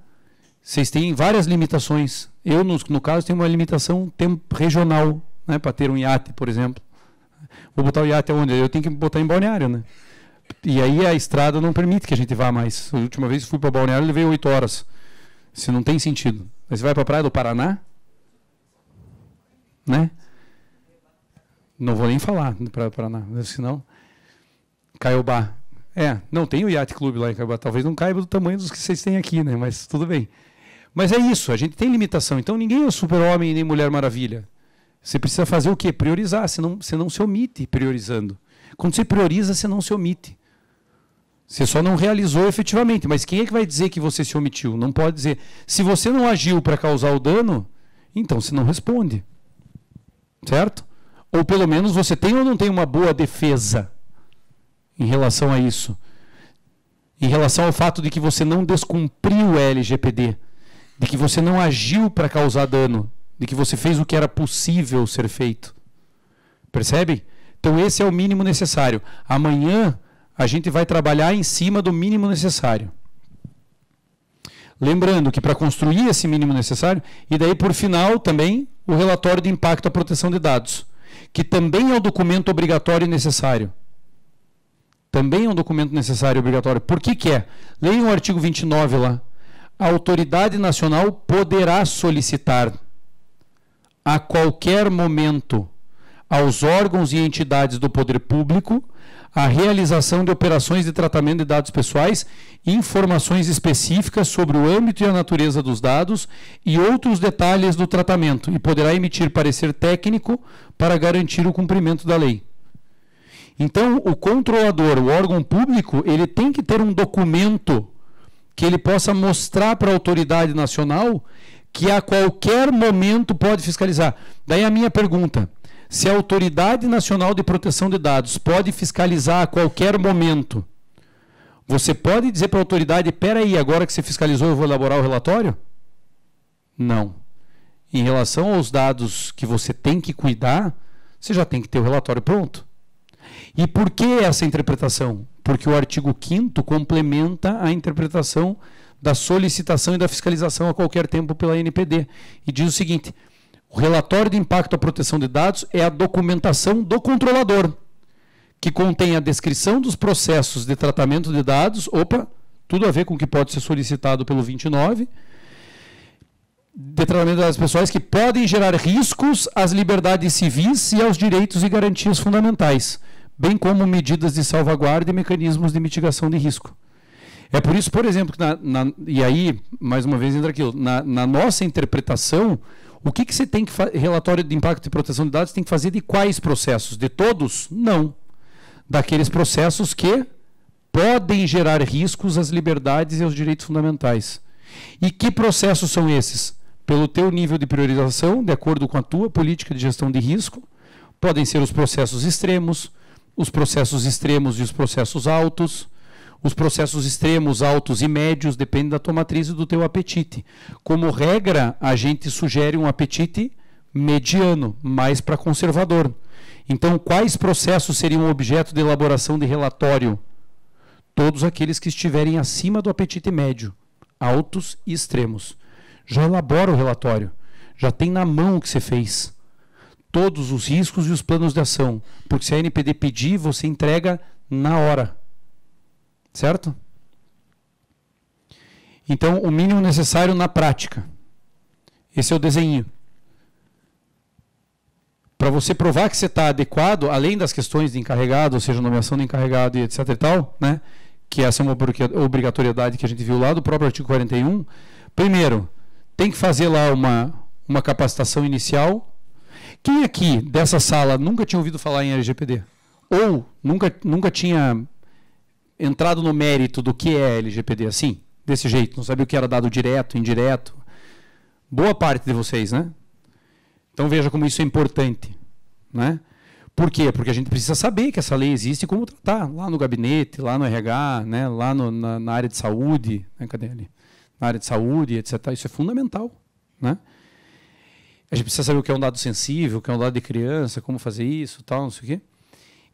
Vocês têm várias limitações. Eu, no, no caso, tenho uma limitação tempo regional, né? para ter um iate, por exemplo. Vou botar o iate onde? Eu tenho que botar em balneário, né? E aí a estrada não permite que a gente vá mais. A última vez fui para Balneário, levei 8 horas. Isso não tem sentido. Mas você vai para a Praia do Paraná? Né? Não vou nem falar para Praia do Paraná, né? senão. Caiobá. É, não tem o Yacht Club lá em Caiobá. Talvez não caiba do tamanho dos que vocês têm aqui, né? Mas tudo bem. Mas é isso, a gente tem limitação. Então ninguém é super-homem nem mulher maravilha. Você precisa fazer o quê? Priorizar. Você não, você não se omite priorizando. Quando você prioriza, você não se omite. Você só não realizou efetivamente. Mas quem é que vai dizer que você se omitiu? Não pode dizer. Se você não agiu para causar o dano, então você não responde. Certo? Ou pelo menos você tem ou não tem uma boa defesa em relação a isso. Em relação ao fato de que você não descumpriu o LGPD, de que você não agiu para causar dano, de que você fez o que era possível ser feito. Percebem? Então esse é o mínimo necessário. Amanhã a gente vai trabalhar em cima do mínimo necessário. Lembrando que para construir esse mínimo necessário, e daí por final também o relatório de impacto à proteção de dados, que também é um documento obrigatório e necessário. Também é um documento necessário e obrigatório. Por que, que é? Leiam o artigo 29 lá. A autoridade nacional poderá solicitar a qualquer momento aos órgãos e entidades do poder público a realização de operações de tratamento de dados pessoais, informações específicas sobre o âmbito e a natureza dos dados e outros detalhes do tratamento, e poderá emitir parecer técnico para garantir o cumprimento da lei. Então, o controlador, o órgão público, ele tem que ter um documento que ele possa mostrar para a autoridade nacional que a qualquer momento pode fiscalizar. Daí a minha pergunta se a Autoridade Nacional de Proteção de Dados pode fiscalizar a qualquer momento, você pode dizer para a autoridade: espera aí, agora que você fiscalizou, eu vou elaborar o relatório? Não. Em relação aos dados que você tem que cuidar, você já tem que ter o relatório pronto. E por que essa interpretação? Porque o artigo 5 complementa a interpretação da solicitação e da fiscalização a qualquer tempo pela NPD. E diz o seguinte: o relatório de impacto à proteção de dados é a documentação do controlador, que contém a descrição dos processos de tratamento de dados, opa, tudo a ver com o que pode ser solicitado pelo 29, de tratamento de dados pessoais que podem gerar riscos às liberdades civis e aos direitos e garantias fundamentais, bem como medidas de salvaguarda e mecanismos de mitigação de risco. É por isso, por exemplo, que na, na, e aí, mais uma vez, entra aquilo, na, na nossa interpretação, o que, que você tem que relatório de impacto e proteção de dados tem que fazer de quais processos? De todos? Não. Daqueles processos que podem gerar riscos às liberdades e aos direitos fundamentais. E que processos são esses? Pelo teu nível de priorização, de acordo com a tua política de gestão de risco, podem ser os processos extremos, os processos extremos e os processos altos, os processos extremos, altos e médios dependem da tua matriz e do teu apetite. Como regra, a gente sugere um apetite mediano, mais para conservador. Então, quais processos seriam objeto de elaboração de relatório? Todos aqueles que estiverem acima do apetite médio, altos e extremos. Já elabora o relatório, já tem na mão o que você fez. Todos os riscos e os planos de ação, porque se a NPD pedir, você entrega na hora. Certo? Então, o mínimo necessário na prática. Esse é o desenho. Para você provar que você está adequado, além das questões de encarregado, ou seja, nomeação de encarregado e etc e tal, né? que essa é uma obrigatoriedade que a gente viu lá do próprio artigo 41. Primeiro, tem que fazer lá uma, uma capacitação inicial. Quem aqui dessa sala nunca tinha ouvido falar em LGPD? Ou nunca, nunca tinha entrado no mérito do que é LGPD assim, desse jeito, não sabia o que era dado direto, indireto. Boa parte de vocês, né? Então veja como isso é importante, né? Por quê? Porque a gente precisa saber que essa lei existe e como tratar lá no gabinete, lá no RH, né? lá no, na, na, área de saúde, né? cadê ali? Na área de saúde, etc. Isso é fundamental, né? A gente precisa saber o que é um dado sensível, o que é um dado de criança, como fazer isso, tal, não sei o quê.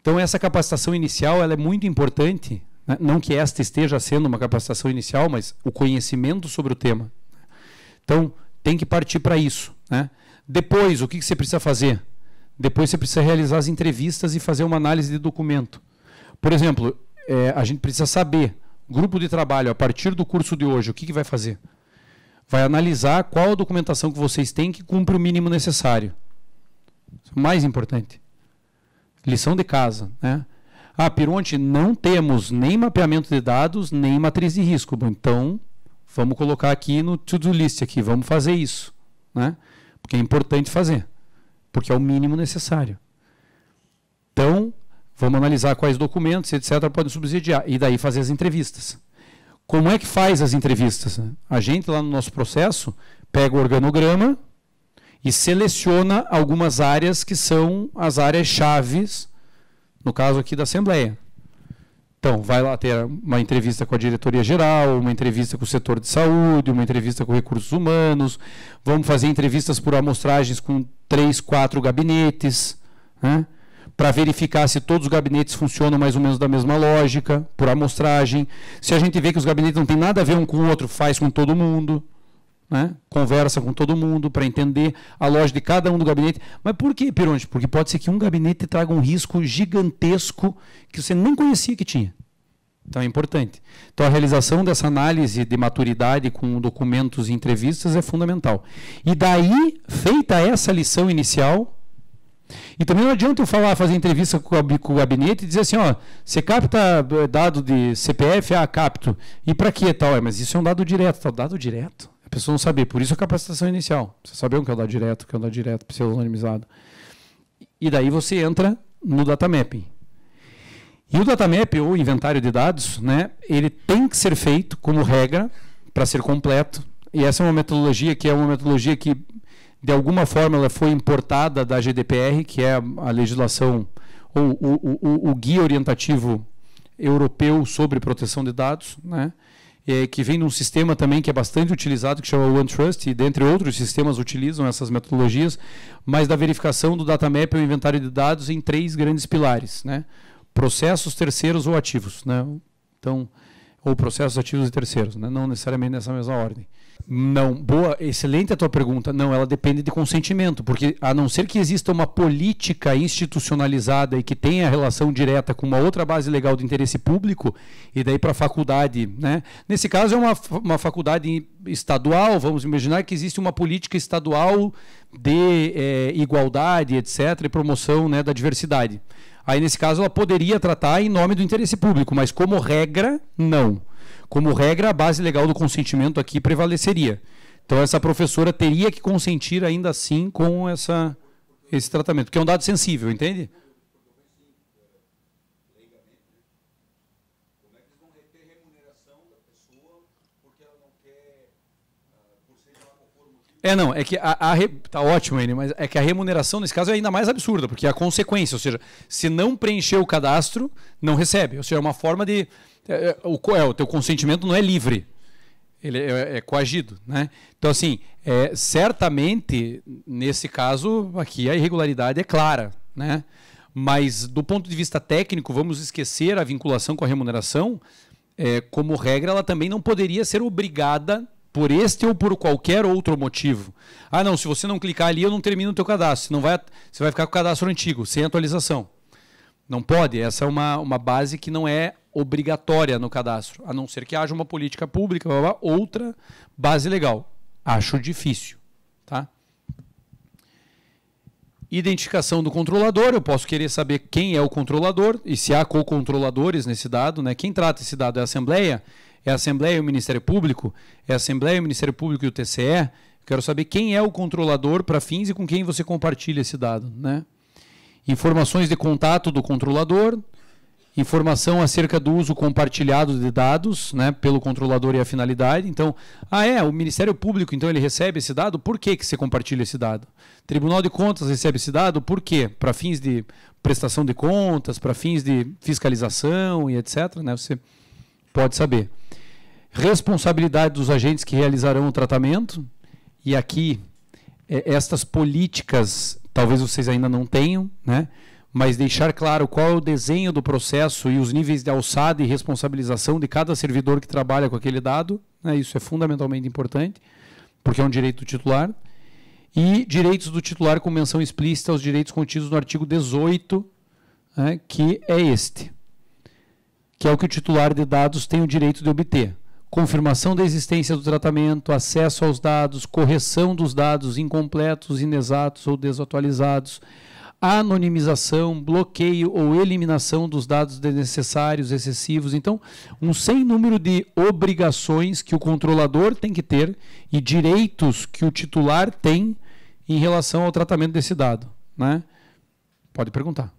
Então essa capacitação inicial ela é muito importante né? Não que esta esteja sendo uma capacitação inicial, mas o conhecimento sobre o tema. Né? Então, tem que partir para isso. Né? Depois, o que você precisa fazer? Depois, você precisa realizar as entrevistas e fazer uma análise de documento. Por exemplo, é, a gente precisa saber, grupo de trabalho, a partir do curso de hoje, o que, que vai fazer? Vai analisar qual a documentação que vocês têm que cumpre o mínimo necessário. É mais importante. Lição de casa. Né? Ah, Pironte, não temos nem mapeamento de dados, nem matriz de risco. Então, vamos colocar aqui no to-do list aqui, vamos fazer isso, né? Porque é importante fazer, porque é o mínimo necessário. Então, vamos analisar quais documentos, etc, podem subsidiar e daí fazer as entrevistas. Como é que faz as entrevistas? A gente lá no nosso processo pega o organograma e seleciona algumas áreas que são as áreas chaves no caso aqui da Assembleia. Então, vai lá ter uma entrevista com a diretoria geral, uma entrevista com o setor de saúde, uma entrevista com recursos humanos, vamos fazer entrevistas por amostragens com três, quatro gabinetes, né? para verificar se todos os gabinetes funcionam mais ou menos da mesma lógica, por amostragem. Se a gente vê que os gabinetes não têm nada a ver um com o outro, faz com todo mundo né? conversa com todo mundo para entender a loja de cada um do gabinete. Mas por que, Pironte? Porque pode ser que um gabinete traga um risco gigantesco que você nem conhecia que tinha. Então é importante. Então a realização dessa análise de maturidade com documentos e entrevistas é fundamental. E daí, feita essa lição inicial, e também não adianta eu falar, fazer entrevista com, o gabinete e dizer assim, ó, você capta eh, dado de CPF, ah, capto. E para que tal? É, mas isso é um dado direto, Tal tá, Dado direto. A pessoa não saber. Por isso a capacitação inicial. Você sabia o que é o dado direto, o que é o dado direto, anonimizado. E daí você entra no data mapping. E o data map ou inventário de dados, né, ele tem que ser feito como regra para ser completo. E essa é uma metodologia que é uma metodologia que de alguma forma ela foi importada da GDPR, que é a legislação ou o, o, o guia orientativo europeu sobre proteção de dados, né? é, que vem de um sistema também que é bastante utilizado, que chama OneTrust, e dentre outros sistemas utilizam essas metodologias, mas da verificação do datamap e o inventário de dados em três grandes pilares, né? processos terceiros ou ativos, né? então, ou processos ativos e terceiros, né? não necessariamente nessa mesma ordem. Não, boa, excelente a tua pergunta. Não, ela depende de consentimento, porque a não ser que exista uma política institucionalizada e que tenha relação direta com uma outra base legal de interesse público, e daí para a faculdade, né? Nesse caso é uma, uma faculdade estadual, vamos imaginar que existe uma política estadual de é, igualdade, etc., e promoção né, da diversidade. Aí, nesse caso, ela poderia tratar em nome do interesse público, mas como regra, não. Como regra, a base legal do consentimento aqui prevaleceria. Então essa professora teria que consentir ainda assim com essa, esse tratamento, que é um dado sensível, entende? É, não, é que a, a re... tá ótimo ele, mas é que a remuneração nesse caso é ainda mais absurda, porque é a consequência, ou seja, se não preencher o cadastro, não recebe. Ou seja, é uma forma de é, é, o, é, o teu consentimento não é livre, ele é, é coagido, né? Então, assim, é, certamente, nesse caso aqui, a irregularidade é clara, né? Mas, do ponto de vista técnico, vamos esquecer a vinculação com a remuneração. É, como regra, ela também não poderia ser obrigada por este ou por qualquer outro motivo. Ah, não, se você não clicar ali, eu não termino o teu cadastro. Você, não vai, você vai ficar com o cadastro antigo, sem atualização. Não pode. Essa é uma, uma base que não é obrigatória no cadastro, a não ser que haja uma política pública, blá, blá, outra base legal. Acho difícil. Tá? Identificação do controlador, eu posso querer saber quem é o controlador e se há co-controladores nesse dado. Né? Quem trata esse dado é a Assembleia, é a Assembleia e o Ministério Público, é a Assembleia, o Ministério Público e o TCE. Quero saber quem é o controlador para fins e com quem você compartilha esse dado. Né? Informações de contato do controlador, informação acerca do uso compartilhado de dados né, pelo controlador e a finalidade. Então, ah é, o Ministério Público, então ele recebe esse dado, por que, que você compartilha esse dado? Tribunal de Contas recebe esse dado, por quê? Para fins de prestação de contas, para fins de fiscalização e etc. Né, você pode saber. Responsabilidade dos agentes que realizarão o tratamento. E aqui, é, estas políticas, talvez vocês ainda não tenham, né? mas deixar claro qual é o desenho do processo e os níveis de alçada e responsabilização de cada servidor que trabalha com aquele dado. Né? Isso é fundamentalmente importante, porque é um direito do titular. E direitos do titular com menção explícita aos direitos contidos no artigo 18, né? que é este, que é o que o titular de dados tem o direito de obter. Confirmação da existência do tratamento, acesso aos dados, correção dos dados incompletos, inexatos ou desatualizados, anonimização, bloqueio ou eliminação dos dados desnecessários, excessivos. Então, um sem número de obrigações que o controlador tem que ter e direitos que o titular tem em relação ao tratamento desse dado. Né? Pode perguntar.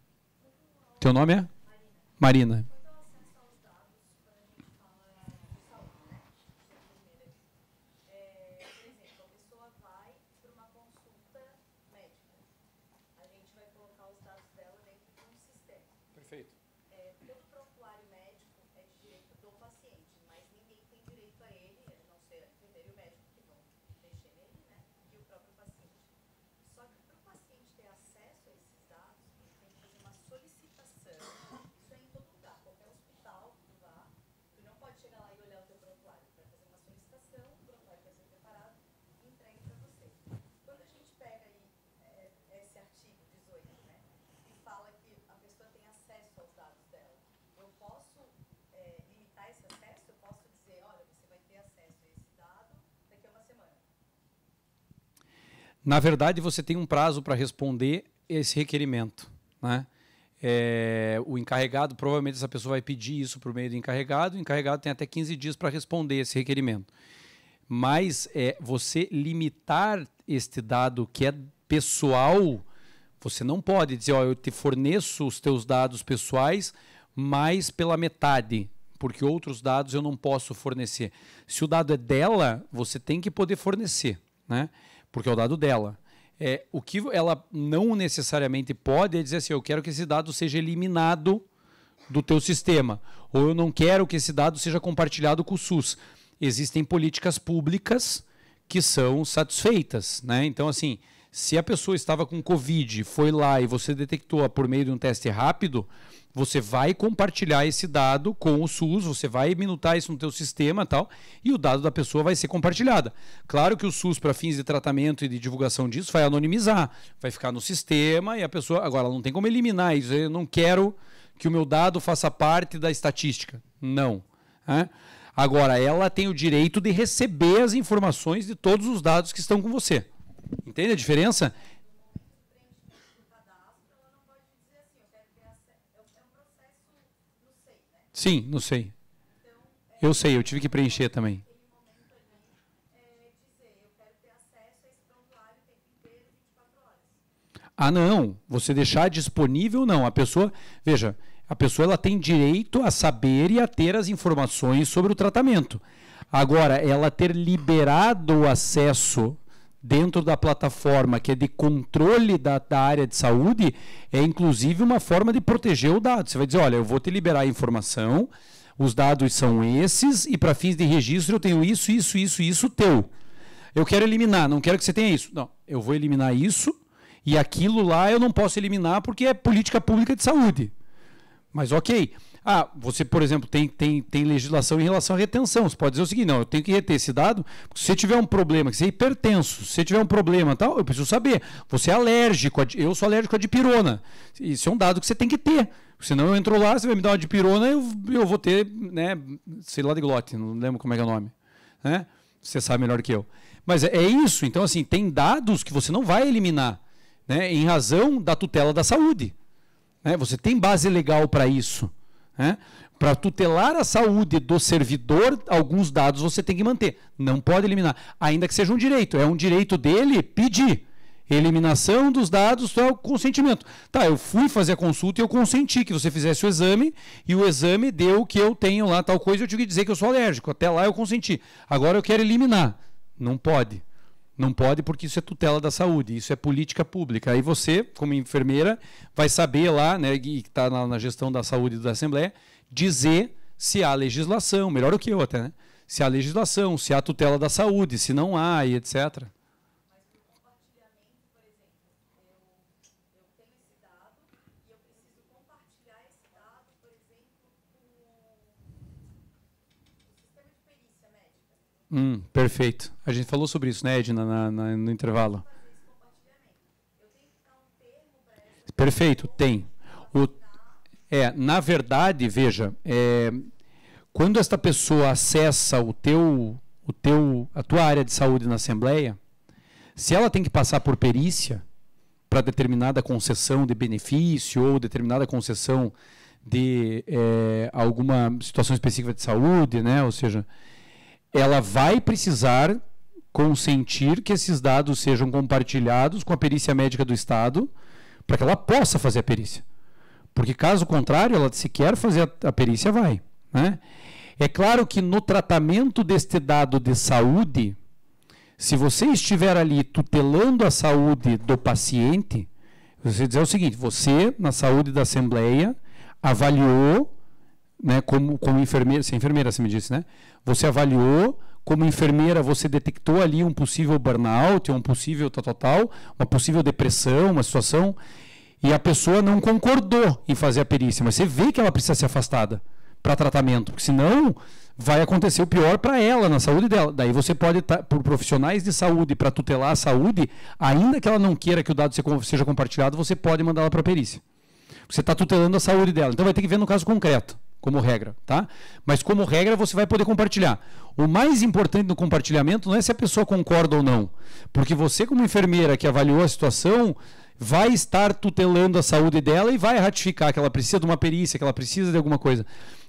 Teu nome é? Marina. Marina. Na verdade, você tem um prazo para responder esse requerimento. Né? É, o encarregado, provavelmente essa pessoa vai pedir isso por meio do encarregado, o encarregado tem até 15 dias para responder esse requerimento. Mas é, você limitar este dado que é pessoal, você não pode dizer, ó, eu te forneço os teus dados pessoais, mas pela metade, porque outros dados eu não posso fornecer. Se o dado é dela, você tem que poder fornecer, né? porque é o dado dela. É, o que ela não necessariamente pode é dizer assim: eu quero que esse dado seja eliminado do teu sistema, ou eu não quero que esse dado seja compartilhado com o SUS. Existem políticas públicas que são satisfeitas, né? Então, assim, se a pessoa estava com Covid, foi lá e você detectou por meio de um teste rápido, você vai compartilhar esse dado com o SUS, você vai minutar isso no teu sistema tal, e o dado da pessoa vai ser compartilhado. Claro que o SUS, para fins de tratamento e de divulgação disso, vai anonimizar, vai ficar no sistema e a pessoa. Agora, não tem como eliminar isso. Eu não quero que o meu dado faça parte da estatística. Não. É? Agora, ela tem o direito de receber as informações de todos os dados que estão com você. Entende a diferença? Sim, não sei. Eu sei, eu tive que preencher também. Ah, não. Você deixar disponível, não. A pessoa, veja, a pessoa ela tem direito a saber e a ter as informações sobre o tratamento. Agora, ela ter liberado o acesso dentro da plataforma que é de controle da, da área de saúde é inclusive uma forma de proteger o dado. Você vai dizer, olha, eu vou te liberar a informação, os dados são esses e para fins de registro eu tenho isso, isso, isso, isso teu. Eu quero eliminar, não quero que você tenha isso. Não, eu vou eliminar isso e aquilo lá eu não posso eliminar porque é política pública de saúde. Mas ok, ah, você, por exemplo, tem, tem, tem legislação em relação à retenção. Você pode dizer o seguinte: não, eu tenho que reter esse dado, se você tiver um problema, que você é hipertenso, se você tiver um problema tal, eu preciso saber. Você é alérgico, a, eu sou alérgico à dipirona. Isso é um dado que você tem que ter. Senão eu entro lá, você vai me dar uma dipirona, eu, eu vou ter, né, sei lá de glote, não lembro como é que é o nome. Né? Você sabe melhor que eu. Mas é, é isso. Então, assim, tem dados que você não vai eliminar, né, em razão da tutela da saúde. Né? Você tem base legal para isso. Né? Para tutelar a saúde do servidor, alguns dados você tem que manter. Não pode eliminar. Ainda que seja um direito. É um direito dele pedir. Eliminação dos dados é o consentimento. Tá, eu fui fazer a consulta e eu consenti que você fizesse o exame e o exame deu que eu tenho lá tal coisa eu tive que dizer que eu sou alérgico. Até lá eu consenti. Agora eu quero eliminar. Não pode. Não pode porque isso é tutela da saúde, isso é política pública. Aí você, como enfermeira, vai saber lá, né, que está na, gestão da saúde da Assembleia, dizer se há legislação, melhor do que eu até, né? Se há legislação, se há tutela da saúde, se não há, e etc. Hum, perfeito. A gente falou sobre isso, né, Edna, na, na, no intervalo. Perfeito, tem. O, é, na verdade, veja, é, quando esta pessoa acessa o teu, o teu, a tua área de saúde na Assembleia, se ela tem que passar por perícia para determinada concessão de benefício ou determinada concessão de é, alguma situação específica de saúde, né? Ou seja, ela vai precisar consentir que esses dados sejam compartilhados com a perícia médica do Estado para que ela possa fazer a perícia. Porque caso contrário, ela se quer fazer a, perícia vai. Né? É claro que no tratamento deste dado de saúde, se você estiver ali tutelando a saúde do paciente, você dizer o seguinte: você, na saúde da Assembleia, avaliou né, como, como enfermeira, você é enfermeira, você me disse, né? Você avaliou, como enfermeira, você detectou ali um possível burnout, um possível tal, tal, tal, uma possível depressão, uma situação, e a pessoa não concordou em fazer a perícia, mas você vê que ela precisa ser afastada para tratamento, porque senão vai acontecer o pior para ela, na saúde dela. Daí você pode, tá, por profissionais de saúde, para tutelar a saúde, ainda que ela não queira que o dado seja compartilhado, você pode mandá-la para a perícia. Você está tutelando a saúde dela. Então vai ter que ver no caso concreto como regra, tá? Mas como regra você vai poder compartilhar. O mais importante no compartilhamento não é se a pessoa concorda ou não, porque você como enfermeira que avaliou a situação vai estar tutelando a saúde dela e vai ratificar que ela precisa de uma perícia, que ela precisa de alguma coisa.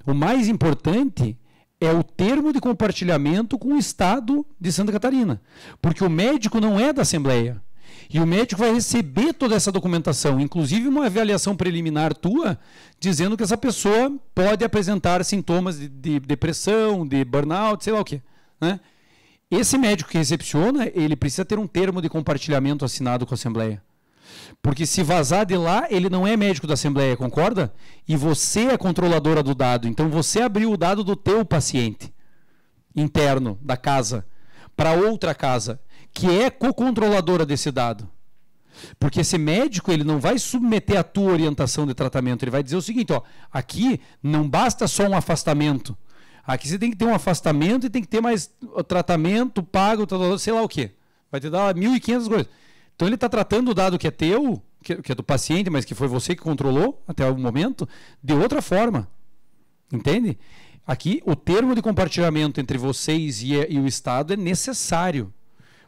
O mais importante é o termo de compartilhamento com o Estado de Santa Catarina, porque o médico não é da Assembleia. E o médico vai receber toda essa documentação, inclusive uma avaliação preliminar tua, dizendo que essa pessoa pode apresentar sintomas de, de depressão, de burnout, sei lá o quê. Né? Esse médico que recepciona, ele precisa ter um termo de compartilhamento assinado com a Assembleia. Porque se vazar de lá, ele não é médico da Assembleia, concorda? E você é controladora do dado. Então você abriu o dado do teu paciente interno da casa para outra casa que é co-controladora desse dado. Porque esse médico ele não vai submeter a tua orientação de tratamento, ele vai dizer o seguinte, ó, aqui não basta só um afastamento. Aqui você tem que ter um afastamento e tem que ter mais tratamento pago, sei lá o quê. Vai te dar 1.500 coisas. Então ele está tratando o dado que é teu, que é do paciente, mas que foi você que controlou até algum momento, de outra forma. Entende? Aqui, o termo de compartilhamento entre vocês e, e o Estado é necessário.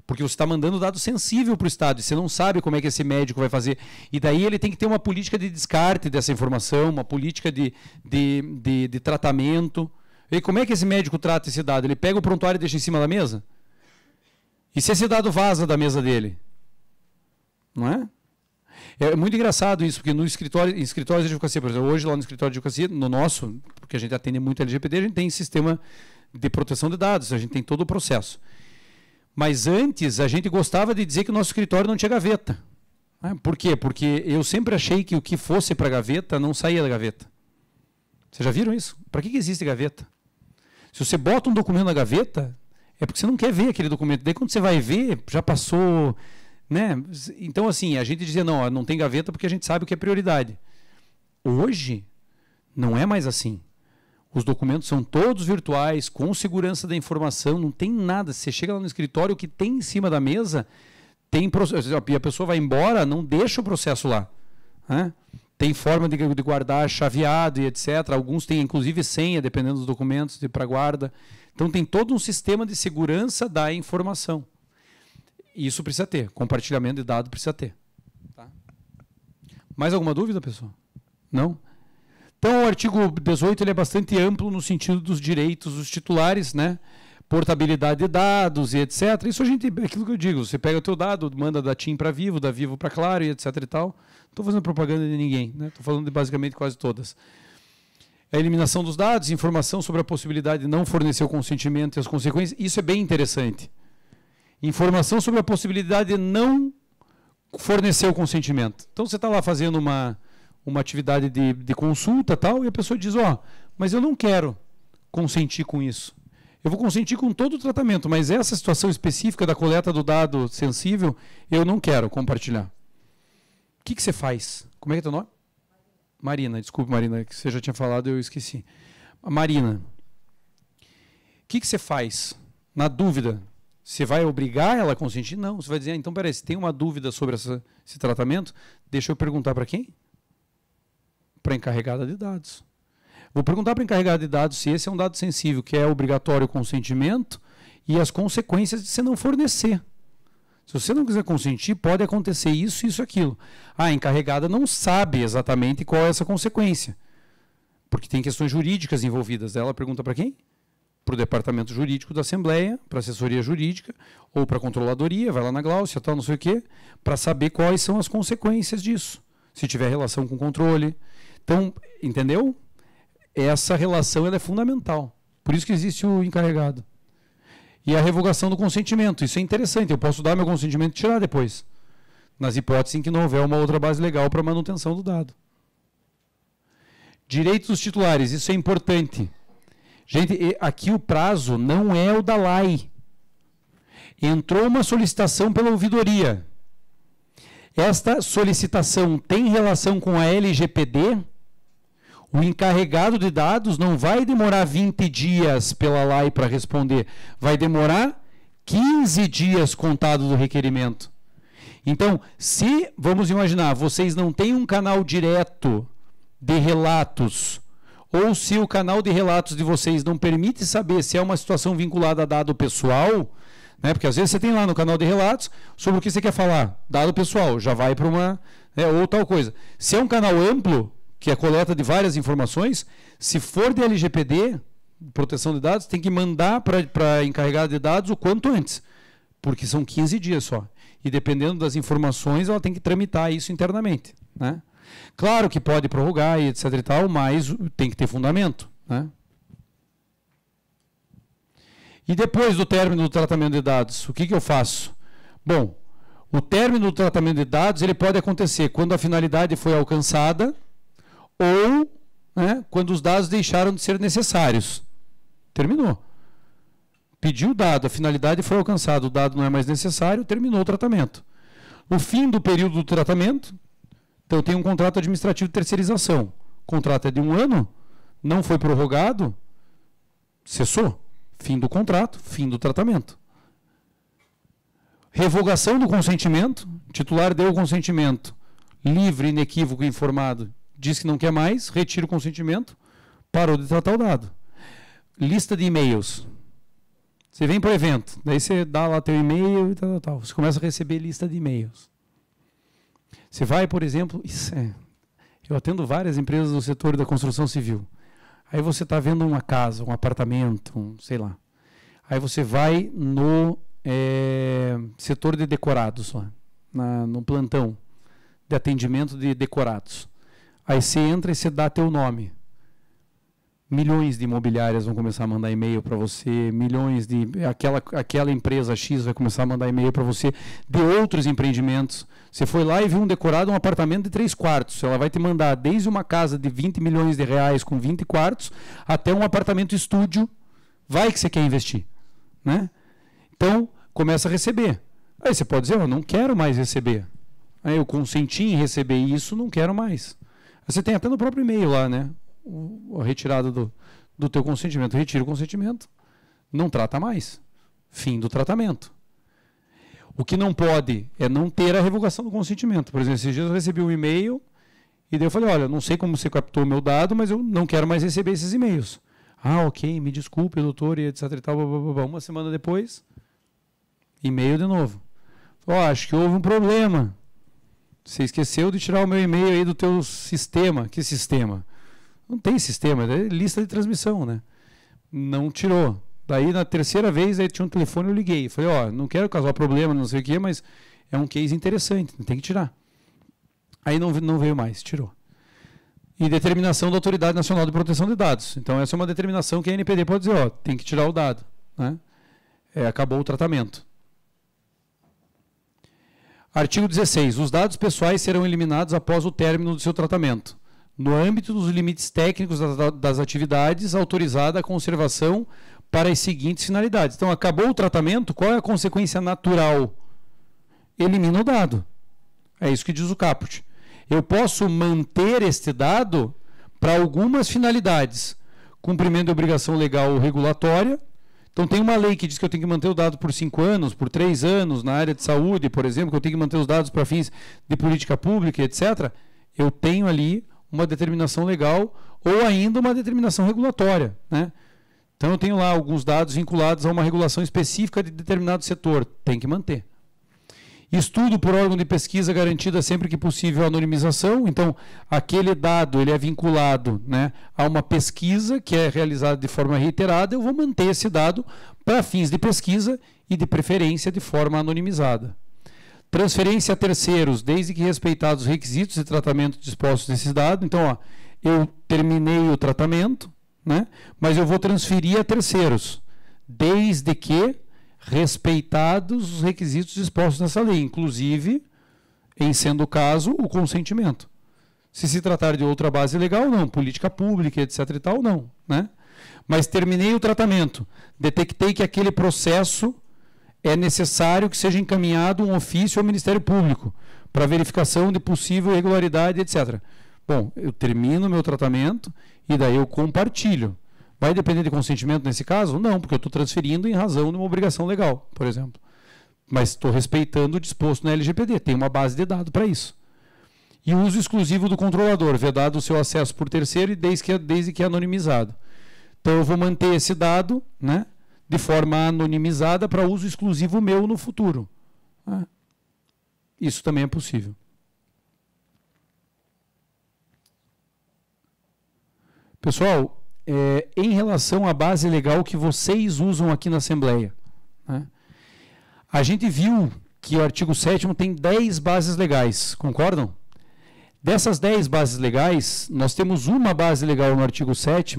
Porque você está mandando dado sensível para o Estado e você não sabe como é que esse médico vai fazer. E daí ele tem que ter uma política de descarte dessa informação, uma política de, de, de, de tratamento. E como é que esse médico trata esse dado? Ele pega o prontuário e deixa em cima da mesa? E se esse dado vaza da mesa dele? Não é? É muito engraçado isso, porque no escritório, em escritórios de advocacia, por exemplo, hoje lá no escritório de advocacia, no nosso, porque a gente atende muito LGPD, a gente tem sistema de proteção de dados, a gente tem todo o processo. Mas antes a gente gostava de dizer que o nosso escritório não tinha gaveta. É, por quê? Porque eu sempre achei que o que fosse para a gaveta não saía da gaveta. Vocês já viram isso? Para que, que existe gaveta? Se você bota um documento na gaveta, é porque você não quer ver aquele documento. Daí quando você vai ver, já passou. Né? Então, assim, a gente dizia, não, não tem gaveta porque a gente sabe o que é prioridade. Hoje, não é mais assim. Os documentos são todos virtuais, com segurança da informação, não tem nada. Você chega lá no escritório, o que tem em cima da mesa, tem processo. Assim, e a pessoa vai embora, não deixa o processo lá. Né? Tem forma de, de, guardar chaveado e etc. Alguns têm inclusive senha, dependendo dos documentos, de para guarda. Então tem todo um sistema de segurança da informação. Isso precisa ter. Compartilhamento de dados precisa ter. Tá. Mais alguma dúvida, pessoal? Não? Então, o artigo 18 ele é bastante amplo no sentido dos direitos dos titulares, né? portabilidade de dados e etc. Isso a gente, aquilo que eu digo, você pega o teu dado, manda da TIM para Vivo, da Vivo para Claro e etc e tal. Não estou fazendo propaganda de ninguém, né? Estou falando de basicamente quase todas. A eliminação dos dados, informação sobre a possibilidade de não fornecer o consentimento e as consequências, isso é bem interessante. Informação sobre a possibilidade de não fornecer o consentimento. Então você está lá fazendo uma, uma atividade de, de consulta tal, e a pessoa diz, ó, oh, mas eu não quero consentir com isso. Eu vou consentir com todo o tratamento, mas essa situação específica da coleta do dado sensível, eu não quero compartilhar. O que, que você faz? Como é que é teu nome? Marina, desculpe, Marina, que você já tinha falado, eu esqueci. Marina, o que, que você faz na dúvida? Você vai obrigar ela a consentir? Não. Você vai dizer, ah, então peraí, se tem uma dúvida sobre essa, esse tratamento, deixa eu perguntar para quem? para a encarregada de dados. Vou perguntar para a encarregada de dados se esse é um dado sensível, que é obrigatório o consentimento e as consequências de você não fornecer. Se você não quiser consentir, pode acontecer isso, isso, aquilo. Ah, a encarregada não sabe exatamente qual é essa consequência, porque tem questões jurídicas envolvidas. Ela pergunta para quem? Para o departamento jurídico da Assembleia, para a assessoria jurídica, ou para a controladoria, vai lá na Gláucia, tal, não sei o quê, para saber quais são as consequências disso. Se tiver relação com controle, então, entendeu? Essa relação é fundamental. Por isso que existe o encarregado. E a revogação do consentimento. Isso é interessante. Eu posso dar meu consentimento e tirar depois. Nas hipóteses em que não houver uma outra base legal para manutenção do dado. Direitos dos titulares. Isso é importante. Gente, aqui o prazo não é o da LAI. Entrou uma solicitação pela ouvidoria. Esta solicitação tem relação com a LGPD o encarregado de dados não vai demorar 20 dias pela LAI para responder, vai demorar 15 dias contado do requerimento. Então, se, vamos imaginar, vocês não têm um canal direto de relatos, ou se o canal de relatos de vocês não permite saber se é uma situação vinculada a dado pessoal, né? Porque às vezes você tem lá no canal de relatos sobre o que você quer falar, dado pessoal, já vai para uma né, ou tal coisa. Se é um canal amplo, que é a coleta de várias informações, se for de LGPD, proteção de dados, tem que mandar para a encarregada de dados o quanto antes, porque são 15 dias só. E dependendo das informações, ela tem que tramitar isso internamente. Né? Claro que pode prorrogar e etc e tal, mas tem que ter fundamento. Né? E depois do término do tratamento de dados, o que, que eu faço? Bom, o término do tratamento de dados ele pode acontecer quando a finalidade foi alcançada, ou né, quando os dados deixaram de ser necessários. Terminou. Pediu o dado, a finalidade foi alcançada, o dado não é mais necessário, terminou o tratamento. O fim do período do tratamento, então tem um contrato administrativo de terceirização. O contrato é de um ano, não foi prorrogado, cessou. Fim do contrato, fim do tratamento. Revogação do consentimento, titular deu o consentimento livre, inequívoco e informado diz que não quer mais, retira o consentimento, parou de tratar o dado. Lista de e-mails. Você vem para o evento, daí você dá lá teu e-mail e tal, tal, tal. Você começa a receber lista de e-mails. Você vai, por exemplo, isso é, eu atendo várias empresas do setor da construção civil. Aí você está vendo uma casa, um apartamento, um, sei lá. Aí você vai no é, setor de decorados, lá, na, no plantão de atendimento de decorados. Aí você entra e você dá teu nome. Milhões de imobiliárias vão começar a mandar e-mail para você, milhões de. Aquela, aquela empresa X vai começar a mandar e-mail para você de outros empreendimentos. Você foi lá e viu um decorado, um apartamento de três quartos. Ela vai te mandar desde uma casa de 20 milhões de reais com 20 quartos até um apartamento estúdio. Vai que você quer investir. Né? Então, começa a receber. Aí você pode dizer, eu não quero mais receber. Aí eu consenti em receber isso, não quero mais. Você tem até no próprio e-mail lá, né? A retirada do, do teu consentimento. Retira o consentimento, não trata mais. Fim do tratamento. O que não pode é não ter a revogação do consentimento. Por exemplo, esses dias eu recebi um e-mail e daí eu falei, olha, não sei como você captou meu dado, mas eu não quero mais receber esses e-mails. Ah, ok, me desculpe, doutor, e etc e tal, blá, blá, blá. Uma semana depois, e-mail de novo. Oh, acho que houve um problema. Você esqueceu de tirar o meu e-mail aí do teu sistema. Que sistema? Não tem sistema, é lista de transmissão, né? Não tirou. Daí na terceira vez aí tinha um telefone, eu liguei. Falei, ó, não quero causar problema, não sei o quê, mas é um case interessante, tem que tirar. Aí não, não veio mais, tirou. E determinação da Autoridade Nacional de Proteção de Dados. Então essa é uma determinação que a NPD pode dizer, ó, tem que tirar o dado, né? É, acabou o tratamento. Artigo 16. Os dados pessoais serão eliminados após o término do seu tratamento, no âmbito dos limites técnicos das atividades autorizada a conservação para as seguintes finalidades. Então, acabou o tratamento, qual é a consequência natural? Elimina o dado. É isso que diz o caput. Eu posso manter este dado para algumas finalidades: cumprimento de obrigação legal ou regulatória, então tem uma lei que diz que eu tenho que manter o dado por cinco anos, por três anos, na área de saúde, por exemplo, que eu tenho que manter os dados para fins de política pública, etc. Eu tenho ali uma determinação legal ou ainda uma determinação regulatória. Né? Então eu tenho lá alguns dados vinculados a uma regulação específica de determinado setor. Tem que manter. Estudo por órgão de pesquisa garantida é sempre que possível a anonimização. Então, aquele dado ele é vinculado né, a uma pesquisa que é realizada de forma reiterada. Eu vou manter esse dado para fins de pesquisa e, de preferência, de forma anonimizada. Transferência a terceiros, desde que respeitados os requisitos de tratamento dispostos nesse dado. Então, ó, eu terminei o tratamento, né, mas eu vou transferir a terceiros, desde que respeitados os requisitos dispostos nessa lei, inclusive, em sendo o caso, o consentimento. Se se tratar de outra base legal, não. Política pública, etc. e tal, não. Né? Mas terminei o tratamento. Detectei que aquele processo é necessário que seja encaminhado um ofício ao Ministério Público para verificação de possível irregularidade, etc. Bom, eu termino meu tratamento e daí eu compartilho. Vai depender de consentimento nesse caso? Não, porque eu estou transferindo em razão de uma obrigação legal, por exemplo. Mas estou respeitando o disposto na LGPD, tem uma base de dados para isso. E uso exclusivo do controlador, vedado o seu acesso por terceiro e desde que, é, desde que é anonimizado. Então eu vou manter esse dado né, de forma anonimizada para uso exclusivo meu no futuro. Né? Isso também é possível. Pessoal, é, em relação à base legal que vocês usam aqui na Assembleia. Né? A gente viu que o artigo 7 tem 10 bases legais, concordam? Dessas 10 bases legais, nós temos uma base legal no artigo 7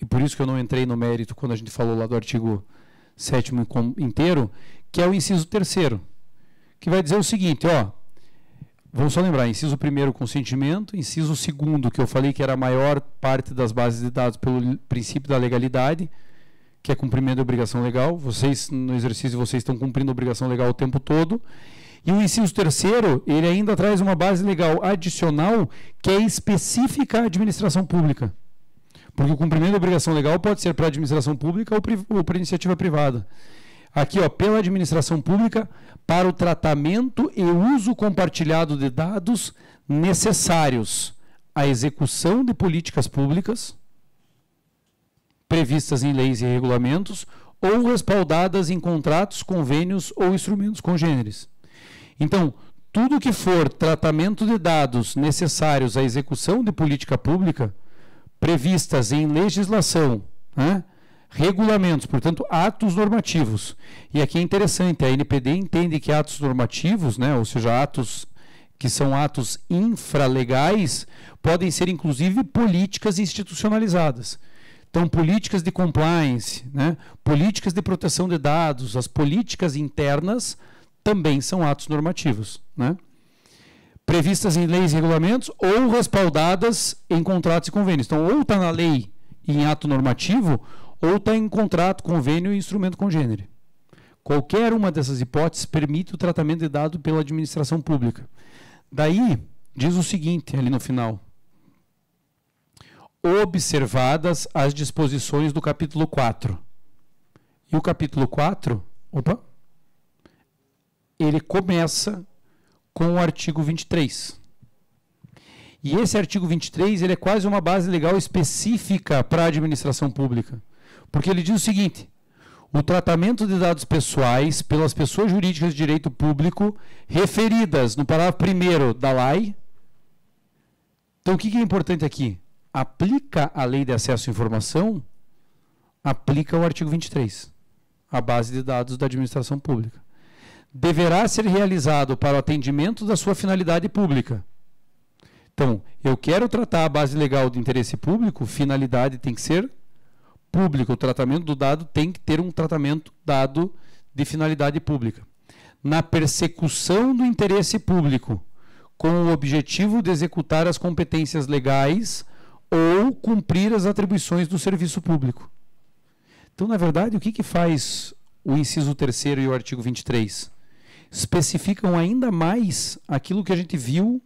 e por isso que eu não entrei no mérito quando a gente falou lá do artigo 7 inteiro, que é o inciso 3 que vai dizer o seguinte, ó, Vamos só lembrar, inciso primeiro, consentimento, inciso segundo, que eu falei que era a maior parte das bases de dados pelo princípio da legalidade, que é cumprimento da obrigação legal. Vocês, no exercício, vocês estão cumprindo a obrigação legal o tempo todo. E o inciso terceiro, ele ainda traz uma base legal adicional que é específica à administração pública. Porque o cumprimento da obrigação legal pode ser para a administração pública ou para a iniciativa privada. Aqui, ó, pela administração pública para o tratamento e uso compartilhado de dados necessários à execução de políticas públicas previstas em leis e regulamentos ou respaldadas em contratos, convênios ou instrumentos congêneres. Então, tudo que for tratamento de dados necessários à execução de política pública previstas em legislação, né? regulamentos, portanto, atos normativos. E aqui é interessante, a NPD entende que atos normativos, né, ou seja, atos que são atos infralegais, podem ser inclusive políticas institucionalizadas. Então, políticas de compliance, né, políticas de proteção de dados, as políticas internas também são atos normativos. Né? Previstas em leis e regulamentos ou respaldadas em contratos e convênios. Então, ou está na lei em ato normativo, ou está em contrato, convênio e instrumento congênere. Qualquer uma dessas hipóteses permite o tratamento de dado pela administração pública. Daí, diz o seguinte ali no final: observadas as disposições do capítulo 4. E o capítulo 4, opa, ele começa com o artigo 23. E esse artigo 23 ele é quase uma base legal específica para a administração pública. Porque ele diz o seguinte: o tratamento de dados pessoais pelas pessoas jurídicas de direito público referidas no parágrafo 1 da LAI. Então, o que, que é importante aqui? Aplica a lei de acesso à informação, aplica o artigo 23, a base de dados da administração pública. Deverá ser realizado para o atendimento da sua finalidade pública. Então, eu quero tratar a base legal de interesse público, finalidade tem que ser público O tratamento do dado tem que ter um tratamento dado de finalidade pública. Na persecução do interesse público, com o objetivo de executar as competências legais ou cumprir as atribuições do serviço público. Então, na verdade, o que, que faz o inciso 3 e o artigo 23? Especificam ainda mais aquilo que a gente viu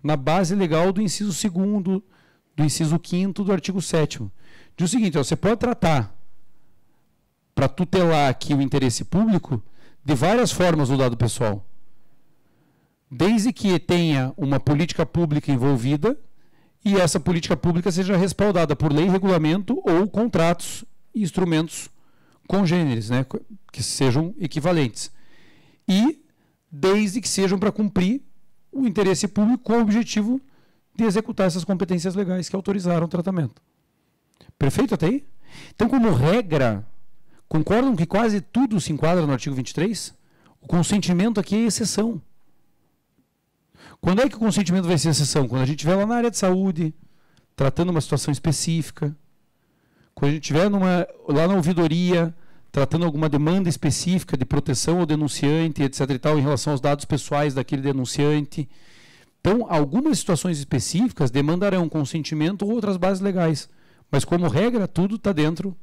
na base legal do inciso 2, do inciso 5 do artigo 7 de o seguinte: ó, você pode tratar para tutelar aqui o interesse público de várias formas o dado pessoal. Desde que tenha uma política pública envolvida e essa política pública seja respaldada por lei, regulamento ou contratos e instrumentos congêneres, né, que sejam equivalentes. E desde que sejam para cumprir o interesse público com o objetivo de executar essas competências legais que autorizaram o tratamento. Perfeito até aí? Então, como regra, concordam que quase tudo se enquadra no artigo 23? O consentimento aqui é exceção. Quando é que o consentimento vai ser exceção? Quando a gente estiver lá na área de saúde, tratando uma situação específica. Quando a gente estiver numa, lá na ouvidoria, tratando alguma demanda específica de proteção ao denunciante, etc. e tal, em relação aos dados pessoais daquele denunciante. Então, algumas situações específicas demandarão consentimento ou outras bases legais. Mas como regra, tudo está dentro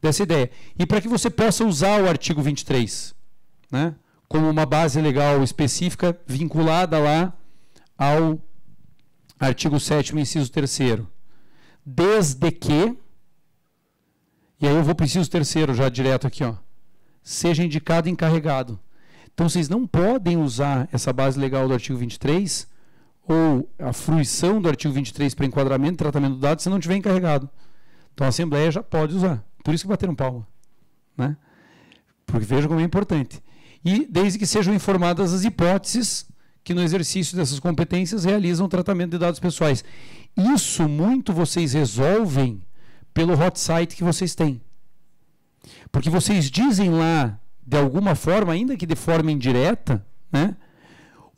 dessa ideia. E para que você possa usar o artigo 23, né, como uma base legal específica vinculada lá ao artigo 7 inciso 3 Desde que e aí eu vou para o inciso 3 já direto aqui, ó. Seja indicado encarregado. Então vocês não podem usar essa base legal do artigo 23 ou a fruição do artigo 23 para enquadramento e tratamento do dado se não tiver encarregado. Então a Assembleia já pode usar. Por isso que bateram palma. Né? Porque veja como é importante. E desde que sejam informadas as hipóteses que no exercício dessas competências realizam tratamento de dados pessoais. Isso muito vocês resolvem pelo hot site que vocês têm. Porque vocês dizem lá, de alguma forma, ainda que de forma indireta, né?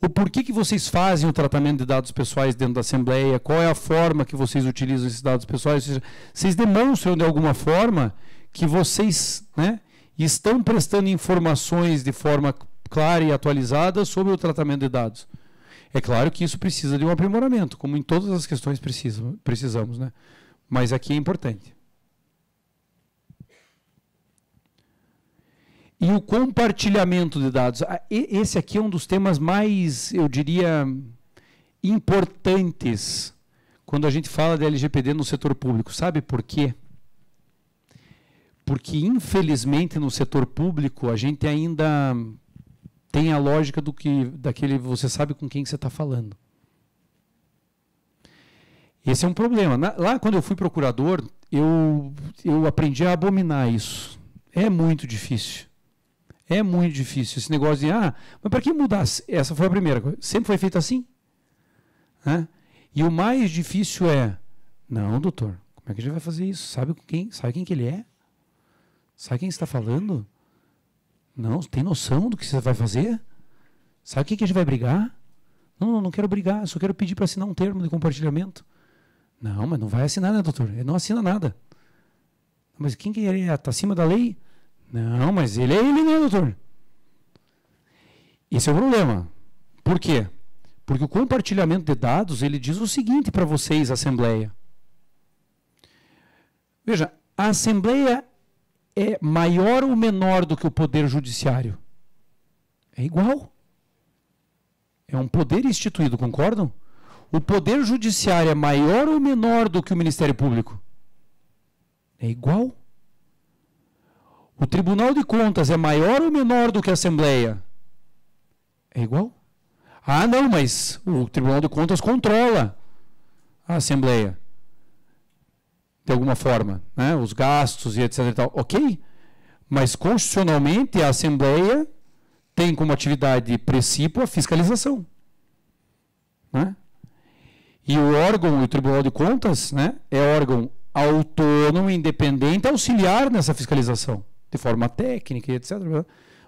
o porquê que vocês fazem o tratamento de dados pessoais dentro da Assembleia, qual é a forma que vocês utilizam esses dados pessoais, seja, vocês demonstram de alguma forma que vocês né, estão prestando informações de forma clara e atualizada sobre o tratamento de dados. É claro que isso precisa de um aprimoramento, como em todas as questões precisa, precisamos, né? mas aqui é importante. E o compartilhamento de dados. Ah, esse aqui é um dos temas mais, eu diria, importantes quando a gente fala de LGPD no setor público. Sabe por quê? Porque, infelizmente, no setor público, a gente ainda tem a lógica do que daquele você sabe com quem você está falando. Esse é um problema. Na, lá, quando eu fui procurador, eu, eu aprendi a abominar isso. É muito difícil. É muito difícil esse negócio de, ah, mas para que mudar? Essa foi a primeira coisa. Sempre foi feito assim. Né? E o mais difícil é, não, doutor, como é que a gente vai fazer isso? Sabe quem, sabe quem que ele é? Sabe quem está falando? Não, tem noção do que você vai fazer? Sabe o que, que a gente vai brigar? Não, não, não quero brigar, só quero pedir para assinar um termo de compartilhamento. Não, mas não vai assinar, né, doutor? Ele não assina nada. Mas quem que é? Está acima da lei? Não, mas ele é ele, né, doutor? Esse é o problema. Por quê? Porque o compartilhamento de dados ele diz o seguinte para vocês, Assembleia. Veja, a Assembleia é maior ou menor do que o Poder Judiciário? É igual. É um poder instituído, concordam? O Poder Judiciário é maior ou menor do que o Ministério Público? É igual. O Tribunal de Contas é maior ou menor do que a Assembleia? É igual. Ah, não, mas o Tribunal de Contas controla a Assembleia. De alguma forma, né? os gastos e etc. E tal. Ok, mas constitucionalmente a Assembleia tem como atividade princípio a fiscalização. Né? E o órgão, o Tribunal de Contas, né, é órgão autônomo, independente, auxiliar nessa fiscalização de forma técnica, etc. Né?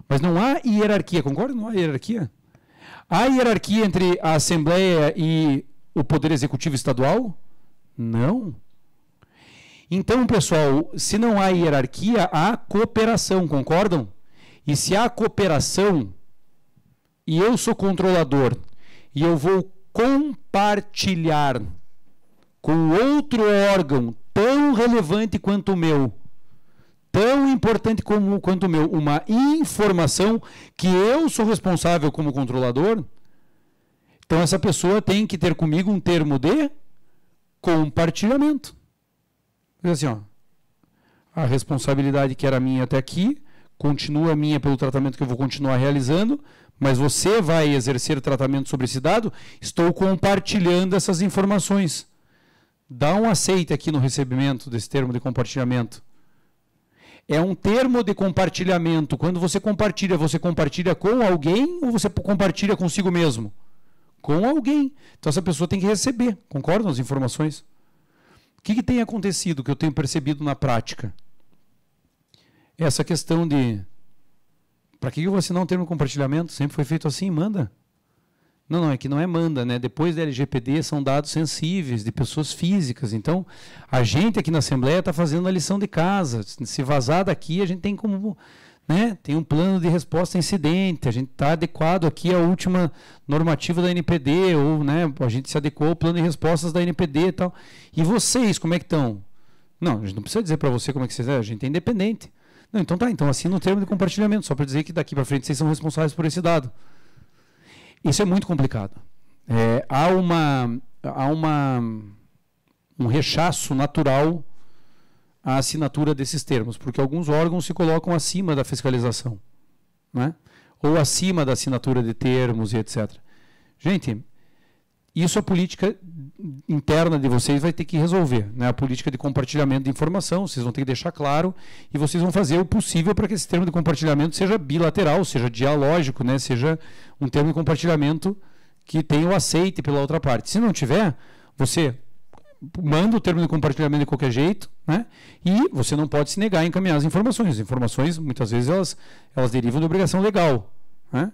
Mas não há hierarquia, concorda? Não há hierarquia. Há hierarquia entre a Assembleia e o Poder Executivo Estadual? Não. Então, pessoal, se não há hierarquia, há cooperação, concordam? E se há cooperação, e eu sou controlador, e eu vou compartilhar com outro órgão tão relevante quanto o meu tão importante como, quanto o meu, uma informação que eu sou responsável como controlador, então essa pessoa tem que ter comigo um termo de compartilhamento. Diz assim, ó, a responsabilidade que era minha até aqui continua minha pelo tratamento que eu vou continuar realizando, mas você vai exercer tratamento sobre esse dado, estou compartilhando essas informações. Dá um aceite aqui no recebimento desse termo de compartilhamento é um termo de compartilhamento. Quando você compartilha, você compartilha com alguém ou você compartilha consigo mesmo? Com alguém. Então essa pessoa tem que receber, concordam as informações? O que, que tem acontecido que eu tenho percebido na prática? Essa questão de. Para que você não assinar um termo de compartilhamento? Sempre foi feito assim, manda. Não, não, é que não é manda, né? Depois da LGPD são dados sensíveis de pessoas físicas. Então, a gente aqui na Assembleia está fazendo a lição de casa. Se vazar daqui, a gente tem como. Né? Tem um plano de resposta a incidente, a gente está adequado aqui à última normativa da NPD, ou né, a gente se adequou ao plano de respostas da NPD e tal. E vocês, como é que estão? Não, a gente não precisa dizer para você como é que vocês é, a gente é independente. Não, então tá, então assina o termo de compartilhamento, só para dizer que daqui para frente vocês são responsáveis por esse dado. Isso é muito complicado. É, há uma, há uma, um rechaço natural à assinatura desses termos, porque alguns órgãos se colocam acima da fiscalização, né? ou acima da assinatura de termos e etc. Gente, isso a é política interna de vocês vai ter que resolver, né? A política de compartilhamento de informação, vocês vão ter que deixar claro e vocês vão fazer o possível para que esse termo de compartilhamento seja bilateral, seja dialógico, né? Seja um termo de compartilhamento que tenha o aceite pela outra parte. Se não tiver, você manda o termo de compartilhamento de qualquer jeito, né? E você não pode se negar a encaminhar as informações. As informações, muitas vezes, elas, elas derivam de obrigação legal, né?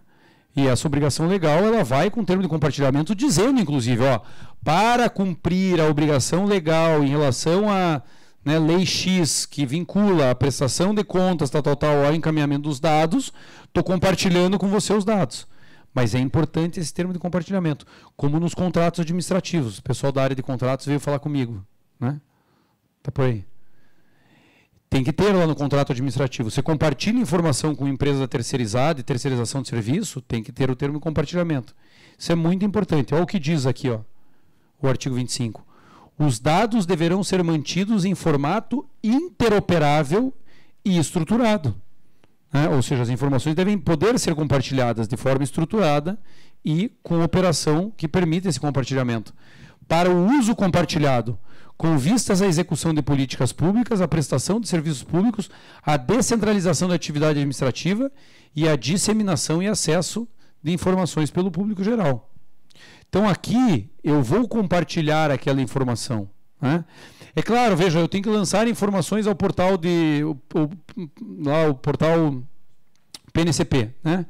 E essa obrigação legal, ela vai com o termo de compartilhamento dizendo, inclusive, ó, para cumprir a obrigação legal em relação à né, lei X que vincula a prestação de contas, tal, tal, tal, ao encaminhamento dos dados, estou compartilhando com você os dados. Mas é importante esse termo de compartilhamento, como nos contratos administrativos. O pessoal da área de contratos veio falar comigo, né? Tá por aí. Tem que ter lá no contrato administrativo. Você compartilha informação com empresa terceirizada e terceirização de serviço, tem que ter o termo compartilhamento. Isso é muito importante. Olha o que diz aqui, ó, o artigo 25. Os dados deverão ser mantidos em formato interoperável e estruturado. Né? Ou seja, as informações devem poder ser compartilhadas de forma estruturada e com operação que permita esse compartilhamento. Para o uso compartilhado, com vistas à execução de políticas públicas, à prestação de serviços públicos, à descentralização da atividade administrativa e à disseminação e acesso de informações pelo público geral. Então aqui eu vou compartilhar aquela informação. Né? É claro, veja, eu tenho que lançar informações ao portal de o, o, lá o portal PNCP, né?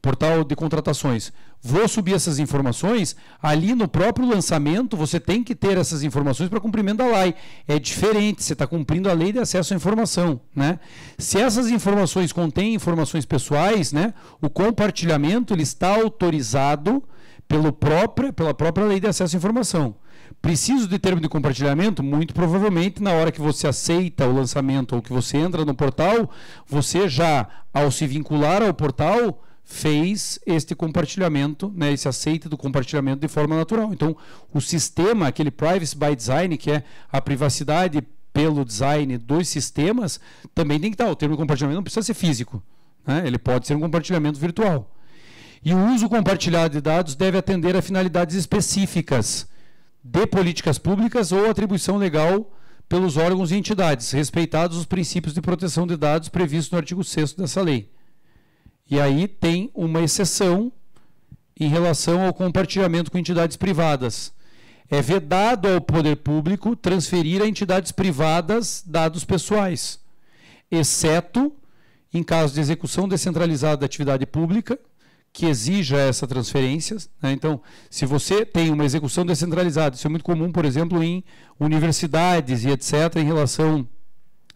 portal de contratações, vou subir essas informações, ali no próprio lançamento você tem que ter essas informações para cumprimento da lei. É diferente, você está cumprindo a lei de acesso à informação. Né? Se essas informações contêm informações pessoais, né, o compartilhamento ele está autorizado pelo próprio, pela própria lei de acesso à informação. Preciso de termo de compartilhamento? Muito provavelmente, na hora que você aceita o lançamento ou que você entra no portal, você já, ao se vincular ao portal, fez este compartilhamento, né, esse aceite do compartilhamento de forma natural. Então, o sistema, aquele privacy by design, que é a privacidade pelo design dos sistemas, também tem que estar. O termo compartilhamento não precisa ser físico. Né? Ele pode ser um compartilhamento virtual. E o uso compartilhado de dados deve atender a finalidades específicas de políticas públicas ou atribuição legal pelos órgãos e entidades, respeitados os princípios de proteção de dados previstos no artigo 6 dessa lei. E aí tem uma exceção em relação ao compartilhamento com entidades privadas. É vedado ao poder público transferir a entidades privadas dados pessoais, exceto em caso de execução descentralizada da atividade pública, que exija essa transferência. Né? Então, se você tem uma execução descentralizada, isso é muito comum, por exemplo, em universidades e etc., em relação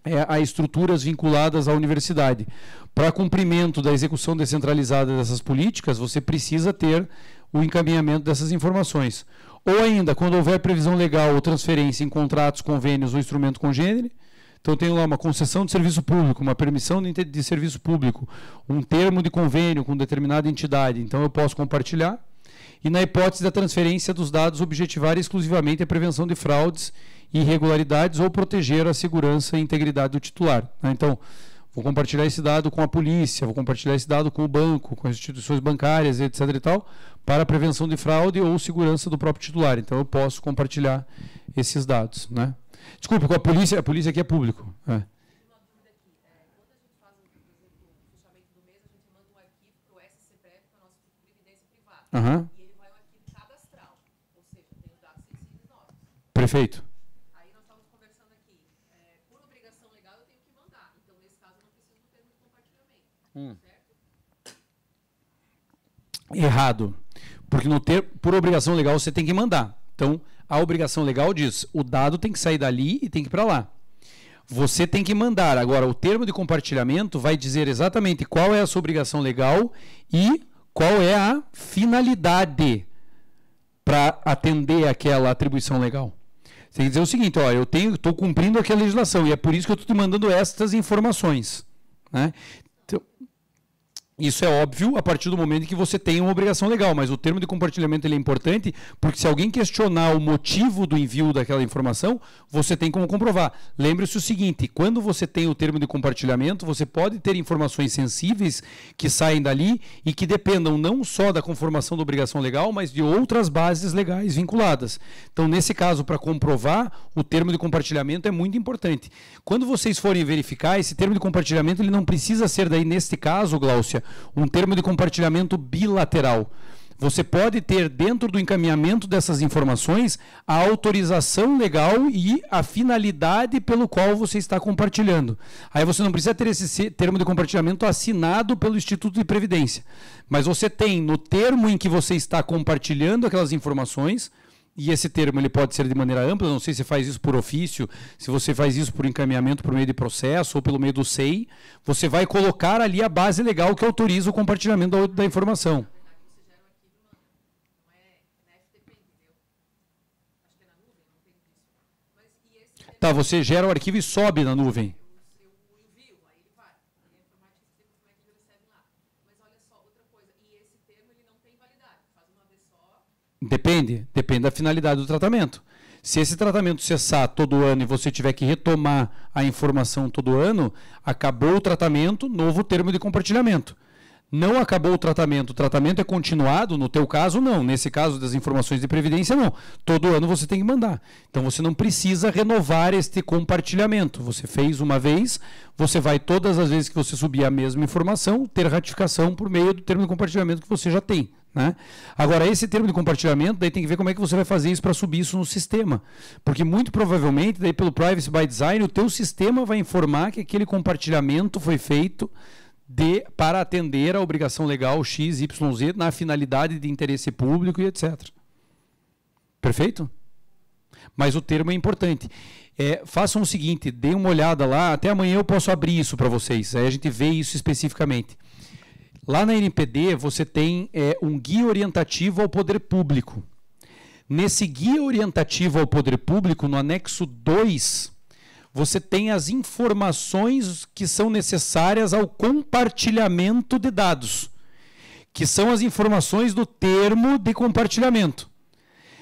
é, a estruturas vinculadas à universidade. Para cumprimento da execução descentralizada dessas políticas, você precisa ter o encaminhamento dessas informações. Ou ainda, quando houver previsão legal ou transferência em contratos, convênios ou instrumento congênere, então tem lá uma concessão de serviço público, uma permissão de, serviço público, um termo de convênio com determinada entidade, então eu posso compartilhar. E na hipótese da transferência dos dados, objetivar exclusivamente a prevenção de fraudes irregularidades ou proteger a segurança e integridade do titular. Né? Então, vou compartilhar esse dado com a polícia, vou compartilhar esse dado com o banco, com as instituições bancárias, etc. e tal, para prevenção de fraude ou segurança do próprio titular. Então, eu posso compartilhar esses dados. Né? Desculpe, com a polícia, a polícia aqui é público. É. Uhum. E ele vai ao arquivo cadastral, ou seja, tem os dados sensíveis nossos. Perfeito. errado. Porque no ter, por obrigação legal você tem que mandar. Então, a obrigação legal diz: o dado tem que sair dali e tem que ir para lá. Você tem que mandar. Agora, o termo de compartilhamento vai dizer exatamente qual é a sua obrigação legal e qual é a finalidade para atender aquela atribuição legal. Você tem que dizer o seguinte: ó, eu estou cumprindo aquela legislação e é por isso que eu estou te mandando estas informações. Né? Então, isso é óbvio a partir do momento que você tem uma obrigação legal, mas o termo de compartilhamento ele é importante porque se alguém questionar o motivo do envio daquela informação, você tem como comprovar. Lembre-se o seguinte: quando você tem o termo de compartilhamento, você pode ter informações sensíveis que saem dali e que dependam não só da conformação da obrigação legal, mas de outras bases legais vinculadas. Então, nesse caso, para comprovar, o termo de compartilhamento é muito importante. Quando vocês forem verificar, esse termo de compartilhamento ele não precisa ser daí neste caso, Glaucia um termo de compartilhamento bilateral. Você pode ter dentro do encaminhamento dessas informações a autorização legal e a finalidade pelo qual você está compartilhando. Aí você não precisa ter esse termo de compartilhamento assinado pelo Instituto de Previdência, mas você tem no termo em que você está compartilhando aquelas informações e esse termo ele pode ser de maneira ampla, não sei se você faz isso por ofício, se você faz isso por encaminhamento por meio de processo ou pelo meio do SEI, você vai colocar ali a base legal que autoriza o compartilhamento da, da informação. Tá, você gera o arquivo e sobe na nuvem. Depende, depende da finalidade do tratamento. Se esse tratamento cessar todo ano e você tiver que retomar a informação todo ano, acabou o tratamento, novo termo de compartilhamento. Não acabou o tratamento, o tratamento é continuado, no teu caso não, nesse caso das informações de previdência não. Todo ano você tem que mandar. Então você não precisa renovar este compartilhamento. Você fez uma vez, você vai todas as vezes que você subir a mesma informação ter ratificação por meio do termo de compartilhamento que você já tem, né? Agora, esse termo de compartilhamento, daí tem que ver como é que você vai fazer isso para subir isso no sistema. Porque muito provavelmente, daí pelo Privacy by Design, o teu sistema vai informar que aquele compartilhamento foi feito de, para atender a obrigação legal X, Y, Z na finalidade de interesse público e etc. Perfeito? Mas o termo é importante. É, façam o seguinte, dê uma olhada lá, até amanhã eu posso abrir isso para vocês. Aí a gente vê isso especificamente. Lá na NPD você tem é, um guia orientativo ao poder público. Nesse guia orientativo ao poder público, no anexo 2, você tem as informações que são necessárias ao compartilhamento de dados, que são as informações do termo de compartilhamento.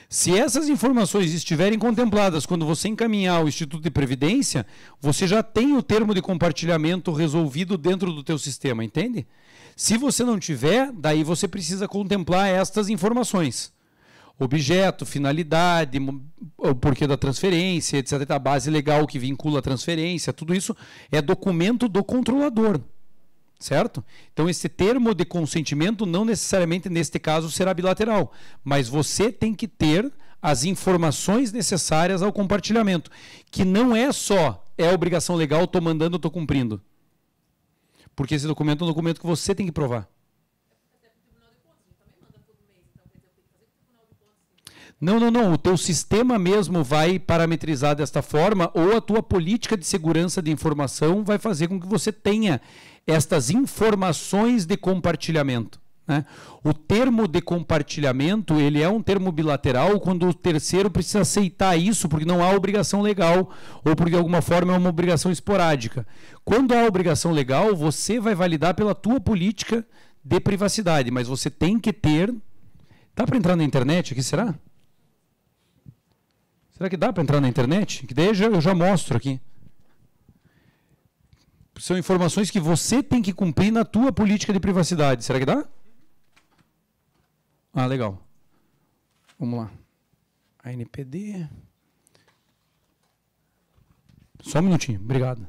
Se essas informações estiverem contempladas quando você encaminhar o Instituto de Previdência, você já tem o termo de compartilhamento resolvido dentro do teu sistema, entende? Se você não tiver, daí você precisa contemplar estas informações. Objeto, finalidade, o porquê da transferência, etc. A base legal que vincula a transferência, tudo isso é documento do controlador. Certo? Então, esse termo de consentimento não necessariamente, neste caso, será bilateral. Mas você tem que ter as informações necessárias ao compartilhamento. Que não é só é obrigação legal, estou mandando, estou cumprindo. Porque esse documento é um documento que você tem que provar. Não, não, não. O teu sistema mesmo vai parametrizar desta forma, ou a tua política de segurança de informação vai fazer com que você tenha estas informações de compartilhamento. Né? O termo de compartilhamento ele é um termo bilateral quando o terceiro precisa aceitar isso porque não há obrigação legal ou porque de alguma forma é uma obrigação esporádica. Quando há obrigação legal, você vai validar pela tua política de privacidade, mas você tem que ter. Dá para entrar na internet aqui, será? Será que dá para entrar na internet? Que daí eu já, eu já mostro aqui são informações que você tem que cumprir na tua política de privacidade. Será que dá? Ah, legal. Vamos lá. ANPD. Só um minutinho, obrigado.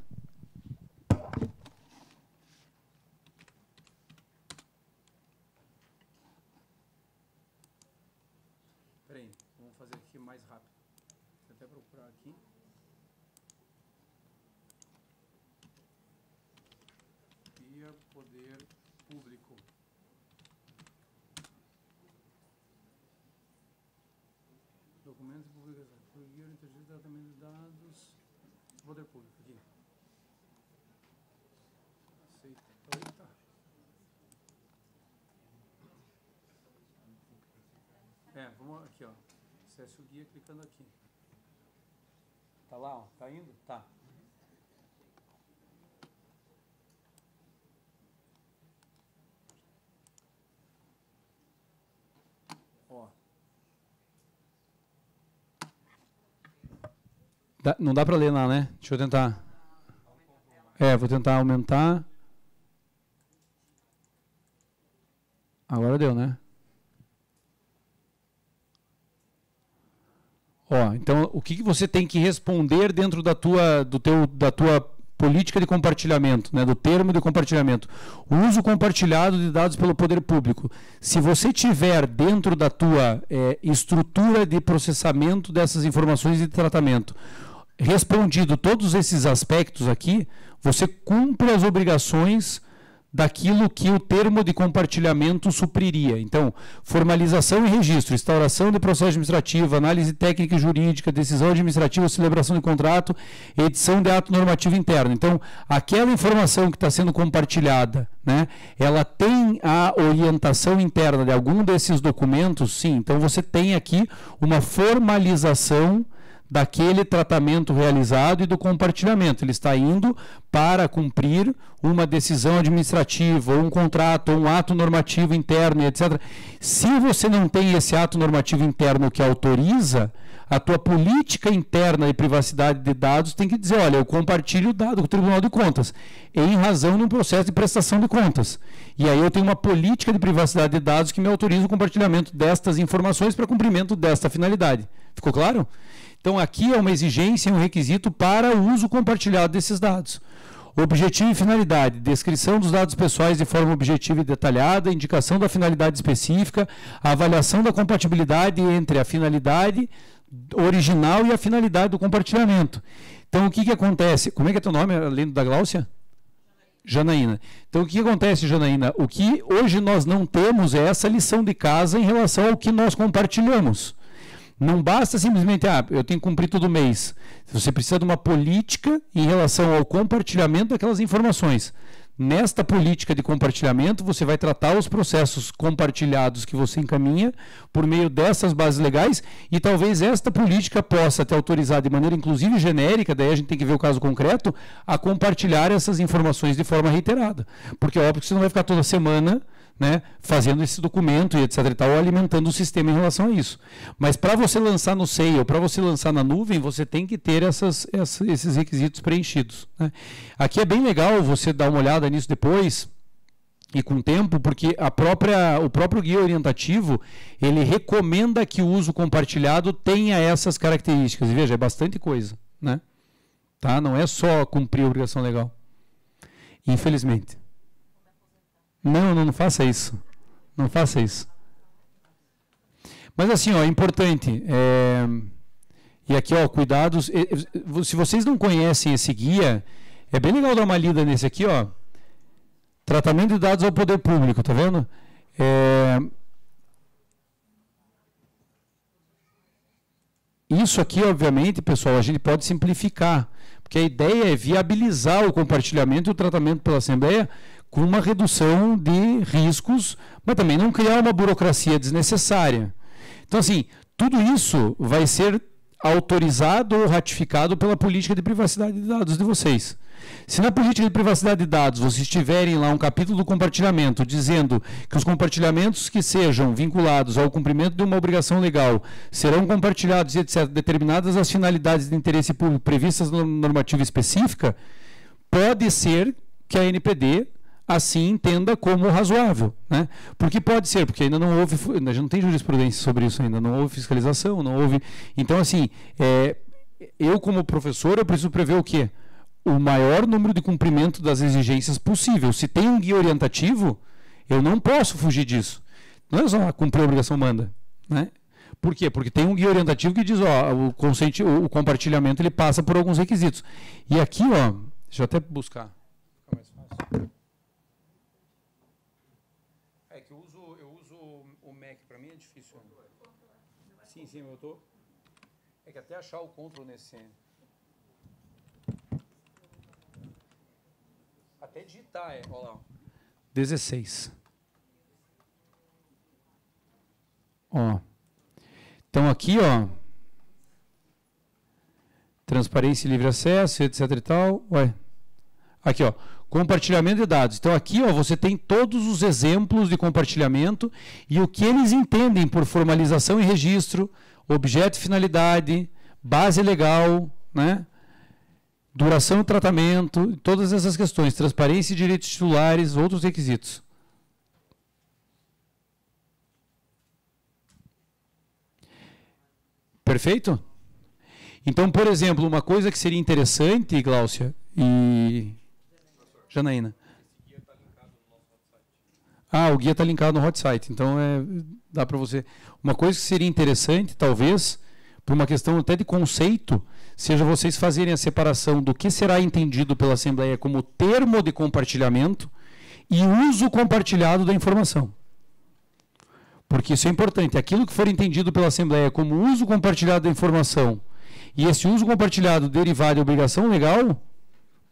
É, vamos aqui, ó. Acesse o guia clicando aqui. Tá lá, ó. Tá indo? Tá. Ó. Dá, não dá para ler lá, né? Deixa eu tentar. É, vou tentar aumentar. Agora deu, né? Ó, então, o que, que você tem que responder dentro da tua, do teu, da tua política de compartilhamento, né, do termo de compartilhamento, uso compartilhado de dados pelo poder público. Se você tiver dentro da tua é, estrutura de processamento dessas informações e de tratamento respondido todos esses aspectos aqui, você cumpre as obrigações daquilo que o termo de compartilhamento supriria. Então, formalização e registro, instauração de processo administrativo, análise técnica e jurídica, decisão administrativa, celebração de contrato, edição de ato normativo interno. Então, aquela informação que está sendo compartilhada, né, ela tem a orientação interna de algum desses documentos? Sim. Então, você tem aqui uma formalização daquele tratamento realizado e do compartilhamento. Ele está indo para cumprir uma decisão administrativa, um contrato, um ato normativo interno, etc. Se você não tem esse ato normativo interno que autoriza, a tua política interna de privacidade de dados tem que dizer, olha, eu compartilho o dado com o Tribunal de Contas, em razão de um processo de prestação de contas. E aí eu tenho uma política de privacidade de dados que me autoriza o compartilhamento destas informações para cumprimento desta finalidade. Ficou claro? Então, aqui é uma exigência, e um requisito para o uso compartilhado desses dados. Objetivo e finalidade: descrição dos dados pessoais de forma objetiva e detalhada, indicação da finalidade específica, avaliação da compatibilidade entre a finalidade original e a finalidade do compartilhamento. Então, o que, que acontece? Como é que é teu nome, além da Gláucia? Janaína. Então, o que acontece, Janaína? O que hoje nós não temos é essa lição de casa em relação ao que nós compartilhamos. Não basta simplesmente, ah, eu tenho que cumprir todo mês. Você precisa de uma política em relação ao compartilhamento daquelas informações. Nesta política de compartilhamento, você vai tratar os processos compartilhados que você encaminha por meio dessas bases legais e talvez esta política possa te autorizar de maneira inclusive genérica, daí a gente tem que ver o caso concreto, a compartilhar essas informações de forma reiterada. Porque é óbvio que você não vai ficar toda semana né, fazendo esse documento e etc e tal, alimentando o sistema em relação a isso. Mas para você lançar no SEI ou para você lançar na nuvem, você tem que ter essas, essas, esses requisitos preenchidos. Né? Aqui é bem legal você dar uma olhada nisso depois e com o tempo, porque a própria, o próprio guia orientativo ele recomenda que o uso compartilhado tenha essas características. E veja, é bastante coisa, né? Tá? Não é só cumprir a obrigação legal. Infelizmente. Não, não, não faça isso. Não faça isso. Mas assim, ó, é importante, é importante. E aqui, ó, cuidados. Se vocês não conhecem esse guia, é bem legal dar uma lida nesse aqui, ó. Tratamento de dados ao poder público, tá vendo? É... Isso aqui, obviamente, pessoal, a gente pode simplificar, porque a ideia é viabilizar o compartilhamento e o tratamento pela Assembleia com uma redução de riscos, mas também não criar uma burocracia desnecessária. Então, assim, tudo isso vai ser autorizado ou ratificado pela política de privacidade de dados de vocês. Se na política de privacidade de dados vocês tiverem lá um capítulo do compartilhamento dizendo que os compartilhamentos que sejam vinculados ao cumprimento de uma obrigação legal serão compartilhados, etc., determinadas as finalidades de interesse público previstas na normativa específica, pode ser que a NPD assim entenda como razoável. Né? Porque pode ser, porque ainda não houve, ainda não tem jurisprudência sobre isso ainda, não houve fiscalização, não houve. Então, assim, é, eu como professor, eu preciso prever o quê? O maior número de cumprimento das exigências possível. Se tem um guia orientativo, eu não posso fugir disso. Não é só cumprir a obrigação manda. Né? Por quê? Porque tem um guia orientativo que diz, ó, o, consenti, o compartilhamento ele passa por alguns requisitos. E aqui, ó, deixa eu até buscar. Mac, eu uso, eu uso o Mac, para mim é difícil. Sim, sim, eu tô. É que até achar o controle nesse. Até digitar, é. Olha lá. 16. Ó. Então aqui, ó. Transparência e livre acesso, etc e tal. Ué. Aqui, ó. Compartilhamento de dados. Então aqui ó, você tem todos os exemplos de compartilhamento e o que eles entendem por formalização e registro, objeto e finalidade, base legal, né? duração e tratamento, todas essas questões, transparência e direitos titulares, outros requisitos. Perfeito? Então, por exemplo, uma coisa que seria interessante, Gláucia, e Janaína. Ah, o guia está ah, tá linkado no hot site, então é, dá para você. Uma coisa que seria interessante, talvez, por uma questão até de conceito, seja vocês fazerem a separação do que será entendido pela Assembleia como termo de compartilhamento e uso compartilhado da informação. Porque isso é importante. Aquilo que for entendido pela Assembleia como uso compartilhado da informação e esse uso compartilhado derivar de obrigação legal,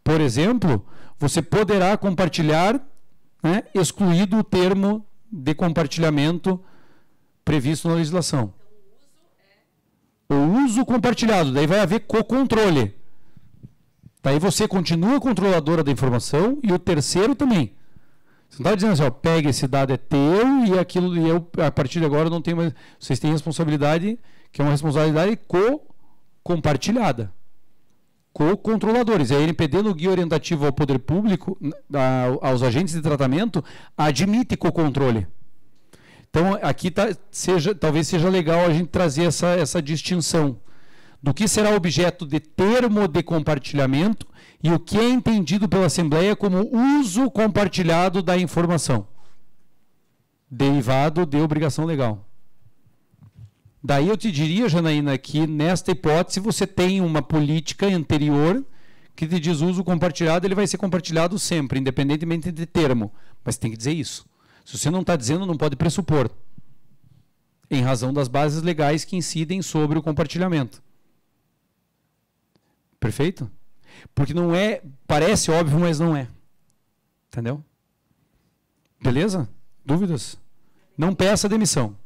por exemplo, você poderá compartilhar, né, excluído o termo de compartilhamento previsto na legislação. É o uso compartilhado, daí vai haver co-controle. Daí você continua controladora da informação e o terceiro também. Você não está dizendo assim, ó, pega esse dado é teu e aquilo e eu a partir de agora não tem mais. Vocês têm responsabilidade, que é uma responsabilidade co-compartilhada co-controladores. A NPD, no Guia Orientativo ao Poder Público, a, aos agentes de tratamento, admite co-controle. Então, aqui tá, seja, talvez seja legal a gente trazer essa, essa distinção do que será objeto de termo de compartilhamento e o que é entendido pela Assembleia como uso compartilhado da informação, derivado de obrigação legal. Daí eu te diria, Janaína, que nesta hipótese você tem uma política anterior que te diz uso compartilhado, ele vai ser compartilhado sempre, independentemente de termo. Mas tem que dizer isso. Se você não está dizendo, não pode pressupor. Em razão das bases legais que incidem sobre o compartilhamento. Perfeito? Porque não é. Parece óbvio, mas não é. Entendeu? Beleza? Dúvidas? Não peça demissão.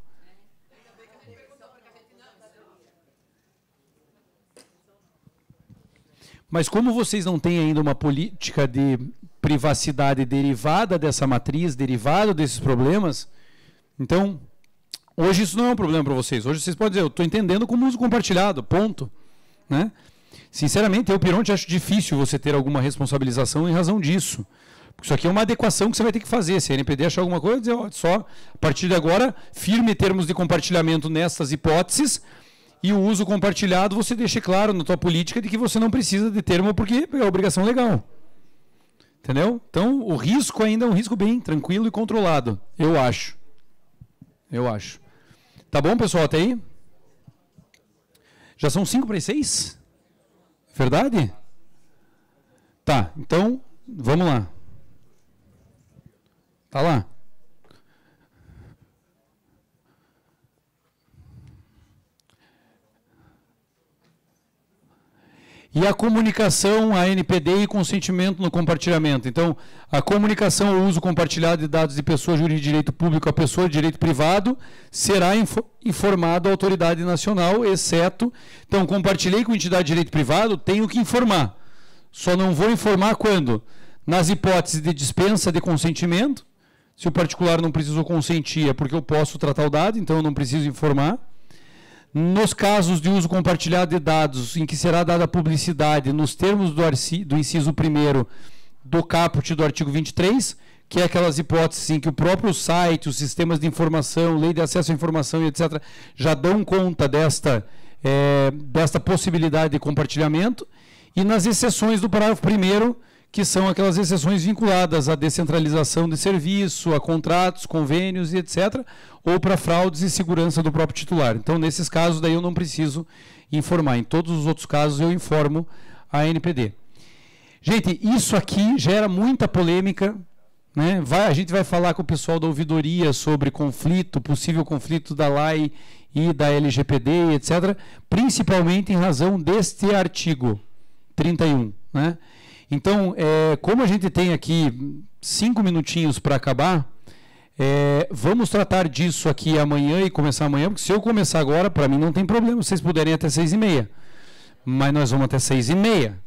Mas como vocês não têm ainda uma política de privacidade derivada dessa matriz, derivada desses problemas, então hoje isso não é um problema para vocês. Hoje vocês podem dizer, eu estou entendendo como uso compartilhado, ponto. Né? Sinceramente, eu, Pironte, acho difícil você ter alguma responsabilização em razão disso. isso aqui é uma adequação que você vai ter que fazer. Se a NPD achar alguma coisa, dizer, ó, só a partir de agora, firme termos de compartilhamento nestas hipóteses e o uso compartilhado, você deixa claro na tua política de que você não precisa de termo porque é obrigação legal. Entendeu? Então, o risco ainda é um risco bem tranquilo e controlado, eu acho. Eu acho. Tá bom, pessoal, até aí? Já são 5 para 6? Verdade? Tá, então, vamos lá. Tá lá? E a comunicação, a NPD e consentimento no compartilhamento. Então, a comunicação ou uso compartilhado de dados de pessoa jurídica de direito público a pessoa de direito privado será inf informado à autoridade nacional, exceto. Então, compartilhei com entidade de direito privado, tenho que informar. Só não vou informar quando? Nas hipóteses de dispensa de consentimento, se o particular não precisou consentir, é porque eu posso tratar o dado, então eu não preciso informar nos casos de uso compartilhado de dados em que será dada publicidade nos termos do, do inciso 1 do caput do artigo 23, que é aquelas hipóteses em que o próprio site, os sistemas de informação, lei de acesso à informação e etc., já dão conta desta, é, desta possibilidade de compartilhamento, e nas exceções do parágrafo 1 que são aquelas exceções vinculadas à descentralização de serviço, a contratos, convênios e etc., ou para fraudes e segurança do próprio titular. Então, nesses casos, daí eu não preciso informar. Em todos os outros casos, eu informo a NPD. Gente, isso aqui gera muita polêmica. Né? Vai, a gente vai falar com o pessoal da ouvidoria sobre conflito, possível conflito da LAI e da LGPD, etc., principalmente em razão deste artigo 31. Né? Então, é, como a gente tem aqui cinco minutinhos para acabar, é, vamos tratar disso aqui amanhã e começar amanhã, porque se eu começar agora, para mim não tem problema, vocês puderem até seis e meia. Mas nós vamos até seis e meia,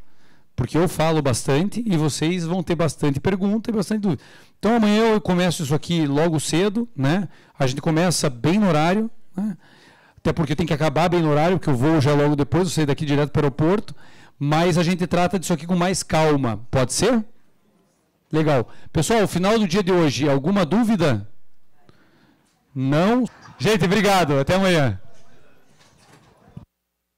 porque eu falo bastante e vocês vão ter bastante pergunta e bastante dúvida. Então amanhã eu começo isso aqui logo cedo, né? A gente começa bem no horário, né? até porque tem que acabar bem no horário, porque eu vou já logo depois, eu saio daqui direto para o aeroporto mas a gente trata disso aqui com mais calma. Pode ser? Legal. Pessoal, final do dia de hoje, alguma dúvida? Não? Gente, obrigado. Até amanhã.